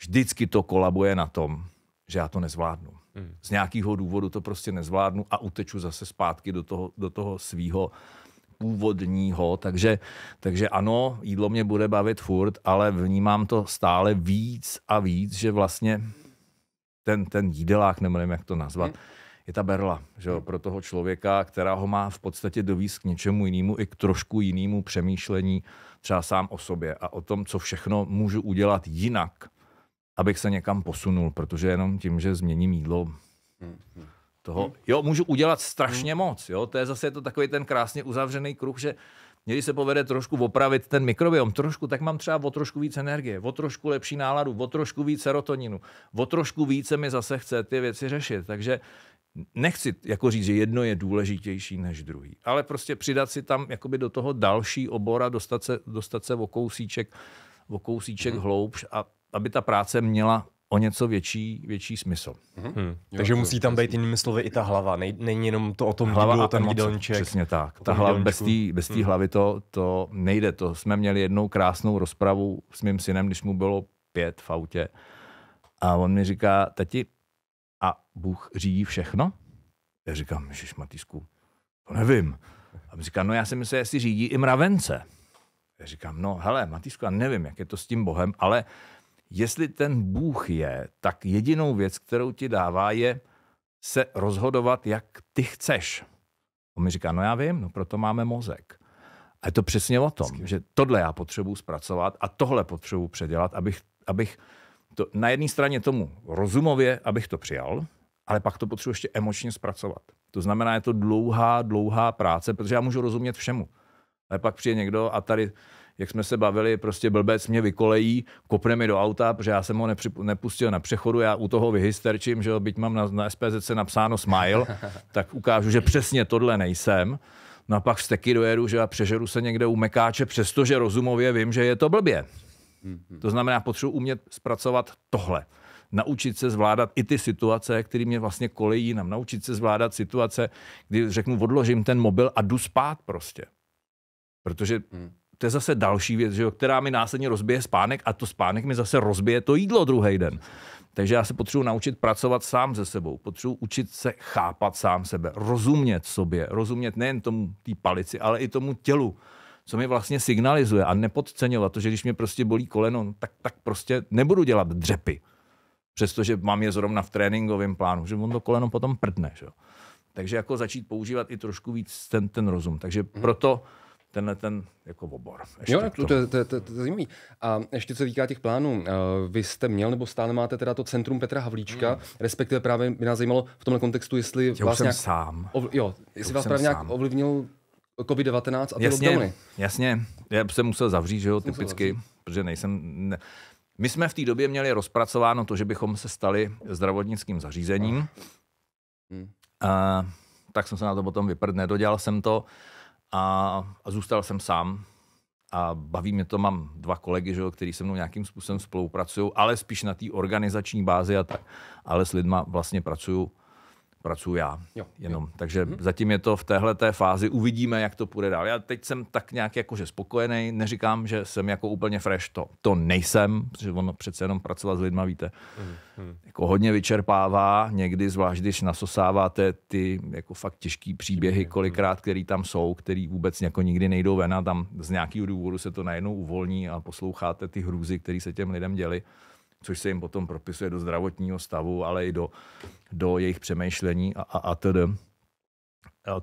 vždycky to kolabuje na tom, že já to nezvládnu. Hmm. Z nějakého důvodu to prostě nezvládnu a uteču zase zpátky do toho, do toho svého původního, takže, takže ano, jídlo mě bude bavit furt, ale vnímám to stále víc a víc, že vlastně ten, ten jídelák, nebo nevím, jak to nazvat, mhm. je ta berla že jo, mhm. pro toho člověka, která ho má v podstatě dovíst k něčemu jinému i k trošku jinému přemýšlení třeba sám o sobě a o tom, co všechno můžu udělat jinak, abych se někam posunul, protože jenom tím, že změním jídlo, mhm toho, hmm. jo, můžu udělat strašně hmm. moc, jo, to je zase to takový ten krásně uzavřený kruh, že když se povede trošku opravit ten mikrobiom, trošku, tak mám třeba o trošku víc energie, o trošku lepší náladu, o trošku víc serotoninu, o trošku více mi zase chce ty věci řešit. Takže nechci jako říct, že jedno je důležitější než druhý, ale prostě přidat si tam jakoby do toho další obora, dostat se, dostat se o kousíček, o kousíček hmm. hloubš a aby ta práce měla o něco větší, větší smysl. Mhm. Hmm. Takže jo, musí tam být jinými slovy i ta hlava. Nej, není jenom to o tom hlava a ten jídelníček. Přesně tak. Ta hlava, bez té bez hmm. hlavy to, to nejde. To jsme měli jednou krásnou rozpravu s mým synem, když mu bylo pět v autě. A on mi říká, tati, a Bůh řídí všechno? Já říkám, Ježiš Matýsku, to nevím. A on říká, no já si myslím, jestli řídí i mravence. Já říkám, no hele, Matýsku, já nevím, jak je to s tím Bohem, ale jestli ten Bůh je, tak jedinou věc, kterou ti dává, je se rozhodovat, jak ty chceš. On mi říká, no já vím, no proto máme mozek. A je to přesně o tom, že tohle já potřebuji zpracovat a tohle potřebuji předělat, abych, abych to, na jedné straně tomu rozumově, abych to přijal, ale pak to potřebuji ještě emočně zpracovat. To znamená, je to dlouhá, dlouhá práce, protože já můžu rozumět všemu. Ale pak přijde někdo a tady jak jsme se bavili, prostě blbec mě vykolejí, kopne mi do auta, protože já jsem ho nepustil na přechodu, já u toho vyhysterčím, že byť mám na, na se napsáno smile, tak ukážu, že přesně tohle nejsem. No a pak vsteky dojedu, že já přežeru se někde u mekáče, přestože rozumově vím, že je to blbě. Mhm. To znamená, potřebuji umět zpracovat tohle naučit se zvládat i ty situace, které mě vlastně kolejí nám Naučit se zvládat situace, kdy řeknu, odložím ten mobil a jdu spát prostě. Protože mhm to je zase další věc, že jo, která mi následně rozbije spánek a to spánek mi zase rozbije to jídlo druhý den. Takže já se potřebuji naučit pracovat sám se sebou, potřebuji učit se chápat sám sebe, rozumět sobě, rozumět nejen tomu té palici, ale i tomu tělu, co mi vlastně signalizuje a nepodceňovat to, že když mě prostě bolí koleno, no, tak, tak prostě nebudu dělat dřepy, přestože mám je zrovna v tréninkovém plánu, že on to koleno potom prdne. Že? Takže jako začít používat i trošku víc ten, ten rozum. Takže proto tenhle ten jako obor. Ještě jo, to, to, to, to, to zajímavé. A ještě co týká těch plánů, eh, vy jste měl nebo stále máte teda to centrum Petra Havlíčka, hmm. respektive právě by nás zajímalo v tomhle kontextu, jestli Já vás nějak... sám. Ov, jo, jestli vás právě sám. nějak ovlivnil COVID-19 a ty jasně, lockdowny. Jasně, já jsem musel zavřít, že jo, typicky, zavřít. protože nejsem... Ne... My jsme v té době měli rozpracováno to, že bychom se stali zdravotnickým zařízením. Hmm. A, eh, tak jsem se na to potom vyprdne, dodělal jsem to a, a zůstal jsem sám. A baví mě to, mám dva kolegy, že, který se mnou nějakým způsobem spolupracují, ale spíš na té organizační bázi a tak. Ale s lidma vlastně pracuju pracuji já. Jo, jenom. Jo. Takže hmm zatím je to v téhle té fázi, uvidíme, jak to půjde dál. Já teď jsem tak nějak jakože spokojený, neříkám, že jsem jako úplně fresh, to, to nejsem, protože ono přece jenom pracovat s lidma, víte, hmm jako hodně vyčerpává, někdy zvlášť, když nasosáváte ty jako fakt těžký příběhy, kolikrát, mhm. který tam jsou, který vůbec jako nikdy nejdou ven a tam z nějakého důvodu se to najednou uvolní a posloucháte ty hrůzy, které se těm lidem děli což se jim potom propisuje do zdravotního stavu, ale i do, do jejich přemýšlení a, a, a tedy.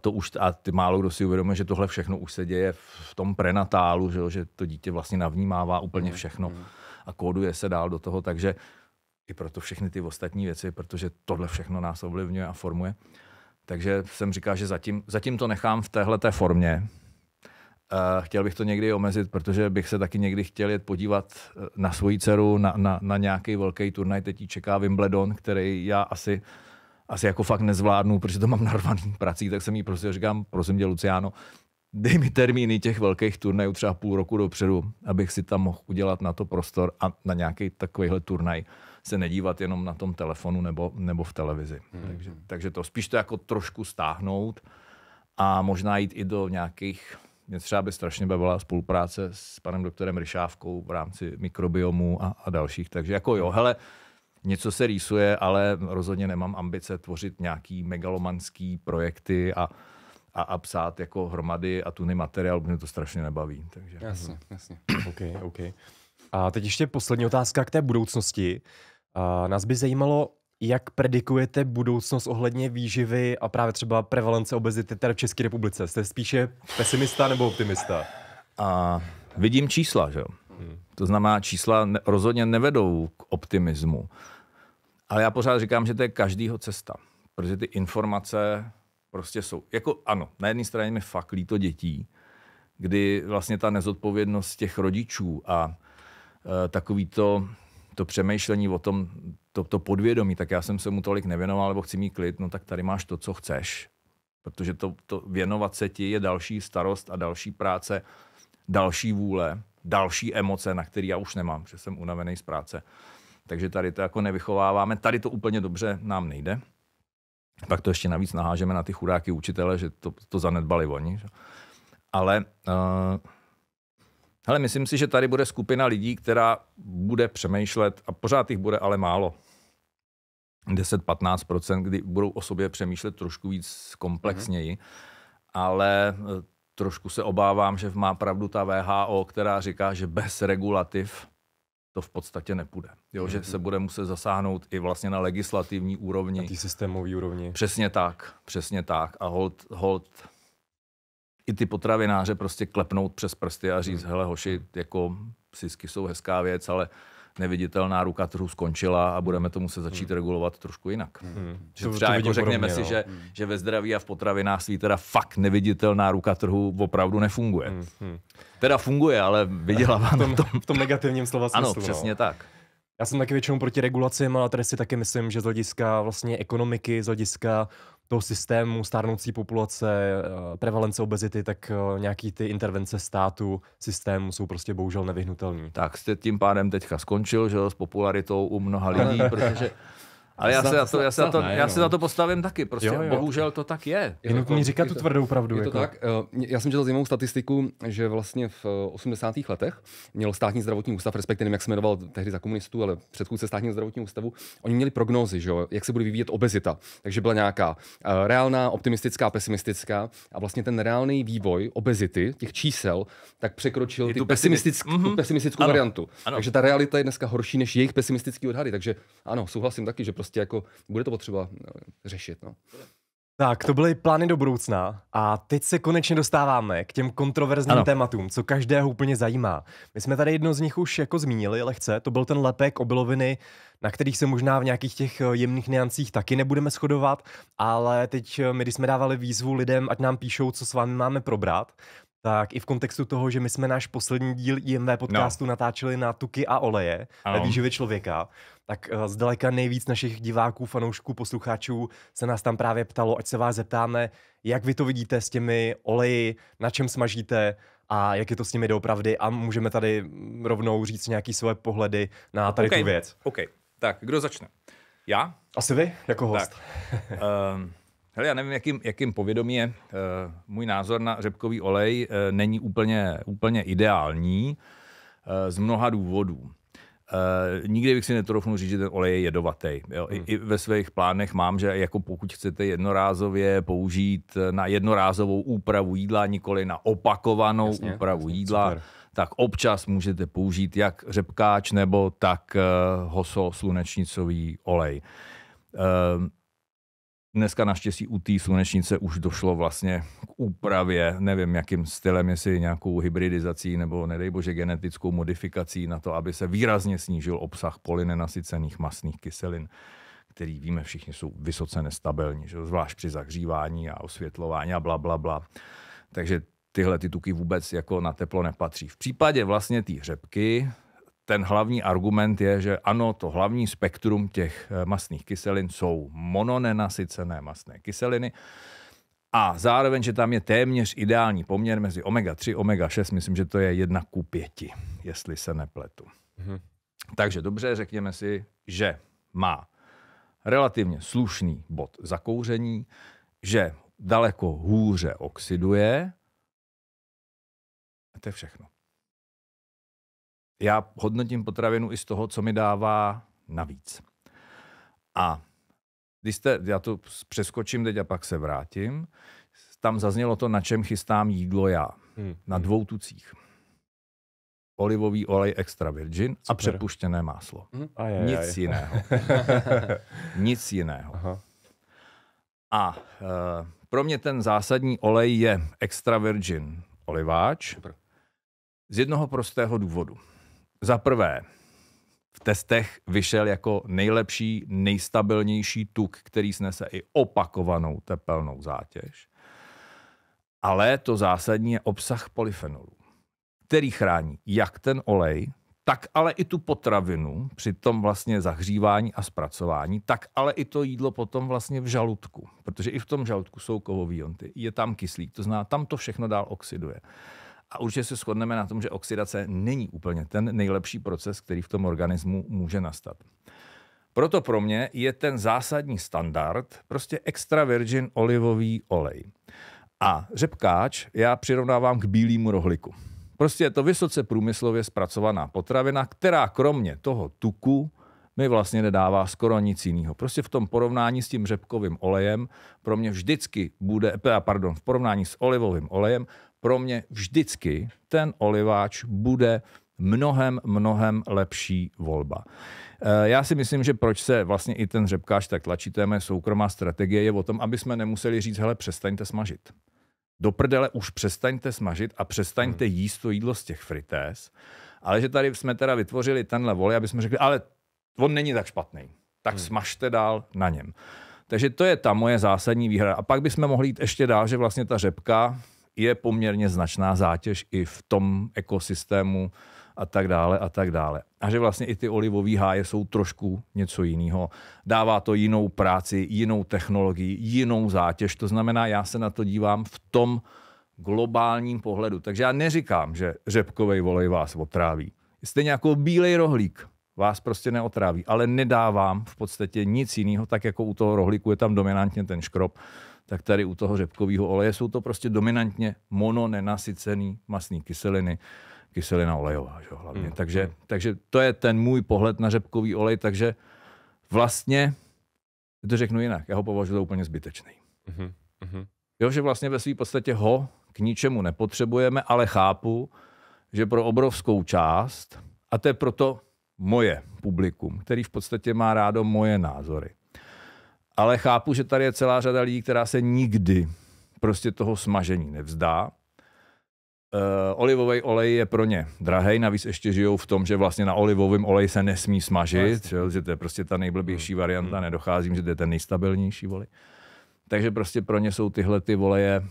to už, a ty málo kdo si uvědomuje, že tohle všechno už se děje v tom prenatálu, že, jo, že to dítě vlastně navnímává úplně mm, všechno mm. a kóduje se dál do toho, takže i proto všechny ty ostatní věci, protože tohle všechno nás ovlivňuje a formuje. Takže jsem říkal, že zatím, zatím to nechám v téhle formě, Chtěl bych to někdy omezit, protože bych se taky někdy chtěl jet podívat eh, na svoji dceru, na, na, na nějaký velký turnaj. Teď jí čeká Wimbledon, který já asi, asi jako fakt nezvládnu, protože to mám narvaný prací, tak jsem jí prostě říkám, prosím tě, Luciano, dej mi termíny těch velkých turnajů třeba půl roku dopředu, abych si tam mohl udělat na to prostor a na nějaký takovýhle turnaj se nedívat jenom na tom telefonu nebo, nebo v televizi. Hmm. Takže, takže to spíš to jako trošku stáhnout a možná jít i do nějakých mě třeba by strašně bavila spolupráce s panem doktorem Ryšávkou v rámci mikrobiomu a, a dalších. Takže jako jo, hele, něco se rýsuje, ale rozhodně nemám ambice tvořit nějaký megalomanský projekty a, a, a psát jako hromady a tuny materiál, mě to strašně nebaví. Takže... Jasně, mhm. jasně. OK, OK. A teď ještě poslední otázka k té budoucnosti. A nás by zajímalo, jak predikujete budoucnost ohledně výživy a právě třeba prevalence obezity tady v České republice? Jste spíše pesimista nebo optimista? A vidím čísla, že jo. Hmm. To znamená, čísla rozhodně nevedou k optimismu. Ale já pořád říkám, že to je každýho cesta. Protože ty informace prostě jsou. Jako ano, na jedné straně mi fakt líto dětí, kdy vlastně ta nezodpovědnost těch rodičů a e, takový to to přemýšlení o tom, to, to podvědomí, tak já jsem se mu tolik nevěnoval, nebo chci mít klid, no tak tady máš to, co chceš. Protože to, to věnovat se ti je další starost a další práce, další vůle, další emoce, na které já už nemám, protože jsem unavený z práce. Takže tady to jako nevychováváme. Tady to úplně dobře nám nejde. Pak to ještě navíc nahážeme na ty chudáky učitele, že to, to zanedbali oni. Ale uh, Hele, myslím si, že tady bude skupina lidí, která bude přemýšlet, a pořád jich bude ale málo, 10-15%, kdy budou o sobě přemýšlet trošku víc komplexněji, mm-hmm. ale e, trošku se obávám, že má pravdu ta VHO, která říká, že bez regulativ to v podstatě nepůjde. Jo, mm-hmm. že mhm. se bude muset zasáhnout i vlastně na legislativní úrovni. Na systémový systémové úrovni. Přesně tak, přesně tak. A hold, hold i ty potravináře prostě klepnout přes prsty a říct, hmm. hele hoši, jako sisky jsou hezká věc, ale neviditelná ruka trhu skončila a budeme to muset začít hmm. regulovat trošku jinak. Hmm. hmm. Že třeba to jako řekněme podobně, si, no. že, hmm. že ve zdraví a v potravinách svý teda fakt neviditelná ruka trhu opravdu nefunguje. Hmm. hmm. Teda funguje, ale vydělává v tom, tom. V tom negativním slova smyslu. Ano, no. přesně tak. Já jsem taky většinou proti regulacím, ale tady si taky myslím, že z hlediska vlastně ekonomiky, z hlediska toho systému stárnoucí populace, eh, prevalence obezity, tak eh, nějaký ty intervence státu, systému jsou prostě bohužel nevyhnutelné. Tak jste tím pádem teďka skončil, že s popularitou u mnoha lidí, protože ale já, se, za, to, já, se, za, to, ne, já se za no. to postavím taky, prostě jo, jo. bohužel to tak je. Jenom jako- mi říká tu tvrdou pravdu. Je to jako. tak, eh, já jsem četl zajímavou statistiku, že vlastně v 80. Eh, letech měl státní zdravotní ústav, respektive jak se jmenoval tehdy za komunistů, ale předchůdce státního zdravotního ústavu, oni měli prognózy, že jo, jak se bude vyvíjet obezita. Takže byla nějaká eh, reálná, optimistická, pesimistická a vlastně ten reálný vývoj obezity, těch čísel, tak překročil ty tu pesimistick, mm-hmm. tu mhm. pesimistickou ano, variantu. Ano. Takže ta realita je dneska horší než jejich pesimistický odhady. Takže ano, souhlasím taky, že prostě prostě jako bude to potřeba eh, řešit. No. Tak, to byly plány do budoucna a teď se konečně dostáváme k těm kontroverzním ano. tématům, co každého úplně zajímá. My jsme tady jedno z nich už jako zmínili lehce, to byl ten lepek obiloviny, na kterých se možná v nějakých těch eh, jemných niancích taky nebudeme shodovat, ale teď eh, my, když jsme dávali výzvu lidem, ať nám píšou, co s vámi máme probrat, tak i v kontextu toho, že my jsme náš poslední díl IMV no. podcastu no. natáčeli na tuky a oleje ano. ve výživě člověka, tak eh, zdaleka nejvíc našich diváků, fanoušků, posluchačů se nás tam právě ptalo, ať se vás zeptáme, jak vy to vidíte s těmi oleji, na čem smažíte a jak je to s nimi doopravdy a můžeme tady rovnou říct nějaký svoje pohledy na tady okay. tu věc. OK, tak kdo začne? Já? Asi vy, jako host. Tak. um... Ehm, Hele, já nevím, jakým, jakým povědomí je. Eh, můj názor na řepkový olej eh, není úplně, úplně ideální eh, z mnoha důvodů. Uh, nikdy bych si netrofnul říct, že ten olej je jedovatý. Jo. Hmm. I, I ve svých plánech mám, že jako pokud chcete jednorázově použít na jednorázovou úpravu jídla, nikoli na opakovanou jasně, úpravu jasně, jídla, super. tak občas můžete použít jak řepkáč nebo tak uh, hoso slunečnicový olej. Uh, Dneska naštěstí u té slunečnice už došlo vlastně k úpravě, nevím jakým stylem, jestli nějakou hybridizací nebo nedej bože genetickou modifikací na to, aby se výrazně snížil obsah polynenasycených masných kyselin který víme všichni jsou vysoce nestabilní, že? zvlášť při zahřívání a osvětlování a bla, bla, bla. Takže tyhle ty tuky vůbec jako na teplo nepatří. V případě vlastně té řepky ten hlavní argument je, že ano, to hlavní spektrum těch eh, masných kyselin jsou mononenasycené masné kyseliny, a zároveň, že tam je téměř ideální poměr mezi omega-3 a omega-6, myslím, že to je jedna ku pěti, jestli se nepletu. Mhm. Takže dobře, řekněme si, že má relativně slušný bod zakouření, že daleko hůře oxiduje. A to je všechno já hodnotím potravinu i z toho, co mi dává navíc. A když jste, já to přeskočím teď a pak se vrátím, tam zaznělo to, na čem chystám jídlo já. Hmm. Na hmm. dvou tucích. Olivový olej extra virgin Super. a přepuštěné máslo. Hmm. aj. Nic jiného. Nic jiného. Aha. A uh, pro mě ten zásadní olej je extra virgin oliváč Super. z jednoho prostého důvodu za prvé, v testech vyšel jako nejlepší, nejstabilnější tuk, který snese i opakovanou tepelnou zátěž. Ale to zásadní je obsah polyfenolu, který chrání jak ten olej, tak ale i tu potravinu při tom vlastně zahřívání a zpracování, tak ale i to jídlo potom vlastně v žaludku, protože i v tom žaludku jsou kovový jonty, je tam kyslík, to zná, tam to všechno dál oxiduje. A určitě se shodneme na tom, že oxidace není úplně ten nejlepší proces, který v tom organismu může nastat. Proto pro mě je ten zásadní standard prostě extra virgin olivový olej. A řepkáč já přirovnávám k bílému rohliku. Prostě je to vysoce průmyslově zpracovaná potravina, která kromě toho tuku mi vlastně nedává skoro nic jiného. Prostě v tom porovnání s tím řepkovým olejem pro mě vždycky bude, e, pardon, v porovnání s olivovým olejem pro mě vždycky ten oliváč bude mnohem, mnohem lepší volba. Eh, já si myslím, že proč se vlastně i ten řepkáš tak tlačí, to je moje soukromá strategie, je o tom, aby jsme nemuseli říct, hele, přestaňte smažit. Do prdele už přestaňte smažit a přestaňte hmm. jíst to jídlo z těch fritéz, ale že tady jsme teda vytvořili tenhle voli, aby jsme řekli, ale on není tak špatný, tak hmm. smažte dál na něm. Takže to je ta moje zásadní výhra. A pak bychom mohli jít ještě dál, že vlastně ta řepka, je poměrně značná zátěž i v tom ekosystému a tak dále a tak dále. A že vlastně i ty olivové háje jsou trošku něco jiného. Dává to jinou práci, jinou technologii, jinou zátěž. To znamená, já se na to dívám v tom globálním pohledu. Takže já neříkám, že řepkovej volej vás otráví. Stejně jako bílej rohlík vás prostě neotráví, ale nedávám v podstatě nic jiného, tak jako u toho rohlíku je tam dominantně ten škrob tak tady u toho řepkového oleje jsou to prostě dominantně mononenasycený masní kyseliny, kyselina olejová, že, hlavně. Mm. Takže, hmm. takže to je ten můj pohled na řepkový olej, takže vlastně, to řeknu jinak, já ho považuji za úplně zbytečný. Mm-hmm, mm-hmm. Jo, že vlastně ve své podstatě ho k ničemu nepotřebujeme, ale chápu, že pro obrovskou část, a to je proto moje publikum, který v podstatě má rádo moje názory, ale chápu, že tady je celá řada lidí, která se nikdy prostě toho smažení nevzdá. E, eh, olivový olej je pro ně drahý, navíc ještě žijou v tom, že vlastně na olivovém oleji se nesmí smažit, vlastně. že, že to je prostě ta nejblbější hmm. varianta, hmm. nedocházím, že to je ten nejstabilnější olej. Takže prostě pro ně jsou tyhle ty oleje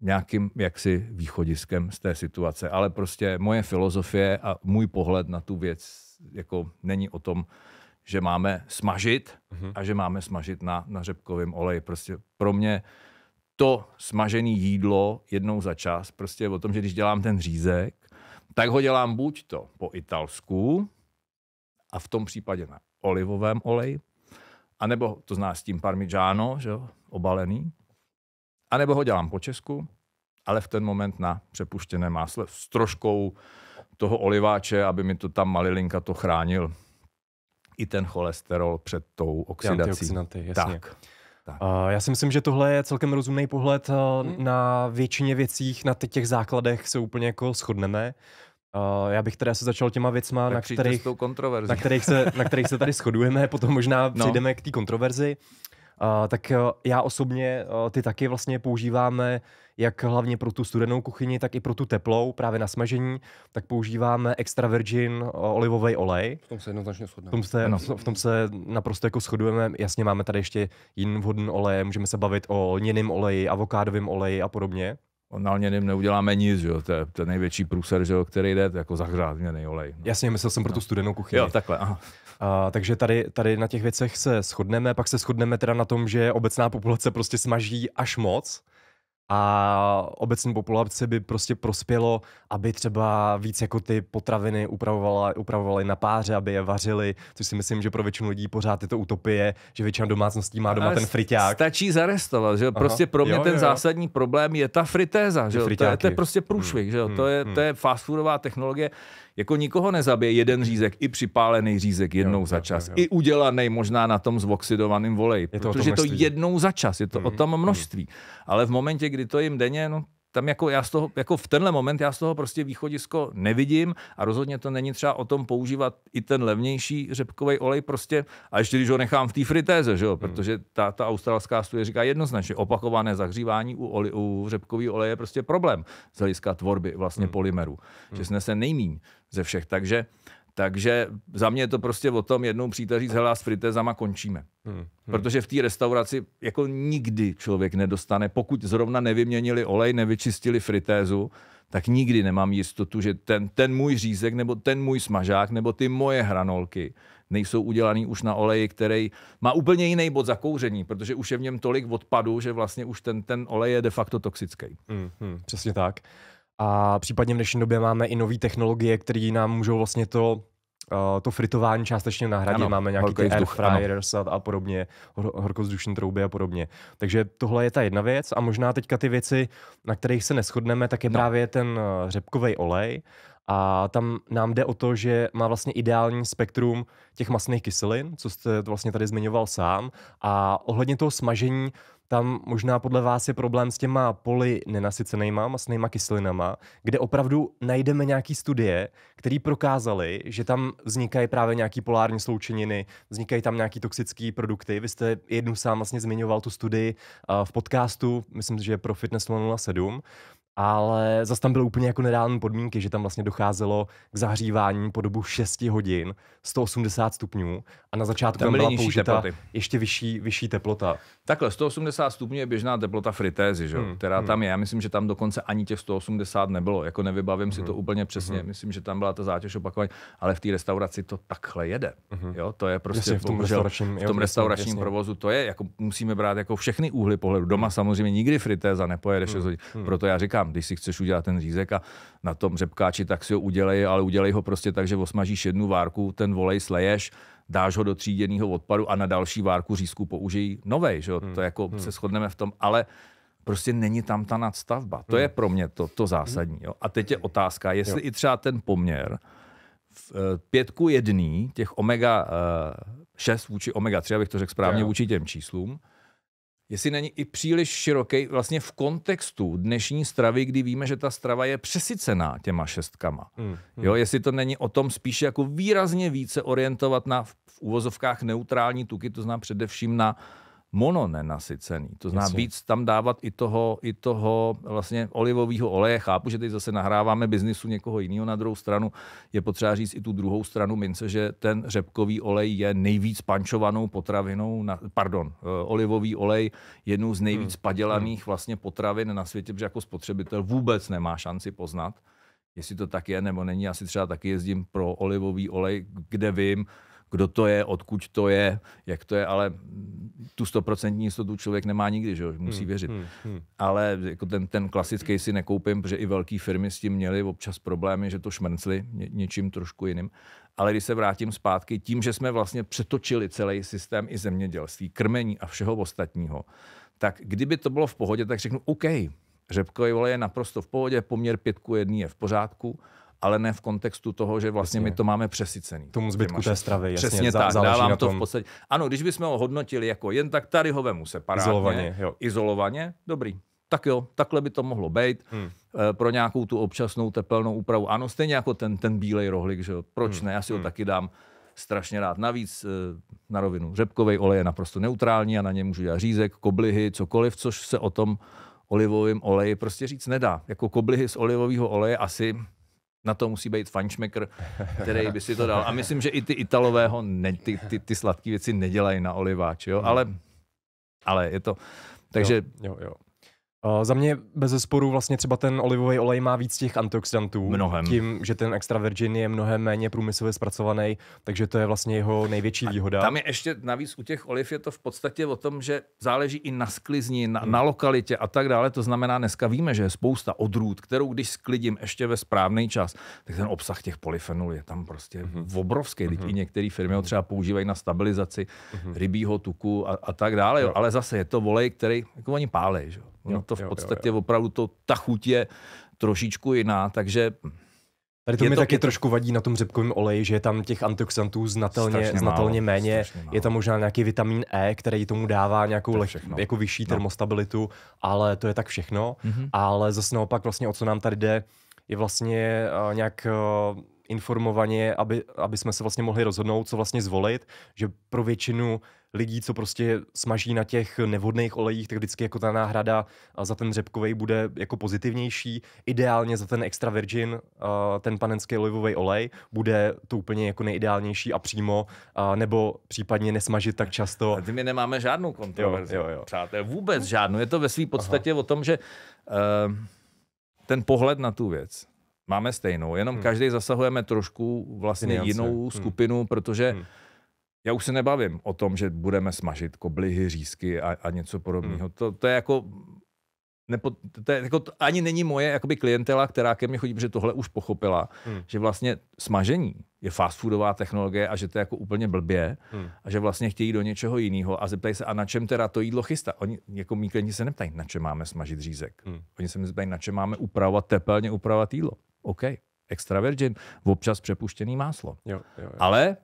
nějakým jaksi východiskem z té situace. Ale prostě moje filozofie a můj pohled na tu věc jako není o tom, že máme smažit mhm. a že máme smažit na, na řepkovém oleji. Prostě pro mě to smažené jídlo jednou za čas, prostě o tom, že když dělám ten řízek, tak ho dělám buď to po italsku, a v tom případě na olivovém oleji, anebo to zná s tím parmigiano, že jo, obalený, anebo ho dělám po česku, ale v ten moment na přepuštěné másle s troškou toho oliváče, aby mi to tam malilinka to chránil i ten cholesterol před tou oxidací. jasně. Tak. Tak. Já si myslím, že tohle je celkem rozumný pohled eh, hmm. na většině věcích, na těch základech se úplně jako shodneme. Uh, já bych teda se začal těma věcma, na kterých, na, kterých se, na kterých se tady shodujeme, potom možná no. přejdeme k té kontroverzi. Uh, tak e, já osobně e, ty taky vlastně používáme jak hlavně pro tu studenou kuchyni, tak i pro tu teplou, právě na smažení, tak používáme extra virgin e, olivový olej. V tom se jednoznačně shodneme. V tom se, v tom se naprosto jako shodujeme. Jasně, máme tady ještě jiný vhodný olej, můžeme se bavit o lněným oleji, avokádovém oleji a podobně. Na lněným neuděláme nic, jo? To, je, ten největší průser, že jo? který jde, jako zahřát olej. No. Jasně, myslel jsem pro tu studenou kuchyni. Jo, takhle. Aha. A, takže tady, tady na těch věcech se shodneme, pak se shodneme teda na tom, že obecná populace prostě smaží až moc a obecní populace by prostě prospělo, aby třeba víc jako ty potraviny upravovala, upravovali na páře, aby je vařili, což si myslím, že pro většinu lidí pořád je to utopie, že většina domácností má doma Ale ten friťák. Stačí zarestovat, že Aha. prostě pro mě jo, ten jo. zásadní problém je ta fritéza, že to je, to je prostě průšvih, hmm. že jo? To, je, hmm. to je hmm. fast foodová technologie, jako nikoho nezabije jeden řízek, i připálený řízek jednou jo, za čas. Jo, jo. I udělaný možná na tom zvoxidovaným volej, Je to protože to jednou za čas, je to mm-hmm. o mhm, tom mhm. množství. Ale v momentě, kdy to jim denně, no, tam jako já z toho, jako v tenhle moment já z toho prostě východisko nevidím a rozhodně to není třeba o tom používat i ten levnější řepkový olej prostě, a ještě když ho nechám v té fritéze, že jo, mhm. protože ta, ta australská studie říká jednoznačně, opakované zahřívání u, oli, u řepkový oleje je prostě problém z hlediska tvorby vlastně polymeru, že snese nejmíň ze všech. Takže, takže za mě je to prostě o tom jednou přítel říct, hele, s fritezama končíme. Hmm, hmm. Protože v té restauraci jako nikdy člověk nedostane, pokud zrovna nevyměnili olej, nevyčistili fritézu, tak nikdy nemám jistotu, že ten, ten můj řízek nebo ten můj smažák nebo ty moje hranolky nejsou udělaný už na oleji, který má úplně jiný bod zakouření, protože už je v něm tolik odpadu, že vlastně už ten, ten olej je de facto toxický. Mm, hmm, přesně tak. A případně v dnešní době máme i nové technologie, které nám můžou vlastně to Uh, to fritování částečně nahradit, Ano, Máme nějaký air fryers a, a podobně, hor, horkozdušní trouby a podobně. Takže tohle je ta jedna věc a možná teďka ty věci, na kterých se neschodneme, tak je no. právě ten eh, řepkový olej a tam nám jde o to, že má vlastně ideální spektrum těch masných kyselin, co jste vlastně tady zmiňoval sám a ohledně toho smažení tam možná podle vás je problém s těma poli nenasycenýma masnýma kyselinama, kde opravdu najdeme nějaký studie, které prokázaly, že tam vznikají právě nějaké polární sloučeniny, vznikají tam nějaké toxické produkty. Vy jste jednu sám vlastně zmiňoval tu studii eh, v podcastu, myslím, že pro Fitness 007 ale zase tam byly úplně jako nedávné podmínky, že tam vlastně docházelo k zahřívání po dobu 6 hodin, 180 stupňů a na začátku tam, tam byla použita teploty. ještě vyšší, vyšší teplota. Takhle, 180 stupňů je běžná teplota fritézy, že? Hmm. která hmm. tam je. Já myslím, že tam dokonce ani těch 180 nebylo. Jako nevybavím hmm. si to hmm, úplně přesně. Hmm. Myslím, že tam byla ta zátěž opakovaně, ale v té restauraci to takhle jede. Hmm. Jo, to je prostě jasně, v tom bohužel, restauračním, v tom restauračním provozu. To je, jako musíme brát jako všechny úhly pohledu. Doma hmm. samozřejmě nikdy fritéza nepojede 6 hodin. hmm. Proto já říkám, když si chceš udělat ten řízek a na tom řepkáči, tak si ho udělej, ale udělej ho prostě tak, že osmažíš jednu várku, ten volej sleješ, dáš ho do tříděného odpadu a na další várku řízku použij novej, že jo? Hmm. to jako hmm. se shodneme v tom, ale prostě není tam ta nadstavba. To hmm. je pro mě to, to zásadní. Jo? A teď je hmm. otázka, jestli jo. i třeba ten poměr v eh, pětku jedný těch omega 6 eh, vůči omega 3, abych to řekl správně, jo. vůči těm číslům, jestli není i příliš široký vlastně v kontextu dnešní stravy, kdy víme, že ta strava je přesycená těma šestkama. Mm, mm. Jo, jestli to není o tom spíše jako výrazně více orientovat na v, úvozovkách neutrální tuky, to znamená především na uh, mononenasycený. To znamená víc tam dávat i toho, i toho vlastně olivového oleje. Chápu, že teď zase nahráváme biznisu někoho jiného. Na druhou stranu je potřeba říct i tu druhou stranu mince, že ten řepkový olej je nejvíc pančovanou potravinou, na, pardon, eh, olivový olej jednou z nejvíc hmm. padělaných hmm. vlastně potravin na světě, protože jako spotřebitel vůbec nemá šanci poznat, jestli to tak je nebo není. Asi třeba taky jezdím pro olivový olej, kde vím, kdo to je, odkud to je, jak to je, ale tu stoprocentní jistotu člověk nemá nikdy, že jo? musí hmm, věřit. Hmm, hmm, hmm. Ale jako ten, ten klasický si nekoupím, protože i velké firmy s tím měly občas problémy, že to šmrncli ně, něčím trošku jiným. Ale když se vrátím zpátky, tím, že jsme vlastně přetočili celý systém i zemědělství, krmení a všeho ostatního, tak kdyby to bylo v pohodě, tak řeknu OK, řepkový olej je naprosto v pohodě, poměr pětku jedný je v pořádku, ale ne v kontextu toho, že vlastně jasně. my to máme přesycený. Tomu zbytku té stravy, jasně. Přesně tak, dávám to v podstatě. Ano, když bychom ho hodnotili jako jen tak tady vemu separátně, izolovaně, jo. izolovaně, dobrý. Tak jo, takhle by to mohlo být. Hmm eh, pro nějakou tu občasnou tepelnou úpravu. Ano, stejně jako ten, ten bílej rohlik, že jo? proč hmm. ne, já si hmm. ho taky dám strašně rád. Navíc eh, na rovinu řepkový olej je naprosto neutrální a na něm můžu dělat řízek, koblihy, cokoliv, což se o tom olivovým oleji prostě říct nedá. Jako koblihy z olivového oleje asi na to musí být fančmekr, který by si to dal. A myslím, že i ty Italové ho ne, ty, ty, ty sladké věci nedělají na oliváč, jo? Hmm. Ale, ale je to... Takže jo, jo, jo. Uh, za mě bez zesporu vlastně třeba ten olivový olej má víc těch antioxidantů. Mnohem. Tím, že ten extra virgin je mnohem méně průmyslově zpracovaný, takže to je vlastně jeho největší výhoda. tam je ještě navíc u těch oliv je to v podstatě o tom, že záleží i na sklizni, na, hmm. na lokalitě a tak dále. To znamená, dneska víme, že je spousta odrůd, kterou když sklidím ještě ve správný čas, tak ten obsah těch polyfenolů je tam prostě hmm. obrovský. Hmm. Teď mhm. i některé firmy ho třeba používají na stabilizaci hmm. rybího tuku a, a tak dále. Jo. Ale zase je to olej, který jako oni pálej. Že? No jo, to v podstatě jo, jo, jo. opravdu to, ta chuť je trošičku jiná, takže Tady to mi taky to... trošku vadí na tom řepkovém oleji, že je tam těch antioxidantů znatelně, málo, znatelně méně. málo. Je tam možná nějaký vitamin E, který tomu dává nějakou leh, jako vyšší no. termostabilitu, ale to je tak všechno. Mm-hmm. Ale zase naopak vlastně o co nám tady jde, je vlastně uh, nějak uh, informovaně, aby, aby jsme se vlastně mohli rozhodnout, co vlastně zvolit, že pro většinu lidí, co prostě smaží na těch nevhodných olejích, tak vždycky jako ta náhrada za ten řepkový bude jako pozitivnější. Ideálně za ten extra virgin, ten panenský olivový olej, bude to úplně jako nejideálnější a přímo, nebo případně nesmažit tak často. A ty my nemáme žádnou kontroverzi, jo, jo, jo. přátel, vůbec žádnou. Je to ve své podstatě Aha. o tom, že ehm, ten pohled na tu věc, máme stejnou, jenom hmm. každý zasahujeme trošku vlastně Jiný jinou hmm. skupinu, protože hmm já už se nebavím o tom, že budeme smažit koblihy, řízky a, a něco podobného. Hmm. To, to je jako nepo, to, je, jako, to ani není moje jakoby klientela, která ke mně chodí, protože tohle už pochopila, hmm. že vlastně smažení je fast foodová technologie a že to je jako úplně blbě hmm. a že vlastně chtějí do něčeho jiného a zeptají se, a na čem teda to jídlo chystá. Oni, jako mý klienti se neptají, na čem máme smažit řízek. Hmm. Oni se mě zeptají, na čem máme upravovat tepelně upravovat jídlo. OK, extra virgin, občas přepuštěný máslo. Jo, jo, jo. Ale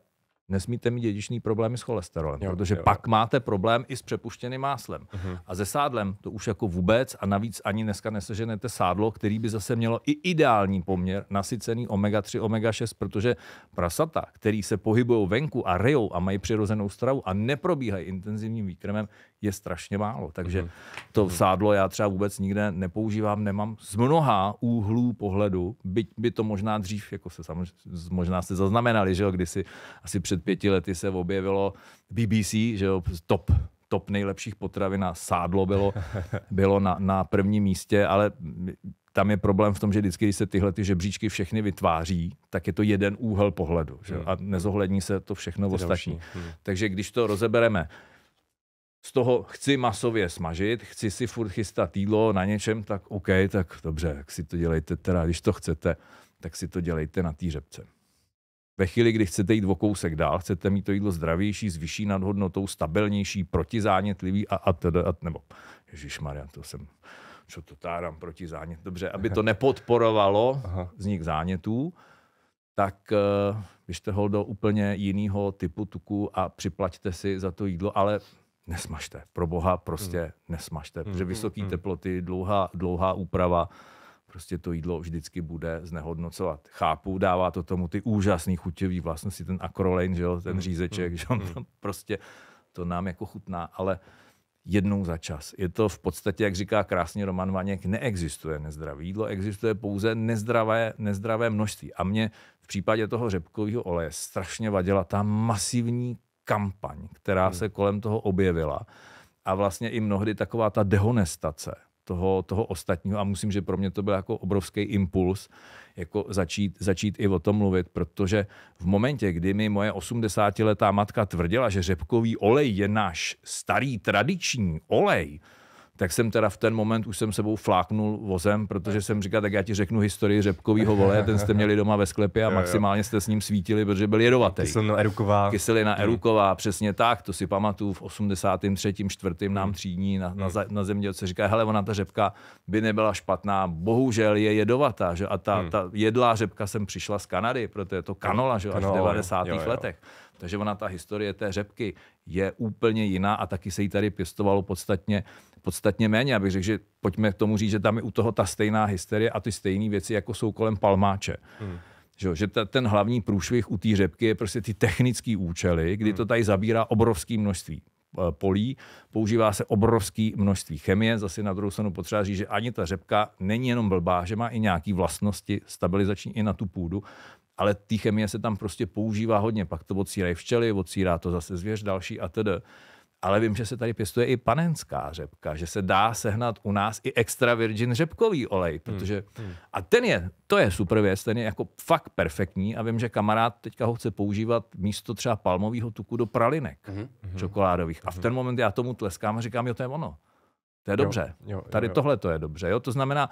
nesmíte mít dědičný problémy s cholesterolem, jo, protože jo. pak máte problém i s přepuštěným máslem. Uh-huh. A se sádlem to už jako vůbec a navíc ani dneska neseženete sádlo, který by zase mělo i ideální poměr nasycený omega-3, omega-6, protože prasata, který se pohybují venku a rejou a mají přirozenou stravu a neprobíhají intenzivním výkrmem, je strašně málo. Takže mm-hmm. to mhm. sádlo já třeba vůbec nikde nepoužívám, nemám z mnoha úhlů pohledu, byť by to možná dřív, jako se samozřejmě, možná jste zaznamenali, že jo, kdysi asi před pěti lety se objevilo BBC, že jo, top top nejlepších potravin a sádlo bylo, bylo na, na prvním místě, ale tam je problém v tom, že vždycky, když se tyhle ty žebříčky všechny vytváří, tak je to jeden úhel pohledu že? Hmm. a nezohlední se to všechno ostatní. Hmm. Takže když to rozebereme z toho chci masově smažit, chci si furt chystat jídlo na něčem, tak OK, tak dobře, tak si to dělejte teda, když to chcete, tak si to dělejte na té řepce. Ve chvíli, kdy chcete jít o kousek dál, chcete mít to jídlo zdravější, s vyšší nadhodnotou, stabilnější, protizánětlivý a, a teda, a, nebo, Maria, to jsem, co to táram, protizánět, dobře, aby to nepodporovalo vznik zánětů, tak eh, běžte ho do úplně jiného typu tuku a připlaťte si za to jídlo, ale nesmažte. Pro boha prostě hmm. nesmažte, hmm. protože hmm, vysoké hmm. teploty, dlouhá, dlouhá úprava, prostě to jídlo vždycky bude znehodnocovat. Chápu, dává to tomu ty úžasné chuťové vlastnosti, ten akrolein, že jo, ten hmm, řízeček, hmm, že on tam prostě to nám jako chutná, ale jednou za čas. Je to v podstatě, jak říká krásně Roman Vaněk, neexistuje nezdravé jídlo, existuje pouze nezdravé, nezdravé množství. A mě v případě toho řepkového oleje strašně vadila ta masivní kampaň, která hmm. se kolem toho objevila. A vlastně i mnohdy taková ta dehonestace toho, toho ostatního. A musím, že pro mě to byl jako obrovský impuls jako začít, začít i o tom mluvit, protože v momentě, kdy mi moje 80-letá matka tvrdila, že řepkový olej je náš starý tradiční olej, tak jsem teda v ten moment už jsem sebou fláknul vozem, protože jsem říkal, tak já ti řeknu historii řepkového vole, ten jste měli doma ve sklepě a maximálně jste s ním svítili, protože byl jedovatý. Kyselina eruková. Kyselina hmm. eruková, přesně tak, to si pamatuju v 83. čtvrtým nám hmm. třídní na, na, hmm. na zemědělce říká, hele, ona ta řepka by nebyla špatná, bohužel je jedovatá, že? a ta, ta jedlá řepka jsem přišla z Kanady, protože je to kanola, že? až v 90. Jo, jo. letech. Takže ona ta historie té řepky je úplně jiná a taky se jí tady pěstovalo podstatně, podstatně méně. Abych řekl, že pojďme k tomu říct, že tam je u toho ta stejná hysterie a ty stejné věci, jako jsou kolem palmáče. Hmm. Že, že ta, ten hlavní průšvih u té řepky je prostě ty technické účely, kdy hmm. to tady zabírá obrovské množství eh, polí, používá se obrovské množství chemie, zase na druhou stranu potřeba říct, že ani ta řepka není jenom blbá, že má i nějaké vlastnosti stabilizační i na tu půdu ale té chemie se tam prostě používá hodně. Pak to odsírají včely, odcírá to zase zvěř další a tedy. Ale vím, že se tady pěstuje i panenská řepka, že se dá sehnat u nás i extra virgin řepkový olej, protože hmm, hmm. a ten je, to je super věc, ten je jako fakt perfektní a vím, že kamarád teďka ho chce používat místo třeba palmového tuku do pralinek hmm, čokoládových. A v mhm. ten moment já tomu tleskám a říkám, jo, to je ono. To je dobře. Jo, jo, jo, Tady tohle to je dobře. Jo? To znamená,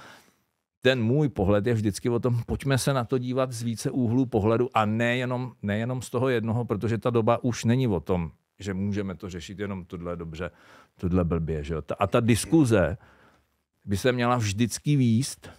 ten můj pohled je vždycky o tom, pojďme se na to dívat z více úhlů pohledu a nejenom, nejenom z toho jednoho, protože ta doba už není o tom, že můžeme to řešit jenom tohle dobře, tohle blbě. Že A ta diskuze by se měla vždycky výst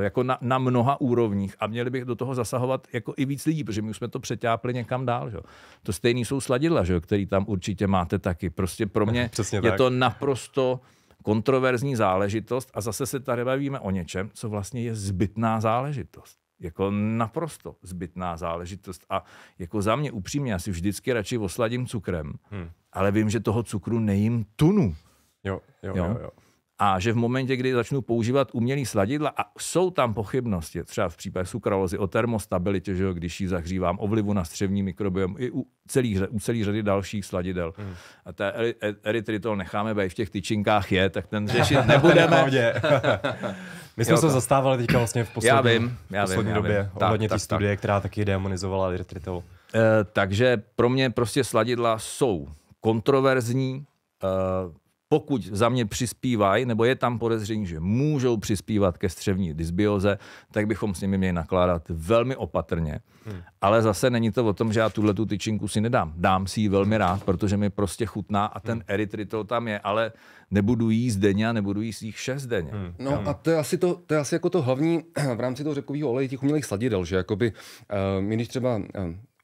jako na, na mnoha úrovních a měli bych do toho zasahovat jako i víc lidí, protože my už jsme to přetápli někam dál. Že? To stejný jsou sladidla, že? který tam určitě máte taky. Prostě pro mě Přesně je tak. to naprosto kontroverzní záležitost a zase se tady bavíme o něčem, co vlastně je zbytná záležitost. Jako naprosto zbytná záležitost. A jako za mě upřímně, já si vždycky radši osladím cukrem, hmm. ale vím, že toho cukru nejím tunu. Jo, jo, jo. jo, jo a že v momentě, kdy začnu používat umělý sladidla a jsou tam pochybnosti, třeba v případě sukralozy o termostabilitě, že jo, když ji zahřívám, ovlivu na střevní mikrobiom, i u celý, u celý řady dalších sladidel. Hmm. A ta e-, erytritol necháme být v těch tyčinkách je, tak ten řešit nebudeme. My jsme jo, se zastávali teďka vlastně v poslední, já vím, já vím, poslední já době já vím. ohledně té studie, tak. která taky demonizovala erytritol. Uh, takže pro mě prostě sladidla jsou kontroverzní, uh, pokud za mě přispívají, nebo je tam podezření, že můžou přispívat ke střevní dysbioze, tak bychom s nimi měli nakládat velmi opatrně. Hmm. Ale zase není to o tom, že já tuhle tu tyčinku si nedám. Dám si ji velmi rád, protože mi prostě chutná a ten hmm. erytritol tam je, ale nebudu jíst denně a nebudu jíst jich šest denně. Hmm. No hmm. a to je, asi to, to je asi jako to hlavní v rámci toho řekového oleje těch umělých sladidel, že jakoby, uh, my když třeba uh,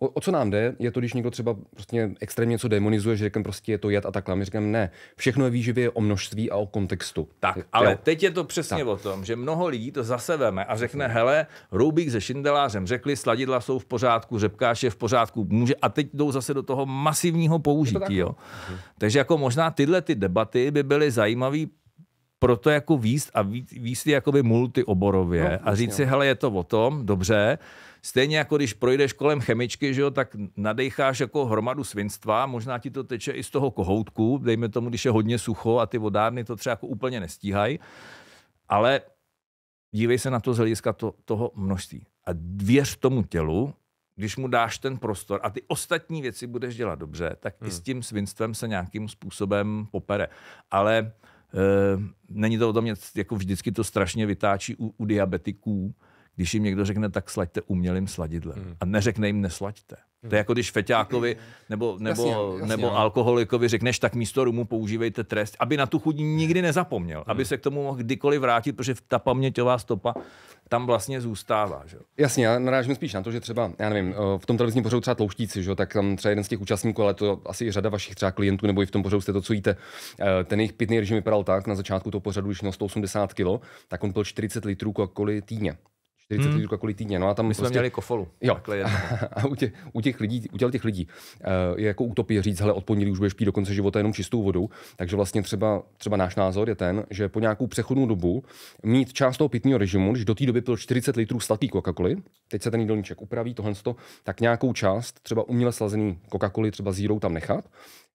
O, o, co nám jde, je to, když někdo třeba prostě extrémně něco demonizuje, že řekneme prostě je to jad a takhle. My říkám, ne. Všechno je výživě o množství a o kontextu. Tak, je, ale jo. teď je to přesně tak. o tom, že mnoho lidí to zase veme a řekne, hele, Rubik se Šindelářem řekli, sladidla jsou v pořádku, řepkáš je v pořádku, může a teď jdou zase do toho masivního použití. Jo. No. Mhm. Takže jako možná tyhle ty debaty by byly zajímavé proto jako výst a výst výst jakoby multioborově no, a říct si, no. hele, je to o tom, dobře, Stejně jako když projdeš kolem chemičky, že jo, tak nadecháš jako hromadu svinstva, možná ti to teče i z toho kohoutku, dejme tomu, když je hodně sucho a ty vodárny to třeba jako úplně nestíhají, ale dívej se na to z hlediska to, toho množství. A věř tomu tělu, když mu dáš ten prostor a ty ostatní věci budeš dělat dobře, tak hmm. i s tím svinstvem se nějakým způsobem popere. Ale e, není to o tom, jako vždycky to strašně vytáčí u, u diabetiků, když jim někdo řekne, tak slaďte umělým sladidlem. Hmm. A neřekne jim, neslaďte. Hmm. To je hmm. jako když feťákovi nebo, nebo, jasně, jasně, nebo alkoholikovi řekneš, tak místo rumu používejte trest, aby na tu chuť nikdy nezapomněl, hmm. aby se k tomu mohl kdykoliv vrátit, protože ta paměťová stopa tam vlastně zůstává. Že? Jasně, já narážím spíš na to, že třeba, já nevím, eh, v tom televizním pořadu třeba tlouštíci, že? tak tam třeba jeden z těch účastníků, ale to asi řada vašich třeba klientů, nebo i v tom pořadu jste to, co jíte, eh, ten jejich pitný režim vypadal tak, na začátku toho pořadu, když měl 180 kg, tak on byl 40 litrů coca týdně. 40 hmm. litrů kakoly týdně. No a tam My prostě... jsme měli kofolu. Jo. a u, tě, u, těch lidí, u těch lidí uh, je jako utopie říct, hele, od pondělí už budeš pít do konce života jenom čistou vodu. Takže vlastně třeba, třeba náš názor je ten, že po nějakou přechodnou dobu mít část toho pitního režimu, když do té doby bylo 40 litrů slatý coca coly teď se ten jídelníček upraví, tohle to, tak nějakou část, třeba uměle slazený coca coly třeba zírou tam nechat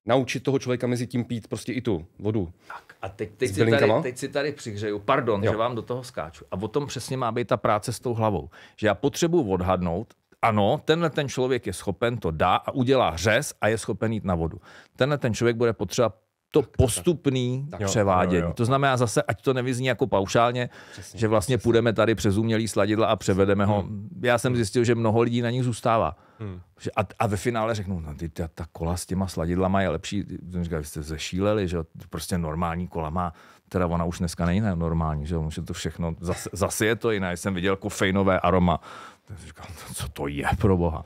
naučit toho člověka mezi tím pít prostě i tu vodu. Tak a teď, teď, si, tady, teď si tady přihřeju, pardon, jo. že vám do toho skáču. A o tom přesně má být ta práce s tou hlavou. Že já potřebuji odhadnout, ano, tenhle ten člověk je schopen, to dá a udělá řez a je schopen jít na vodu. Tenhle ten člověk bude potřeba to postupný tak, tak. převádění. Jo, jo, jo. To znamená zase, ať to nevyzní jako paušálně, přesně, že vlastně přesně. půjdeme tady přes umělý sladidla a převedeme hmm. ho. Já jsem zjistil, že mnoho lidí na nich zůstává. Hmm. A, a ve finále řeknou, no ty, ta, ta kola s těma sladidlama je lepší. Jsem vy jste zešíleli, že prostě normální kola má, teda ona už dneska není normální, že může to všechno, zase, zase je to jiné. Jsem viděl kofeinové aroma. Tak říkal, no, co to je pro boha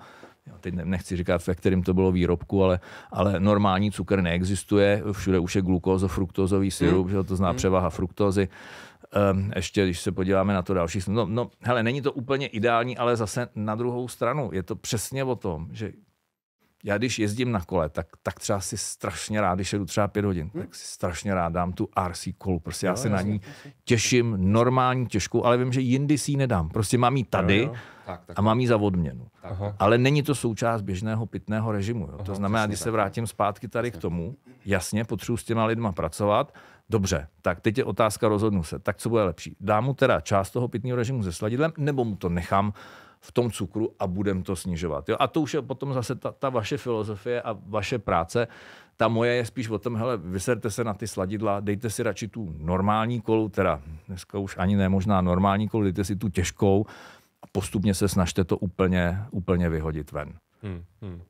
teď nechci říkat, ve kterém to bylo výrobku, ale, ale normální cukr neexistuje, všude už je glukózo, fruktózový hmm. syrup, mm. že to zná mm. převaha fruktózy. Um, ještě když se podíváme na to další, no, no hele, není to úplně ideální, ale zase na druhou stranu je to přesně o tom, že já když jezdím na kole, tak, tak třeba si strašně rád, když jedu třeba pět hodin, hmm. tak si strašně rád dám tu RC kolu. Prostě jo, já se na ní těším, normální těžkou, ale vím, že jindy si ji nedám. Prostě mám ji tady jo, jo. Tak, tak, a mám ji za odměnu. Tak, tak. ale není to součást běžného pitného režimu. Jo. Aha, to znamená, když se vrátím zpátky tady k tomu, jasně, potřebuji s těma lidma pracovat, Dobře, tak teď je otázka, rozhodnu se. Tak co bude lepší? Dám mu teda část toho pitného režimu se sladidlem, nebo mu to nechám v tom cukru a budem to snižovat. Jo? A to už je potom zase ta, ta vaše filozofie a vaše práce. Ta moje je spíš o tom, hele, vyserte se na ty sladidla, dejte si radši tu normální kolu, teda dneska už ani ne možná normální kolu, dejte si tu těžkou a postupně se snažte to úplně, úplně vyhodit ven. Hmm, hmm.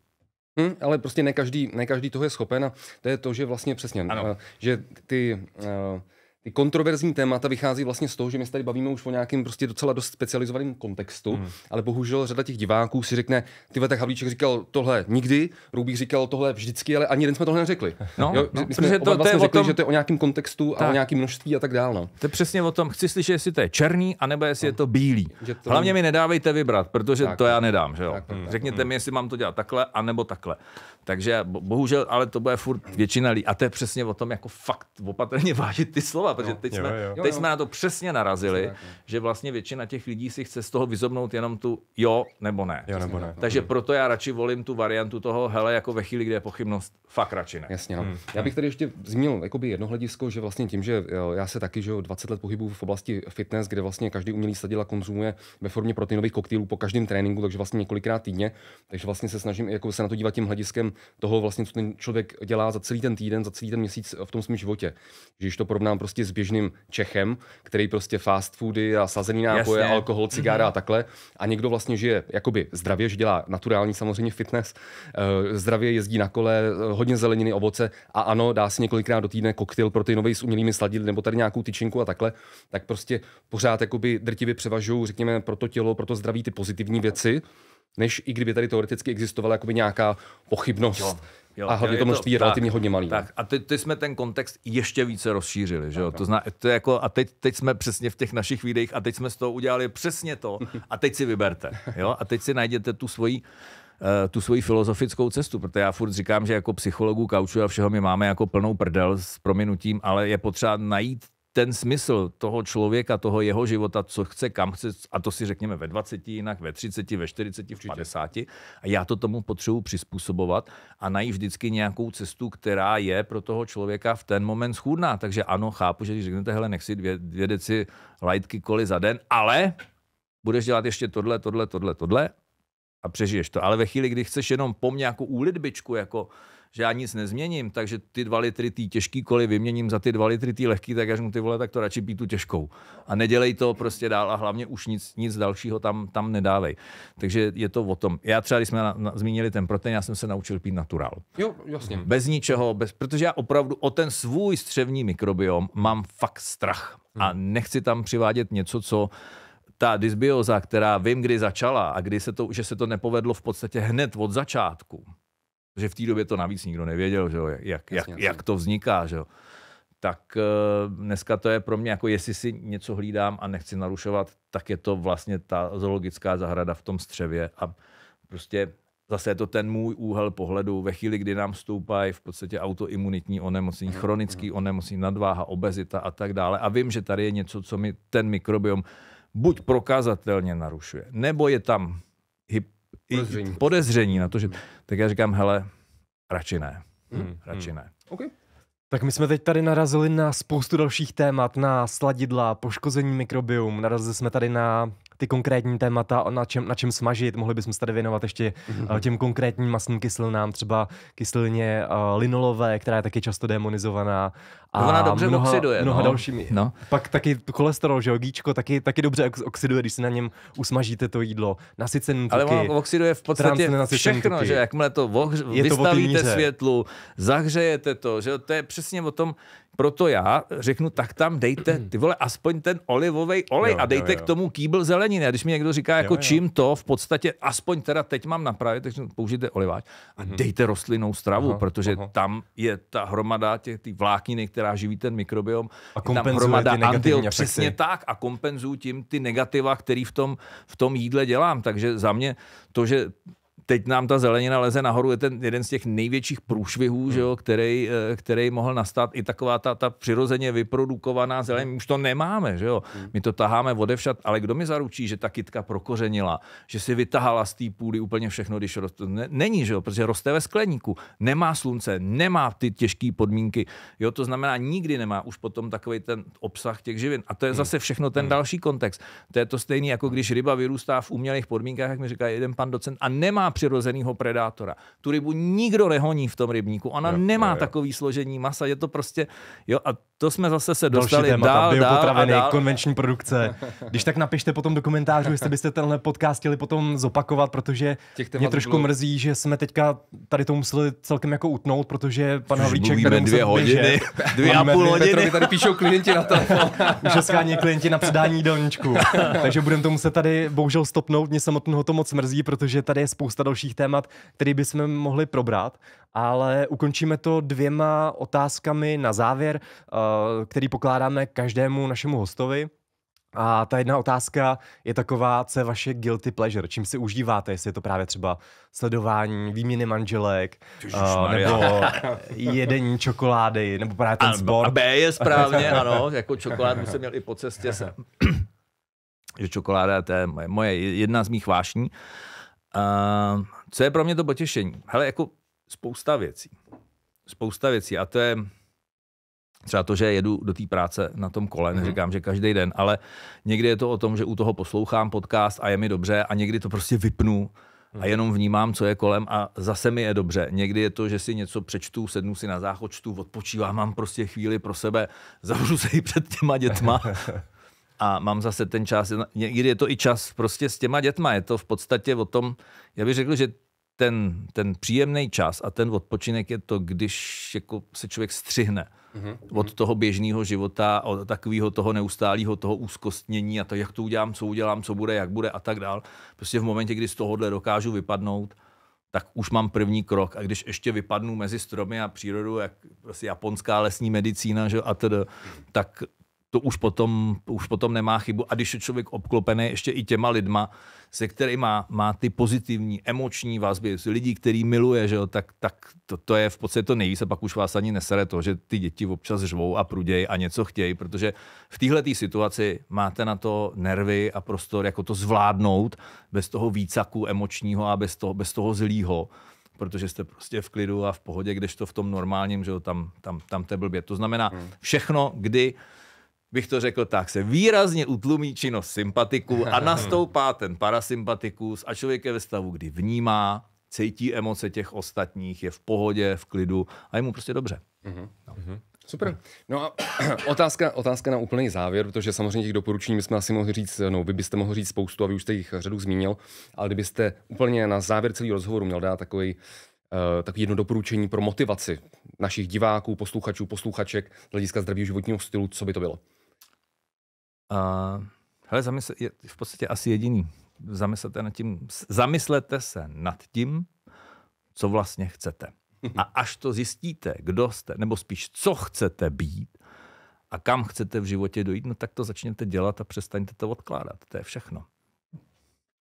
Hmm, ale prostě ne každý, ne každý toho je schopen a to je to, že vlastně přesně, ano. Eh, že ty... Uh, ty kontroverzní témata vychází vlastně z toho, že my se tady bavíme už o nějakém prostě docela dost specializovaném kontextu, hmm. ale bohužel řada těch diváků si řekne, ty tak Havlíček říkal tohle nikdy, Rubík říkal tohle vždycky, ale ani jeden jsme tohle neřekli. No, jo, no, my jsme to, vlastně to je vlastně řekli, tom, že to je o nějakém kontextu tak. a o nějakém množství a tak dále. No. To je přesně o tom, chci slyšet, jestli to je černý, anebo jestli no. je to bílý. Že to... Hlavně mi nedávejte vybrat, protože tak, to já nedám. Že jo? Tak, tak, Řekněte tak, mi, jestli mám to dělat takhle, anebo takhle. Takže bohužel, ale to bude furt většina lidí. A to je přesně o tom, jako fakt opatrně vážit ty slova, protože no, teď, jsme, jo, jo. teď jsme na to přesně narazili, no. že vlastně většina těch lidí si chce z toho vyzobnout jenom tu jo nebo ne. Jo, nebo ne. No. Takže proto já radši volím tu variantu toho, hele, jako ve chvíli, kde je pochybnost, fakt radši ne. Jasně, no. hmm. Já bych tady ještě zmínil jakoby jedno hledisko, že vlastně tím, že já se taky, že 20 let pohybu v oblasti fitness, kde vlastně každý umělý sadila konzumuje ve formě proteinových koktejlů po každém tréninku, takže vlastně několikrát týdně, takže vlastně se snažím jako se na to dívat tím hlediskem toho, vlastně, co ten člověk dělá za celý ten týden, za celý ten měsíc v tom svém životě. Když to porovnám prostě s běžným Čechem, který prostě fast foody a sazený nápoje, Jasně. alkohol, cigára mm-hmm. a takhle, a někdo vlastně žije jakoby zdravě, že dělá naturální samozřejmě fitness, eh, zdravě jezdí na kole, eh, hodně zeleniny, ovoce a ano, dá si několikrát do týdne koktejl proteinový s umělými sladidly nebo tady nějakou tyčinku a takhle, tak prostě pořád jakoby drtivě převažují, řekněme, pro to tělo, pro to zdraví ty pozitivní věci, než i kdyby tady teoreticky existovala jakoby nějaká pochybnost. Jo. Jo, a hlavně jo, to množství je relativně tak, hodně malý. Tak, no. a teď, teď jsme ten kontext ještě více rozšířili, že jo? To zna, to je jako, a teď, teď jsme přesně v těch našich videích a teď jsme z toho udělali přesně to a teď si vyberte, jo? A teď si najděte tu svoji eh, tu svoji filozofickou cestu, protože já furt říkám, že jako psychologů, kaučů a všeho my máme jako plnou prdel s prominutím, ale je potřeba najít ten smysl toho člověka, toho jeho života, co chce, kam chce, a to si řekněme ve 20, jinak ve 30, ve 40, v 50. A já to tomu potřebuji přizpůsobovat a najít vždycky nějakou cestu, která je pro toho člověka v ten moment schůdná. Takže ano, chápu, že když řeknete, hele, nech si dvě, dvě deci lightky koli za den, ale budeš dělat ještě tohle, tohle, tohle, tohle a přežiješ to. Ale ve chvíli, kdy chceš jenom po nějakou úlitbičku, jako že já nic nezměním, takže ty dva litry té těžký koly vyměním za ty dva litry té lehký, tak já mu ty vole, tak to radši pít tu těžkou. A nedělej to prostě dál a hlavně už nic, nic dalšího tam, tam nedávej. Takže je to o tom. Já třeba, když jsme na, na, zmínili ten protein, já jsem se naučil pít naturál. Jo, jasně. Bez ničeho, bez, protože já opravdu o ten svůj střevní mikrobiom mám fakt strach. Hmm. A nechci tam přivádět něco, co ta dysbioza, která vím, kdy začala a kdy se to, že se to nepovedlo v podstatě hned od začátku, protože v té době to navíc nikdo nevěděl, že jo, jak, jak, jak, jak to vzniká, že jo. Tak eh, dneska to je pro mě jako, jestli si něco hlídám a nechci narušovat, tak je to vlastně ta zoologická zahrada v tom střevě a prostě zase je to ten můj úhel pohledu. Ve chvíli, kdy nám stoupají v podstatě autoimunitní onemocnění, mhm, chronický mhm. onemocnění, nadváha, obezita a tak dále. A vím, že tady je něco, co mi ten mikrobiom buď prokazatelně narušuje, nebo je tam hyp- podezření. podezření na to, že... Hmm. Tak já říkám, hele, radši ne. Hmm. hmm radši hmm. ne. Okay. Tak my jsme teď tady narazili na spoustu dalších témat, na sladidla, poškození mikrobium, narazili jsme tady na ty konkrétní témata, na čem, na čem smažit. Mohli bychom se tady věnovat ještě mm-hmm. těm konkrétním masným kyselinám, třeba kyselině uh, linolové, která je taky často demonizovaná. No, A Ona dobře mnoha, oxiduje. Mnoha no. dalšími. No. Pak taky cholesterol, že gíčko, taky, taky dobře oxiduje, když si na něm usmažíte to jídlo. Nasycený tuky, Ale ono oxiduje v podstatě všechno, tuky. že jakmile to vohř, je vystavíte to světlu, zahřejete to, že to je přesně o tom, proto já řeknu, tak tam dejte ty vole aspoň ten olivový olej jo, a dejte jo, jo. k tomu kýbl zeleniny. A když mi někdo říká, jako jo, jo. čím to v podstatě, aspoň teda teď mám napravit, takže použijte oliváč a mhm. dejte rostlinnou stravu, aha, protože aha. tam je ta hromada těch ty vlákniny, která živí ten mikrobiom. A tam hromada antil, přesně tak a kompenzuju tím ty negativa, který v tom, v tom jídle dělám. Takže za mě to, že teď nám ta zelenina leze nahoru, je ten jeden z těch největších průšvihů, hmm. že jo, který, eh, který mohl nastat. I taková ta, ta přirozeně vyprodukovaná zelenina, už to nemáme, že jo. Hmm. My to taháme odevšat, ale kdo mi zaručí, že ta kytka prokořenila, že si vytahala z té půdy úplně všechno, když roste. Není, že jo, protože roste ve skleníku, nemá slunce, nemá ty těžké podmínky, jo, to znamená nikdy nemá už potom takový ten obsah těch živin. A to je hmm. zase všechno ten hmm. další kontext. To je to stejné, jako když ryba vyrůstá v umělých podmínkách, jak mi říká jeden pan docent, a nemá přirozeného predátora. Tu rybu nikdo nehoní v tom rybníku. Ona jo, nemá jo, jo. takový složení masa. Je to prostě... Jo, a to jsme zase se Další dostali témata, dál, dál, dál. konvenční produkce. Když tak napište potom do komentářů, jestli byste tenhle podcast chtěli potom zopakovat, protože mě trošku bylo... mrzí, že jsme teďka tady to museli celkem jako utnout, protože pan Havlíček tady dvě hodiny, dvě a půl hodiny. Petrovi tady píšou klienti na telefon. Už klienti na předání doničku. Takže budeme to muset tady bohužel stopnout. Mě samotného to moc mrzí, protože tady je spousta spousta dalších témat, které bychom mohli probrat, ale ukončíme to dvěma otázkami na závěr, eh, který pokládáme každému našemu hostovi. A ta jedna otázka je taková, co je vaše guilty pleasure, čím si užíváte, jestli je to právě třeba sledování výměny manželek, uh, nebo jedení čokolády, nebo právě ten no, sport. A B je správně, ano, jako čokoládu jsem měl i po cestě. Jsem. že čokoláda to je moje, jedna z mých vášní. Ehm, co je pro mě to potěšení? Hele, jako spousta věcí. Spousta věcí a to je třeba to, že jedu do té práce na tom kole, mhm. neříkám, mm-hmm. že každý den, ale někdy je to o tom, že u toho poslouchám podcast a je mi dobře a někdy to prostě vypnu a mhm. jenom vnímám, co je kolem a zase mi je dobře. Někdy je to, že si něco přečtu, sednu si na záchod, čtu, odpočívám, mám prostě chvíli pro sebe, zavřu se i před těma dětma a mám zase ten čas. Někdy je to i čas prostě s těma dětma. Je to v podstatě o tom, já bych řekl, že ten, ten příjemný čas a ten odpočinek je to, když jako se člověk střihne mm-hmm. od mhm. toho běžného života, od takového toho neustálého toho úzkostnění a to, jak to udělám, co udělám, co bude, jak bude a tak dál. Prostě v momentě, kdy z tohohle dokážu vypadnout, tak už mám první krok. A když ještě vypadnu mezi stromy a přírodu, jak prostě japonská lesní medicína že, a tedy, tak to už potom, už potom nemá chybu. A když je člověk obklopený ještě i těma lidma, se kterými má, má ty pozitivní, emoční vazby, lidí, který miluje, že jo, tak, tak to, to, je v podstatě to nejvíc pak už vás ani nesere to, že ty děti občas žvou a prudějí a něco chtějí, protože v téhle situaci máte na to nervy a prostor jako to zvládnout bez toho výcaku emočního a bez toho, bez toho zlýho protože jste prostě v klidu a v pohodě, kdežto v tom normálním, že jo, tam, tam, tam to je blbě. To znamená, hmm. všechno, kdy bych to řekl tak, se výrazně utlumí činnost sympatiků a nastoupá ten parasympatikus a člověk je ve stavu, kdy vnímá, cítí emoce těch ostatních, je v pohodě, v klidu a je mu prostě dobře. Mhm. No. Mhm. Super. No a otázka, otázka na úplný závěr, protože samozřejmě těch doporučení bychom asi mohli říct, no vy byste mohli říct spoustu a vy už jste jich řadu zmínil, ale kdybyste úplně na závěr celého rozhovoru měl dát takový Uh, eh, takový jedno doporučení pro motivaci našich diváků, posluchačů, posluchaček z hlediska zdravého životního stylu, co by to bylo? Uh, hele, zamysl, je v podstatě asi jediný. Zamyslete, nad tím, zamyslete se nad tím, co vlastně chcete. A až to zjistíte, kdo jste, nebo spíš co chcete být a kam chcete v životě dojít, no tak to začněte dělat a přestaňte to odkládat. To je všechno.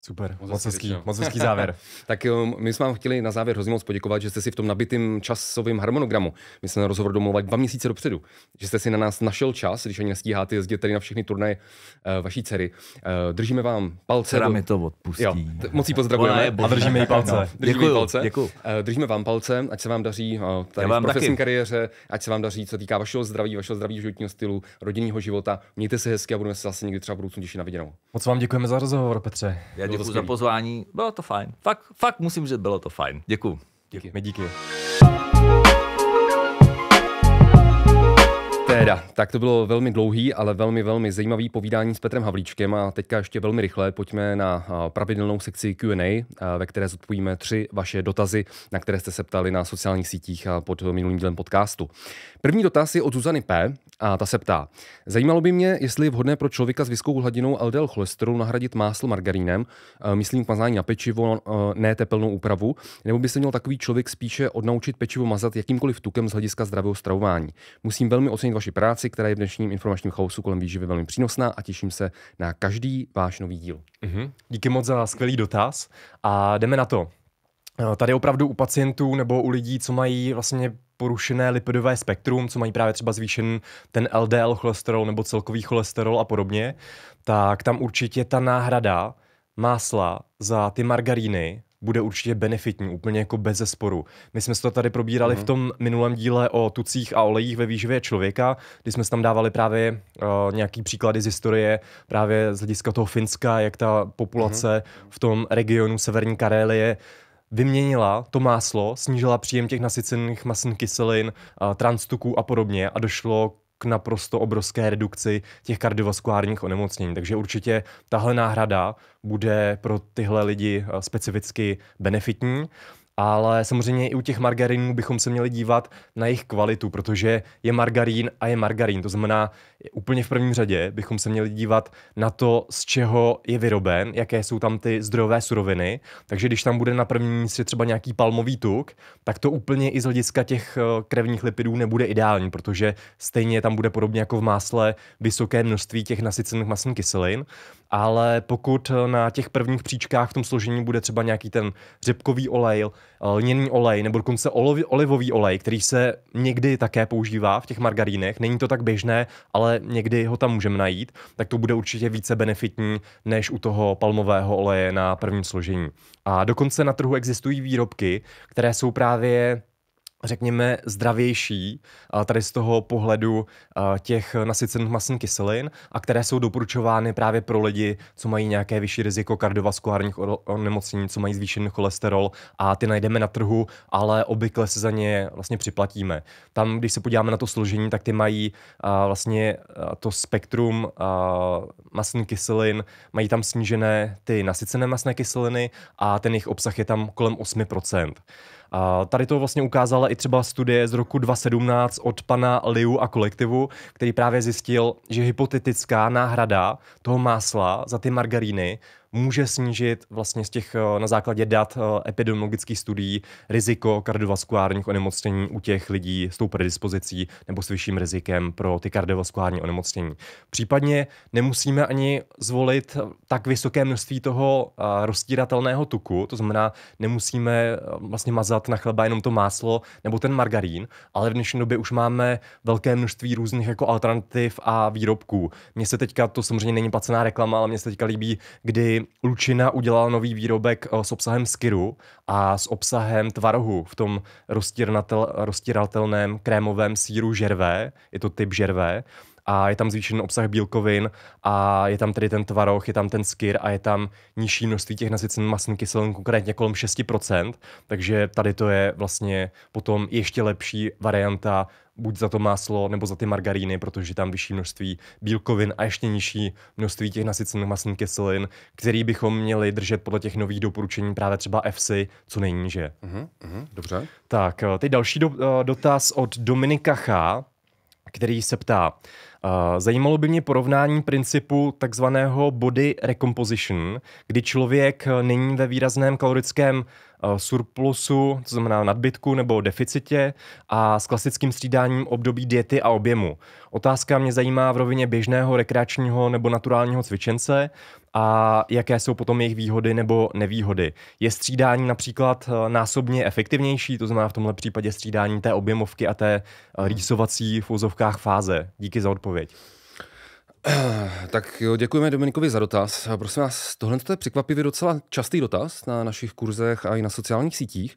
Super, moc hezký, moc hezký závěr. tak jo, my jsme vám chtěli na závěr hrozně moc poděkovat, že jste si v tom nabitém časovém harmonogramu, my jsme na rozhovor domluvali dva měsíce dopředu, že jste si na nás našel čas, když ani nestíháte jezdit tady na všechny turnaje uh, vaší dcery. Uh, držíme vám palce. Dcera do... mi to odpustí. Jo, t- moc jí pozdravujeme. A držíme jí palce. No, držíme děkuju, jí palce. Děkuju. Uh, držíme vám palce, ať se vám daří uh, tady vám v profesní kariéře, ať se vám daří, co týká vašeho zdraví, vašeho zdraví životního stylu, rodinného života. Mějte se hezky a budeme se zase někdy třeba v budoucnu těšit na viděnou. Moc vám děkujeme za rozhovor, Petře. Já děkuji za pozvání. Bylo to fajn. Fakt, fakt musím říct, bylo to fajn. Děkuji. Díky. My díky. Teda, tak to bylo velmi dlouhý, ale velmi, velmi zajímavý povídání s Petrem Havlíčkem a teďka ještě velmi rychle pojďme na pravidelnou sekci Q&A, ve které zodpovíme tři vaše dotazy, na které jste se ptali na sociálních sítích a pod minulým dílem podcastu. První dotaz je od Zuzany P. a ta se ptá. Zajímalo by mě, jestli je vhodné pro člověka s vysokou hladinou LDL cholesterolu nahradit máslo margarínem, myslím k mazání na pečivo, ne tepelnou úpravu, nebo by se měl takový člověk spíše odnaučit pečivo mazat jakýmkoliv tukem z hlediska zdravého stravování. Musím velmi ocenit vaši práci, která je v dnešním informačním chaosu kolem výživy velmi přínosná a těším se na každý váš nový díl. Mm-hmm. Díky moc za skvělý dotaz a jdeme na to. Eh, tady opravdu u pacientů nebo u lidí, co mají vlastně porušené lipidové spektrum, co mají právě třeba zvýšen ten LDL cholesterol nebo celkový cholesterol a podobně, tak tam určitě ta náhrada másla za ty margaríny bude určitě benefitní, úplně jako bez zesporu. My jsme to tady probírali mm-hmm. v mhm. tom minulém díle o tucích a olejích ve výživě člověka, kdy jsme tam dávali právě uh, nějaký příklady z historie, právě z hlediska toho Finska, jak ta populace mm-hmm. v tom regionu Severní Karélie vyměnila to máslo, snížila příjem těch nasycených masných kyselin, uh, transtuků a podobně a došlo k naprosto obrovské redukci těch kardiovaskulárních onemocnění. Takže určitě tahle náhrada bude pro tyhle lidi eh, specificky benefitní. Ale samozřejmě i u těch margarinů bychom se měli dívat na jejich kvalitu, protože je margarín a je margarín. To znamená, úplně v prvním řadě bychom se měli dívat na to, z čeho je vyroben, jaké jsou tam ty zdrojové suroviny. Takže když tam bude na prvním místě třeba nějaký palmový tuk, tak to úplně i z hlediska těch eh, krevních lipidů nebude ideální, protože stejně tam bude podobně jako v másle vysoké množství těch nasycených masných kyselin ale pokud eh, na těch prvních příčkách v tom složení bude třeba nějaký ten řepkový olej, eh, lněný olej nebo dokonce olivový olej, který se někdy také používá v těch margarínech, není to tak běžné, ale někdy ho tam můžeme najít, tak to bude určitě více benefitní než u toho palmového oleje na prvním složení. A dokonce na trhu existují výrobky, které jsou právě řekněme, zdravější tady z toho pohledu těch nasycených masných kyselin a které jsou doporučovány právě pro lidi, co mají nějaké vyšší riziko kardiovaskulárních onemocnění, co mají zvýšený cholesterol a ty najdeme na trhu, ale obvykle se za ně vlastně připlatíme. Tam, když se podíváme na to složení, tak ty mají vlastně to spektrum masných kyselin, mají tam snížené ty nasycené masné kyseliny a ten jejich obsah je tam kolem 8%. A tady to vlastně ukázala i třeba studie z roku 2017 od pana Liu a kolektivu, který právě zjistil, že hypotetická náhrada toho másla za ty margaríny může snížit vlastně z těch eh, na základě dat eh, epidemiologických studií riziko kardiovaskulárních onemocnění u těch lidí s tou predispozicí nebo s vyšším rizikem pro ty kardiovaskulární onemocnění. Případně nemusíme ani zvolit eh, tak vysoké množství toho roztíratelného tuku, to znamená, nemusíme vlastně mazat na chleba jenom to máslo nebo ten margarín, ale v dnešní době už máme velké množství různých jako alternativ a výrobků. Mně se teďka, to samozřejmě není placená reklama, ale mně se teďka líbí, kdy Lučina udělala nový výrobek eh, s obsahem skyru a s obsahem tvarohu v tom roztíratelném krémovém síru žervé, je to typ žervé, a je tam zvýšený obsah bílkovin a je tam tedy ten tvaroh, je tam ten skyr a je tam nižší množství těch nasycených masných kyselin, konkrétně kolem 6%, takže tady to je vlastně potom ještě lepší varianta buď za to máslo nebo za ty margaríny, protože tam vyšší množství bílkovin a ještě nižší množství těch nasycených masných kyselin, který bychom měli držet podle těch nových doporučení právě třeba EFSI co nejníže. huh mhm, mhm, uh-huh, dobře. Tak, eh, teď další do, eh, dotaz od Dominika H., který se ptá, Eh, zajímalo by mě porovnání principu takzvaného body recomposition, kdy člověk eh, není ve výrazném kalorickém Eh, surplusu, to znamená nadbytku nebo deficitě a s klasickým střídáním období diety a objemu. Otázka mě zajímá v rovině běžného rekreačního nebo naturálního cvičence a jaké jsou potom jejich výhody nebo nevýhody. Je střídání například eh, násobně efektivnější, to znamená v tomhle případě střídání té objemovky a té eh, rýsovací v úzovkách fáze. Díky za odpověď. Tak jo, děkujeme Dominikovi za dotaz. Prosím vás, tohle je překvapivě docela častý dotaz na našich kurzech a i na sociálních sítích.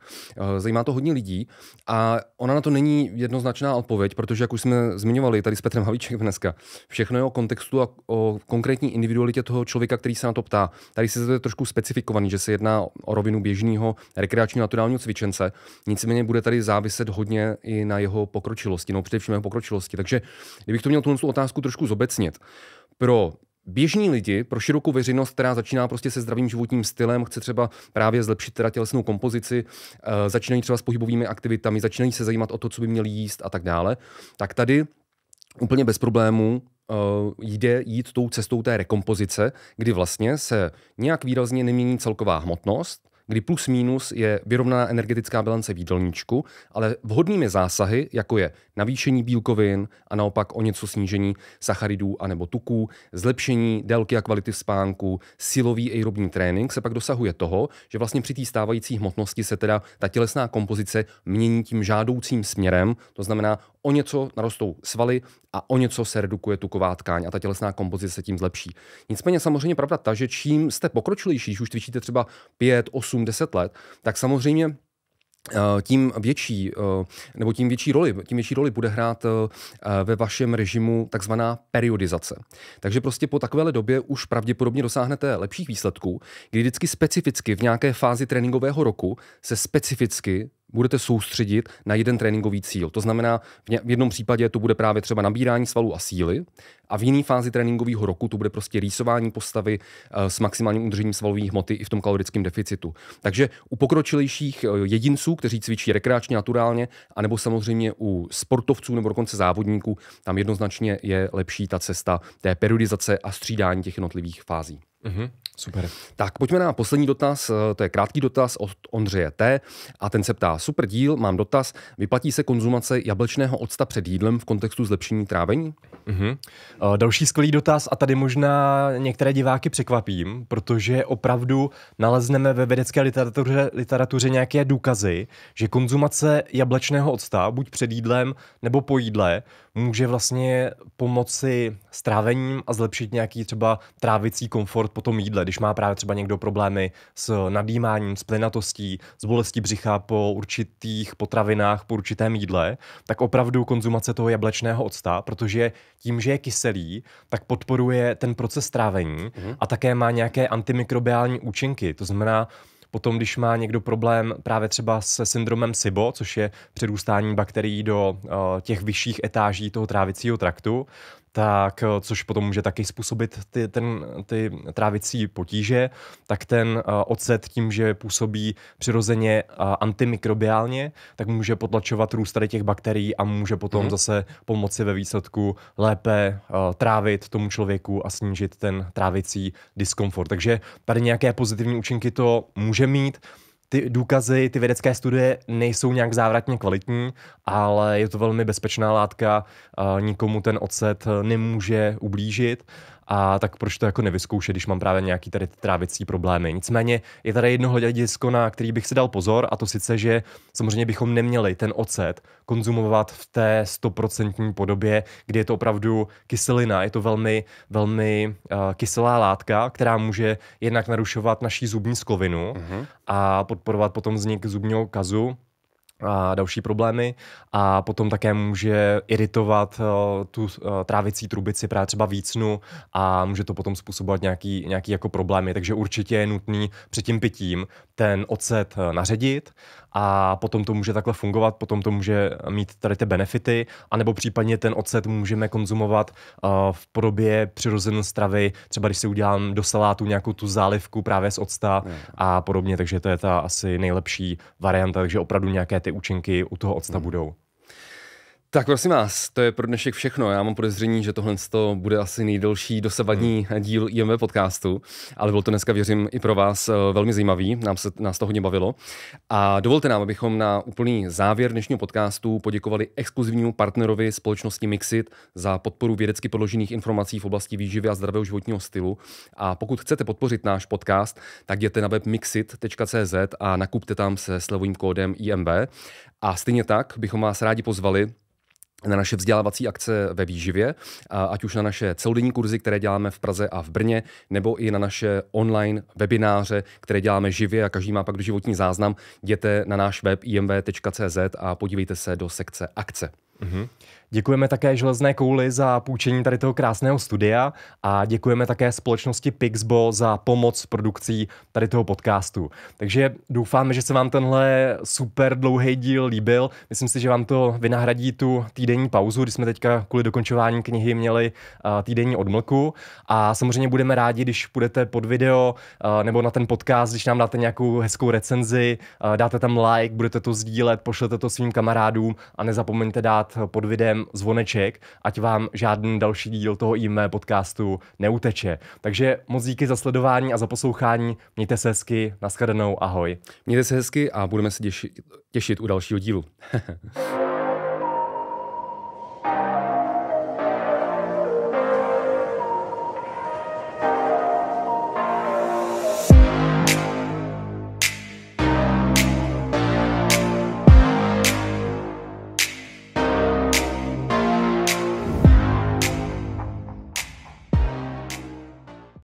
Eh, zajímá to hodně lidí a ona na to není jednoznačná odpověď, protože, jak už jsme zmiňovali tady s Petrem Havíček dneska, všechno je o kontextu a o konkrétní individualitě toho člověka, který se na to ptá. Tady si to je trošku specifikovaný, že se jedná o rovinu běžného rekreačního naturálního cvičence, nicméně bude tady záviset hodně i na jeho pokročilosti, no především na jeho pokročilosti. Takže kdybych to měl tu otázku trošku zobecnit, pro běžní lidi, pro širokou veřejnost, která začíná prostě se zdravým životním stylem, chce třeba právě zlepšit teda tělesnou kompozici, eh, začínají třeba s pohybovými aktivitami, začínají se zajímat o to, co by měli jíst a tak dále, tak tady úplně bez problémů eh, jde jít tou cestou té rekompozice, kdy vlastně se nějak výrazně nemění celková hmotnost, kdy plus minus je vyrovnaná energetická bilance v jídelníčku, ale vhodnými zásahy, jako je navýšení bílkovin a naopak o něco snížení sacharidů a nebo tuků, zlepšení délky a kvality spánku, silový aerobní trénink se pak dosahuje toho, že vlastně při té stávající hmotnosti se teda ta tělesná kompozice mění tím žádoucím směrem, to znamená o něco narostou svaly a o něco se redukuje tuková tkáň a ta tělesná kompozice se tím zlepší. Nicméně samozřejmě pravda ta, že čím jste pokročilejší, když už cvičíte třeba 5, 8, 10 let, tak samozřejmě Eh, tím větší, eh, nebo tím větší roli, tím větší roli bude hrát eh, ve vašem režimu takzvaná periodizace. Takže prostě po takovéhle době už pravděpodobně dosáhnete lepších výsledků, kdy vždycky specificky v nějaké fázi tréninkového roku se specificky budete soustředit na jeden tréninkový cíl. To znamená, v jednom případě to bude právě třeba nabírání svalů a síly a v jiné fázi tréninkového roku to bude prostě rýsování postavy eh, s maximálním udržením svalových hmoty i v tom kalorickém deficitu. Takže u pokročilejších eh, jedinců, kteří cvičí rekreačně naturálně, anebo samozřejmě u sportovců nebo dokonce závodníků, tam jednoznačně je lepší ta cesta té periodizace a střídání těch jednotlivých fází. Mm-hmm. Super. Tak pojďme na poslední dotaz. Eh, to je krátký dotaz od Ondřeje T. A ten se ptá, super díl, mám dotaz. Vyplatí se konzumace jablečného octa před jídlem v kontextu zlepšení trávení? Mm-hmm. Další skvělý dotaz a tady možná některé diváky překvapím, protože opravdu nalezneme ve vědecké literatuře, literatuře nějaké důkazy, že konzumace jablečného octa, buď před jídlem nebo po jídle, může vlastně pomoci s trávením a zlepšit nějaký třeba trávicí komfort po tom jídle, když má právě třeba někdo problémy s nadýmáním, s plynatostí, s bolestí břicha po určitých potravinách, po určitém jídle, tak opravdu konzumace toho jablečného octa, protože tím, že je kyselý, tak podporuje ten proces trávení mm-hmm. a také má nějaké antimikrobiální účinky. To znamená, Potom, když má někdo problém právě třeba se syndromem SIBO, což je předůstání bakterií do uh, těch vyšších etáží toho trávicího traktu, tak eh, což potom může taky způsobit ty, ten, ty trávicí potíže, tak ten eh, ocet tím, že působí přirozeně eh, antimikrobiálně, tak může potlačovat růst tady těch bakterií a může potom mm-hmm. zase pomoci ve výsledku lépe trávit tomu člověku a snížit ten trávicí diskomfort. Takže tady nějaké pozitivní účinky to může mít ty důkazy, ty vědecké studie nejsou nějak závratně kvalitní, ale je to velmi bezpečná látka, nikomu ten ocet nemůže ublížit a tak proč to jako nevyzkoušet, když mám právě nějaký tady trávicí problémy. Nicméně je tady jedno hledisko, na který bych si dal pozor a to sice, že samozřejmě bychom neměli ten ocet konzumovat v té stoprocentní podobě, kdy je to opravdu kyselina, je to velmi, velmi uh, kyselá látka, která může jednak narušovat naší zubní sklovinu mm-hmm. a podporovat potom vznik zubního kazu, a další problémy a potom také může iritovat eh, tu eh, trávicí trubici právě třeba vícnu a může to potom způsobovat nějaký, nějaký jako problémy, takže určitě je nutný před tím pitím ten ocet eh, naředit a potom to může takhle fungovat, potom to může mít tady ty benefity, anebo případně ten ocet můžeme konzumovat eh, v podobě přirozené stravy, třeba když si udělám do salátu nějakou tu zálivku právě z octa a podobně, takže to je ta asi nejlepší varianta, takže opravdu nějaké ty účinky u toho octa mm. budou. Tak prosím vás, to je pro dnešek všechno. Já mám podezření, že tohle to bude asi nejdelší dosavadní hmm. díl IMV podcastu, ale bylo to dneska, věřím, i pro vás eh, velmi zajímavý. Nám se, nás to hodně bavilo. A dovolte nám, abychom na úplný závěr dnešního podcastu poděkovali exkluzivnímu partnerovi společnosti Mixit za podporu vědecky podložených informací v oblasti výživy a zdravého životního stylu. A pokud chcete podpořit náš podcast, tak jděte na web mixit.cz a nakupte tam se slevovým kódem IMV. A stejně tak bychom vás rádi pozvali na naše vzdělávací akce ve výživě, ať už na naše celodenní kurzy, které děláme v Praze a v Brně, nebo i na naše online webináře, které děláme živě a každý má pak do životní záznam. Jděte na náš web imv.cz a podívejte se do sekce akce. Mm-hmm. Děkujeme také Železné kouli za půjčení tady toho krásného studia a děkujeme také společnosti Pixbo za pomoc s produkcí tady toho podcastu. Takže doufáme, že se vám tenhle super dlouhý díl líbil. Myslím si, že vám to vynahradí tu týdenní pauzu, kdy jsme teďka kvůli dokončování knihy měli týdenní odmlku. A samozřejmě budeme rádi, když půjdete pod video nebo na ten podcast, když nám dáte nějakou hezkou recenzi, dáte tam like, budete to sdílet, pošlete to svým kamarádům a nezapomeňte dát pod videem zvoneček, ať vám žádný další díl toho IMV podcastu neuteče. Takže moc díky za sledování a za poslouchání. Mějte se hezky, naschledanou, ahoj. Mějte se hezky a budeme se těšit, těšit u dalšího dílu.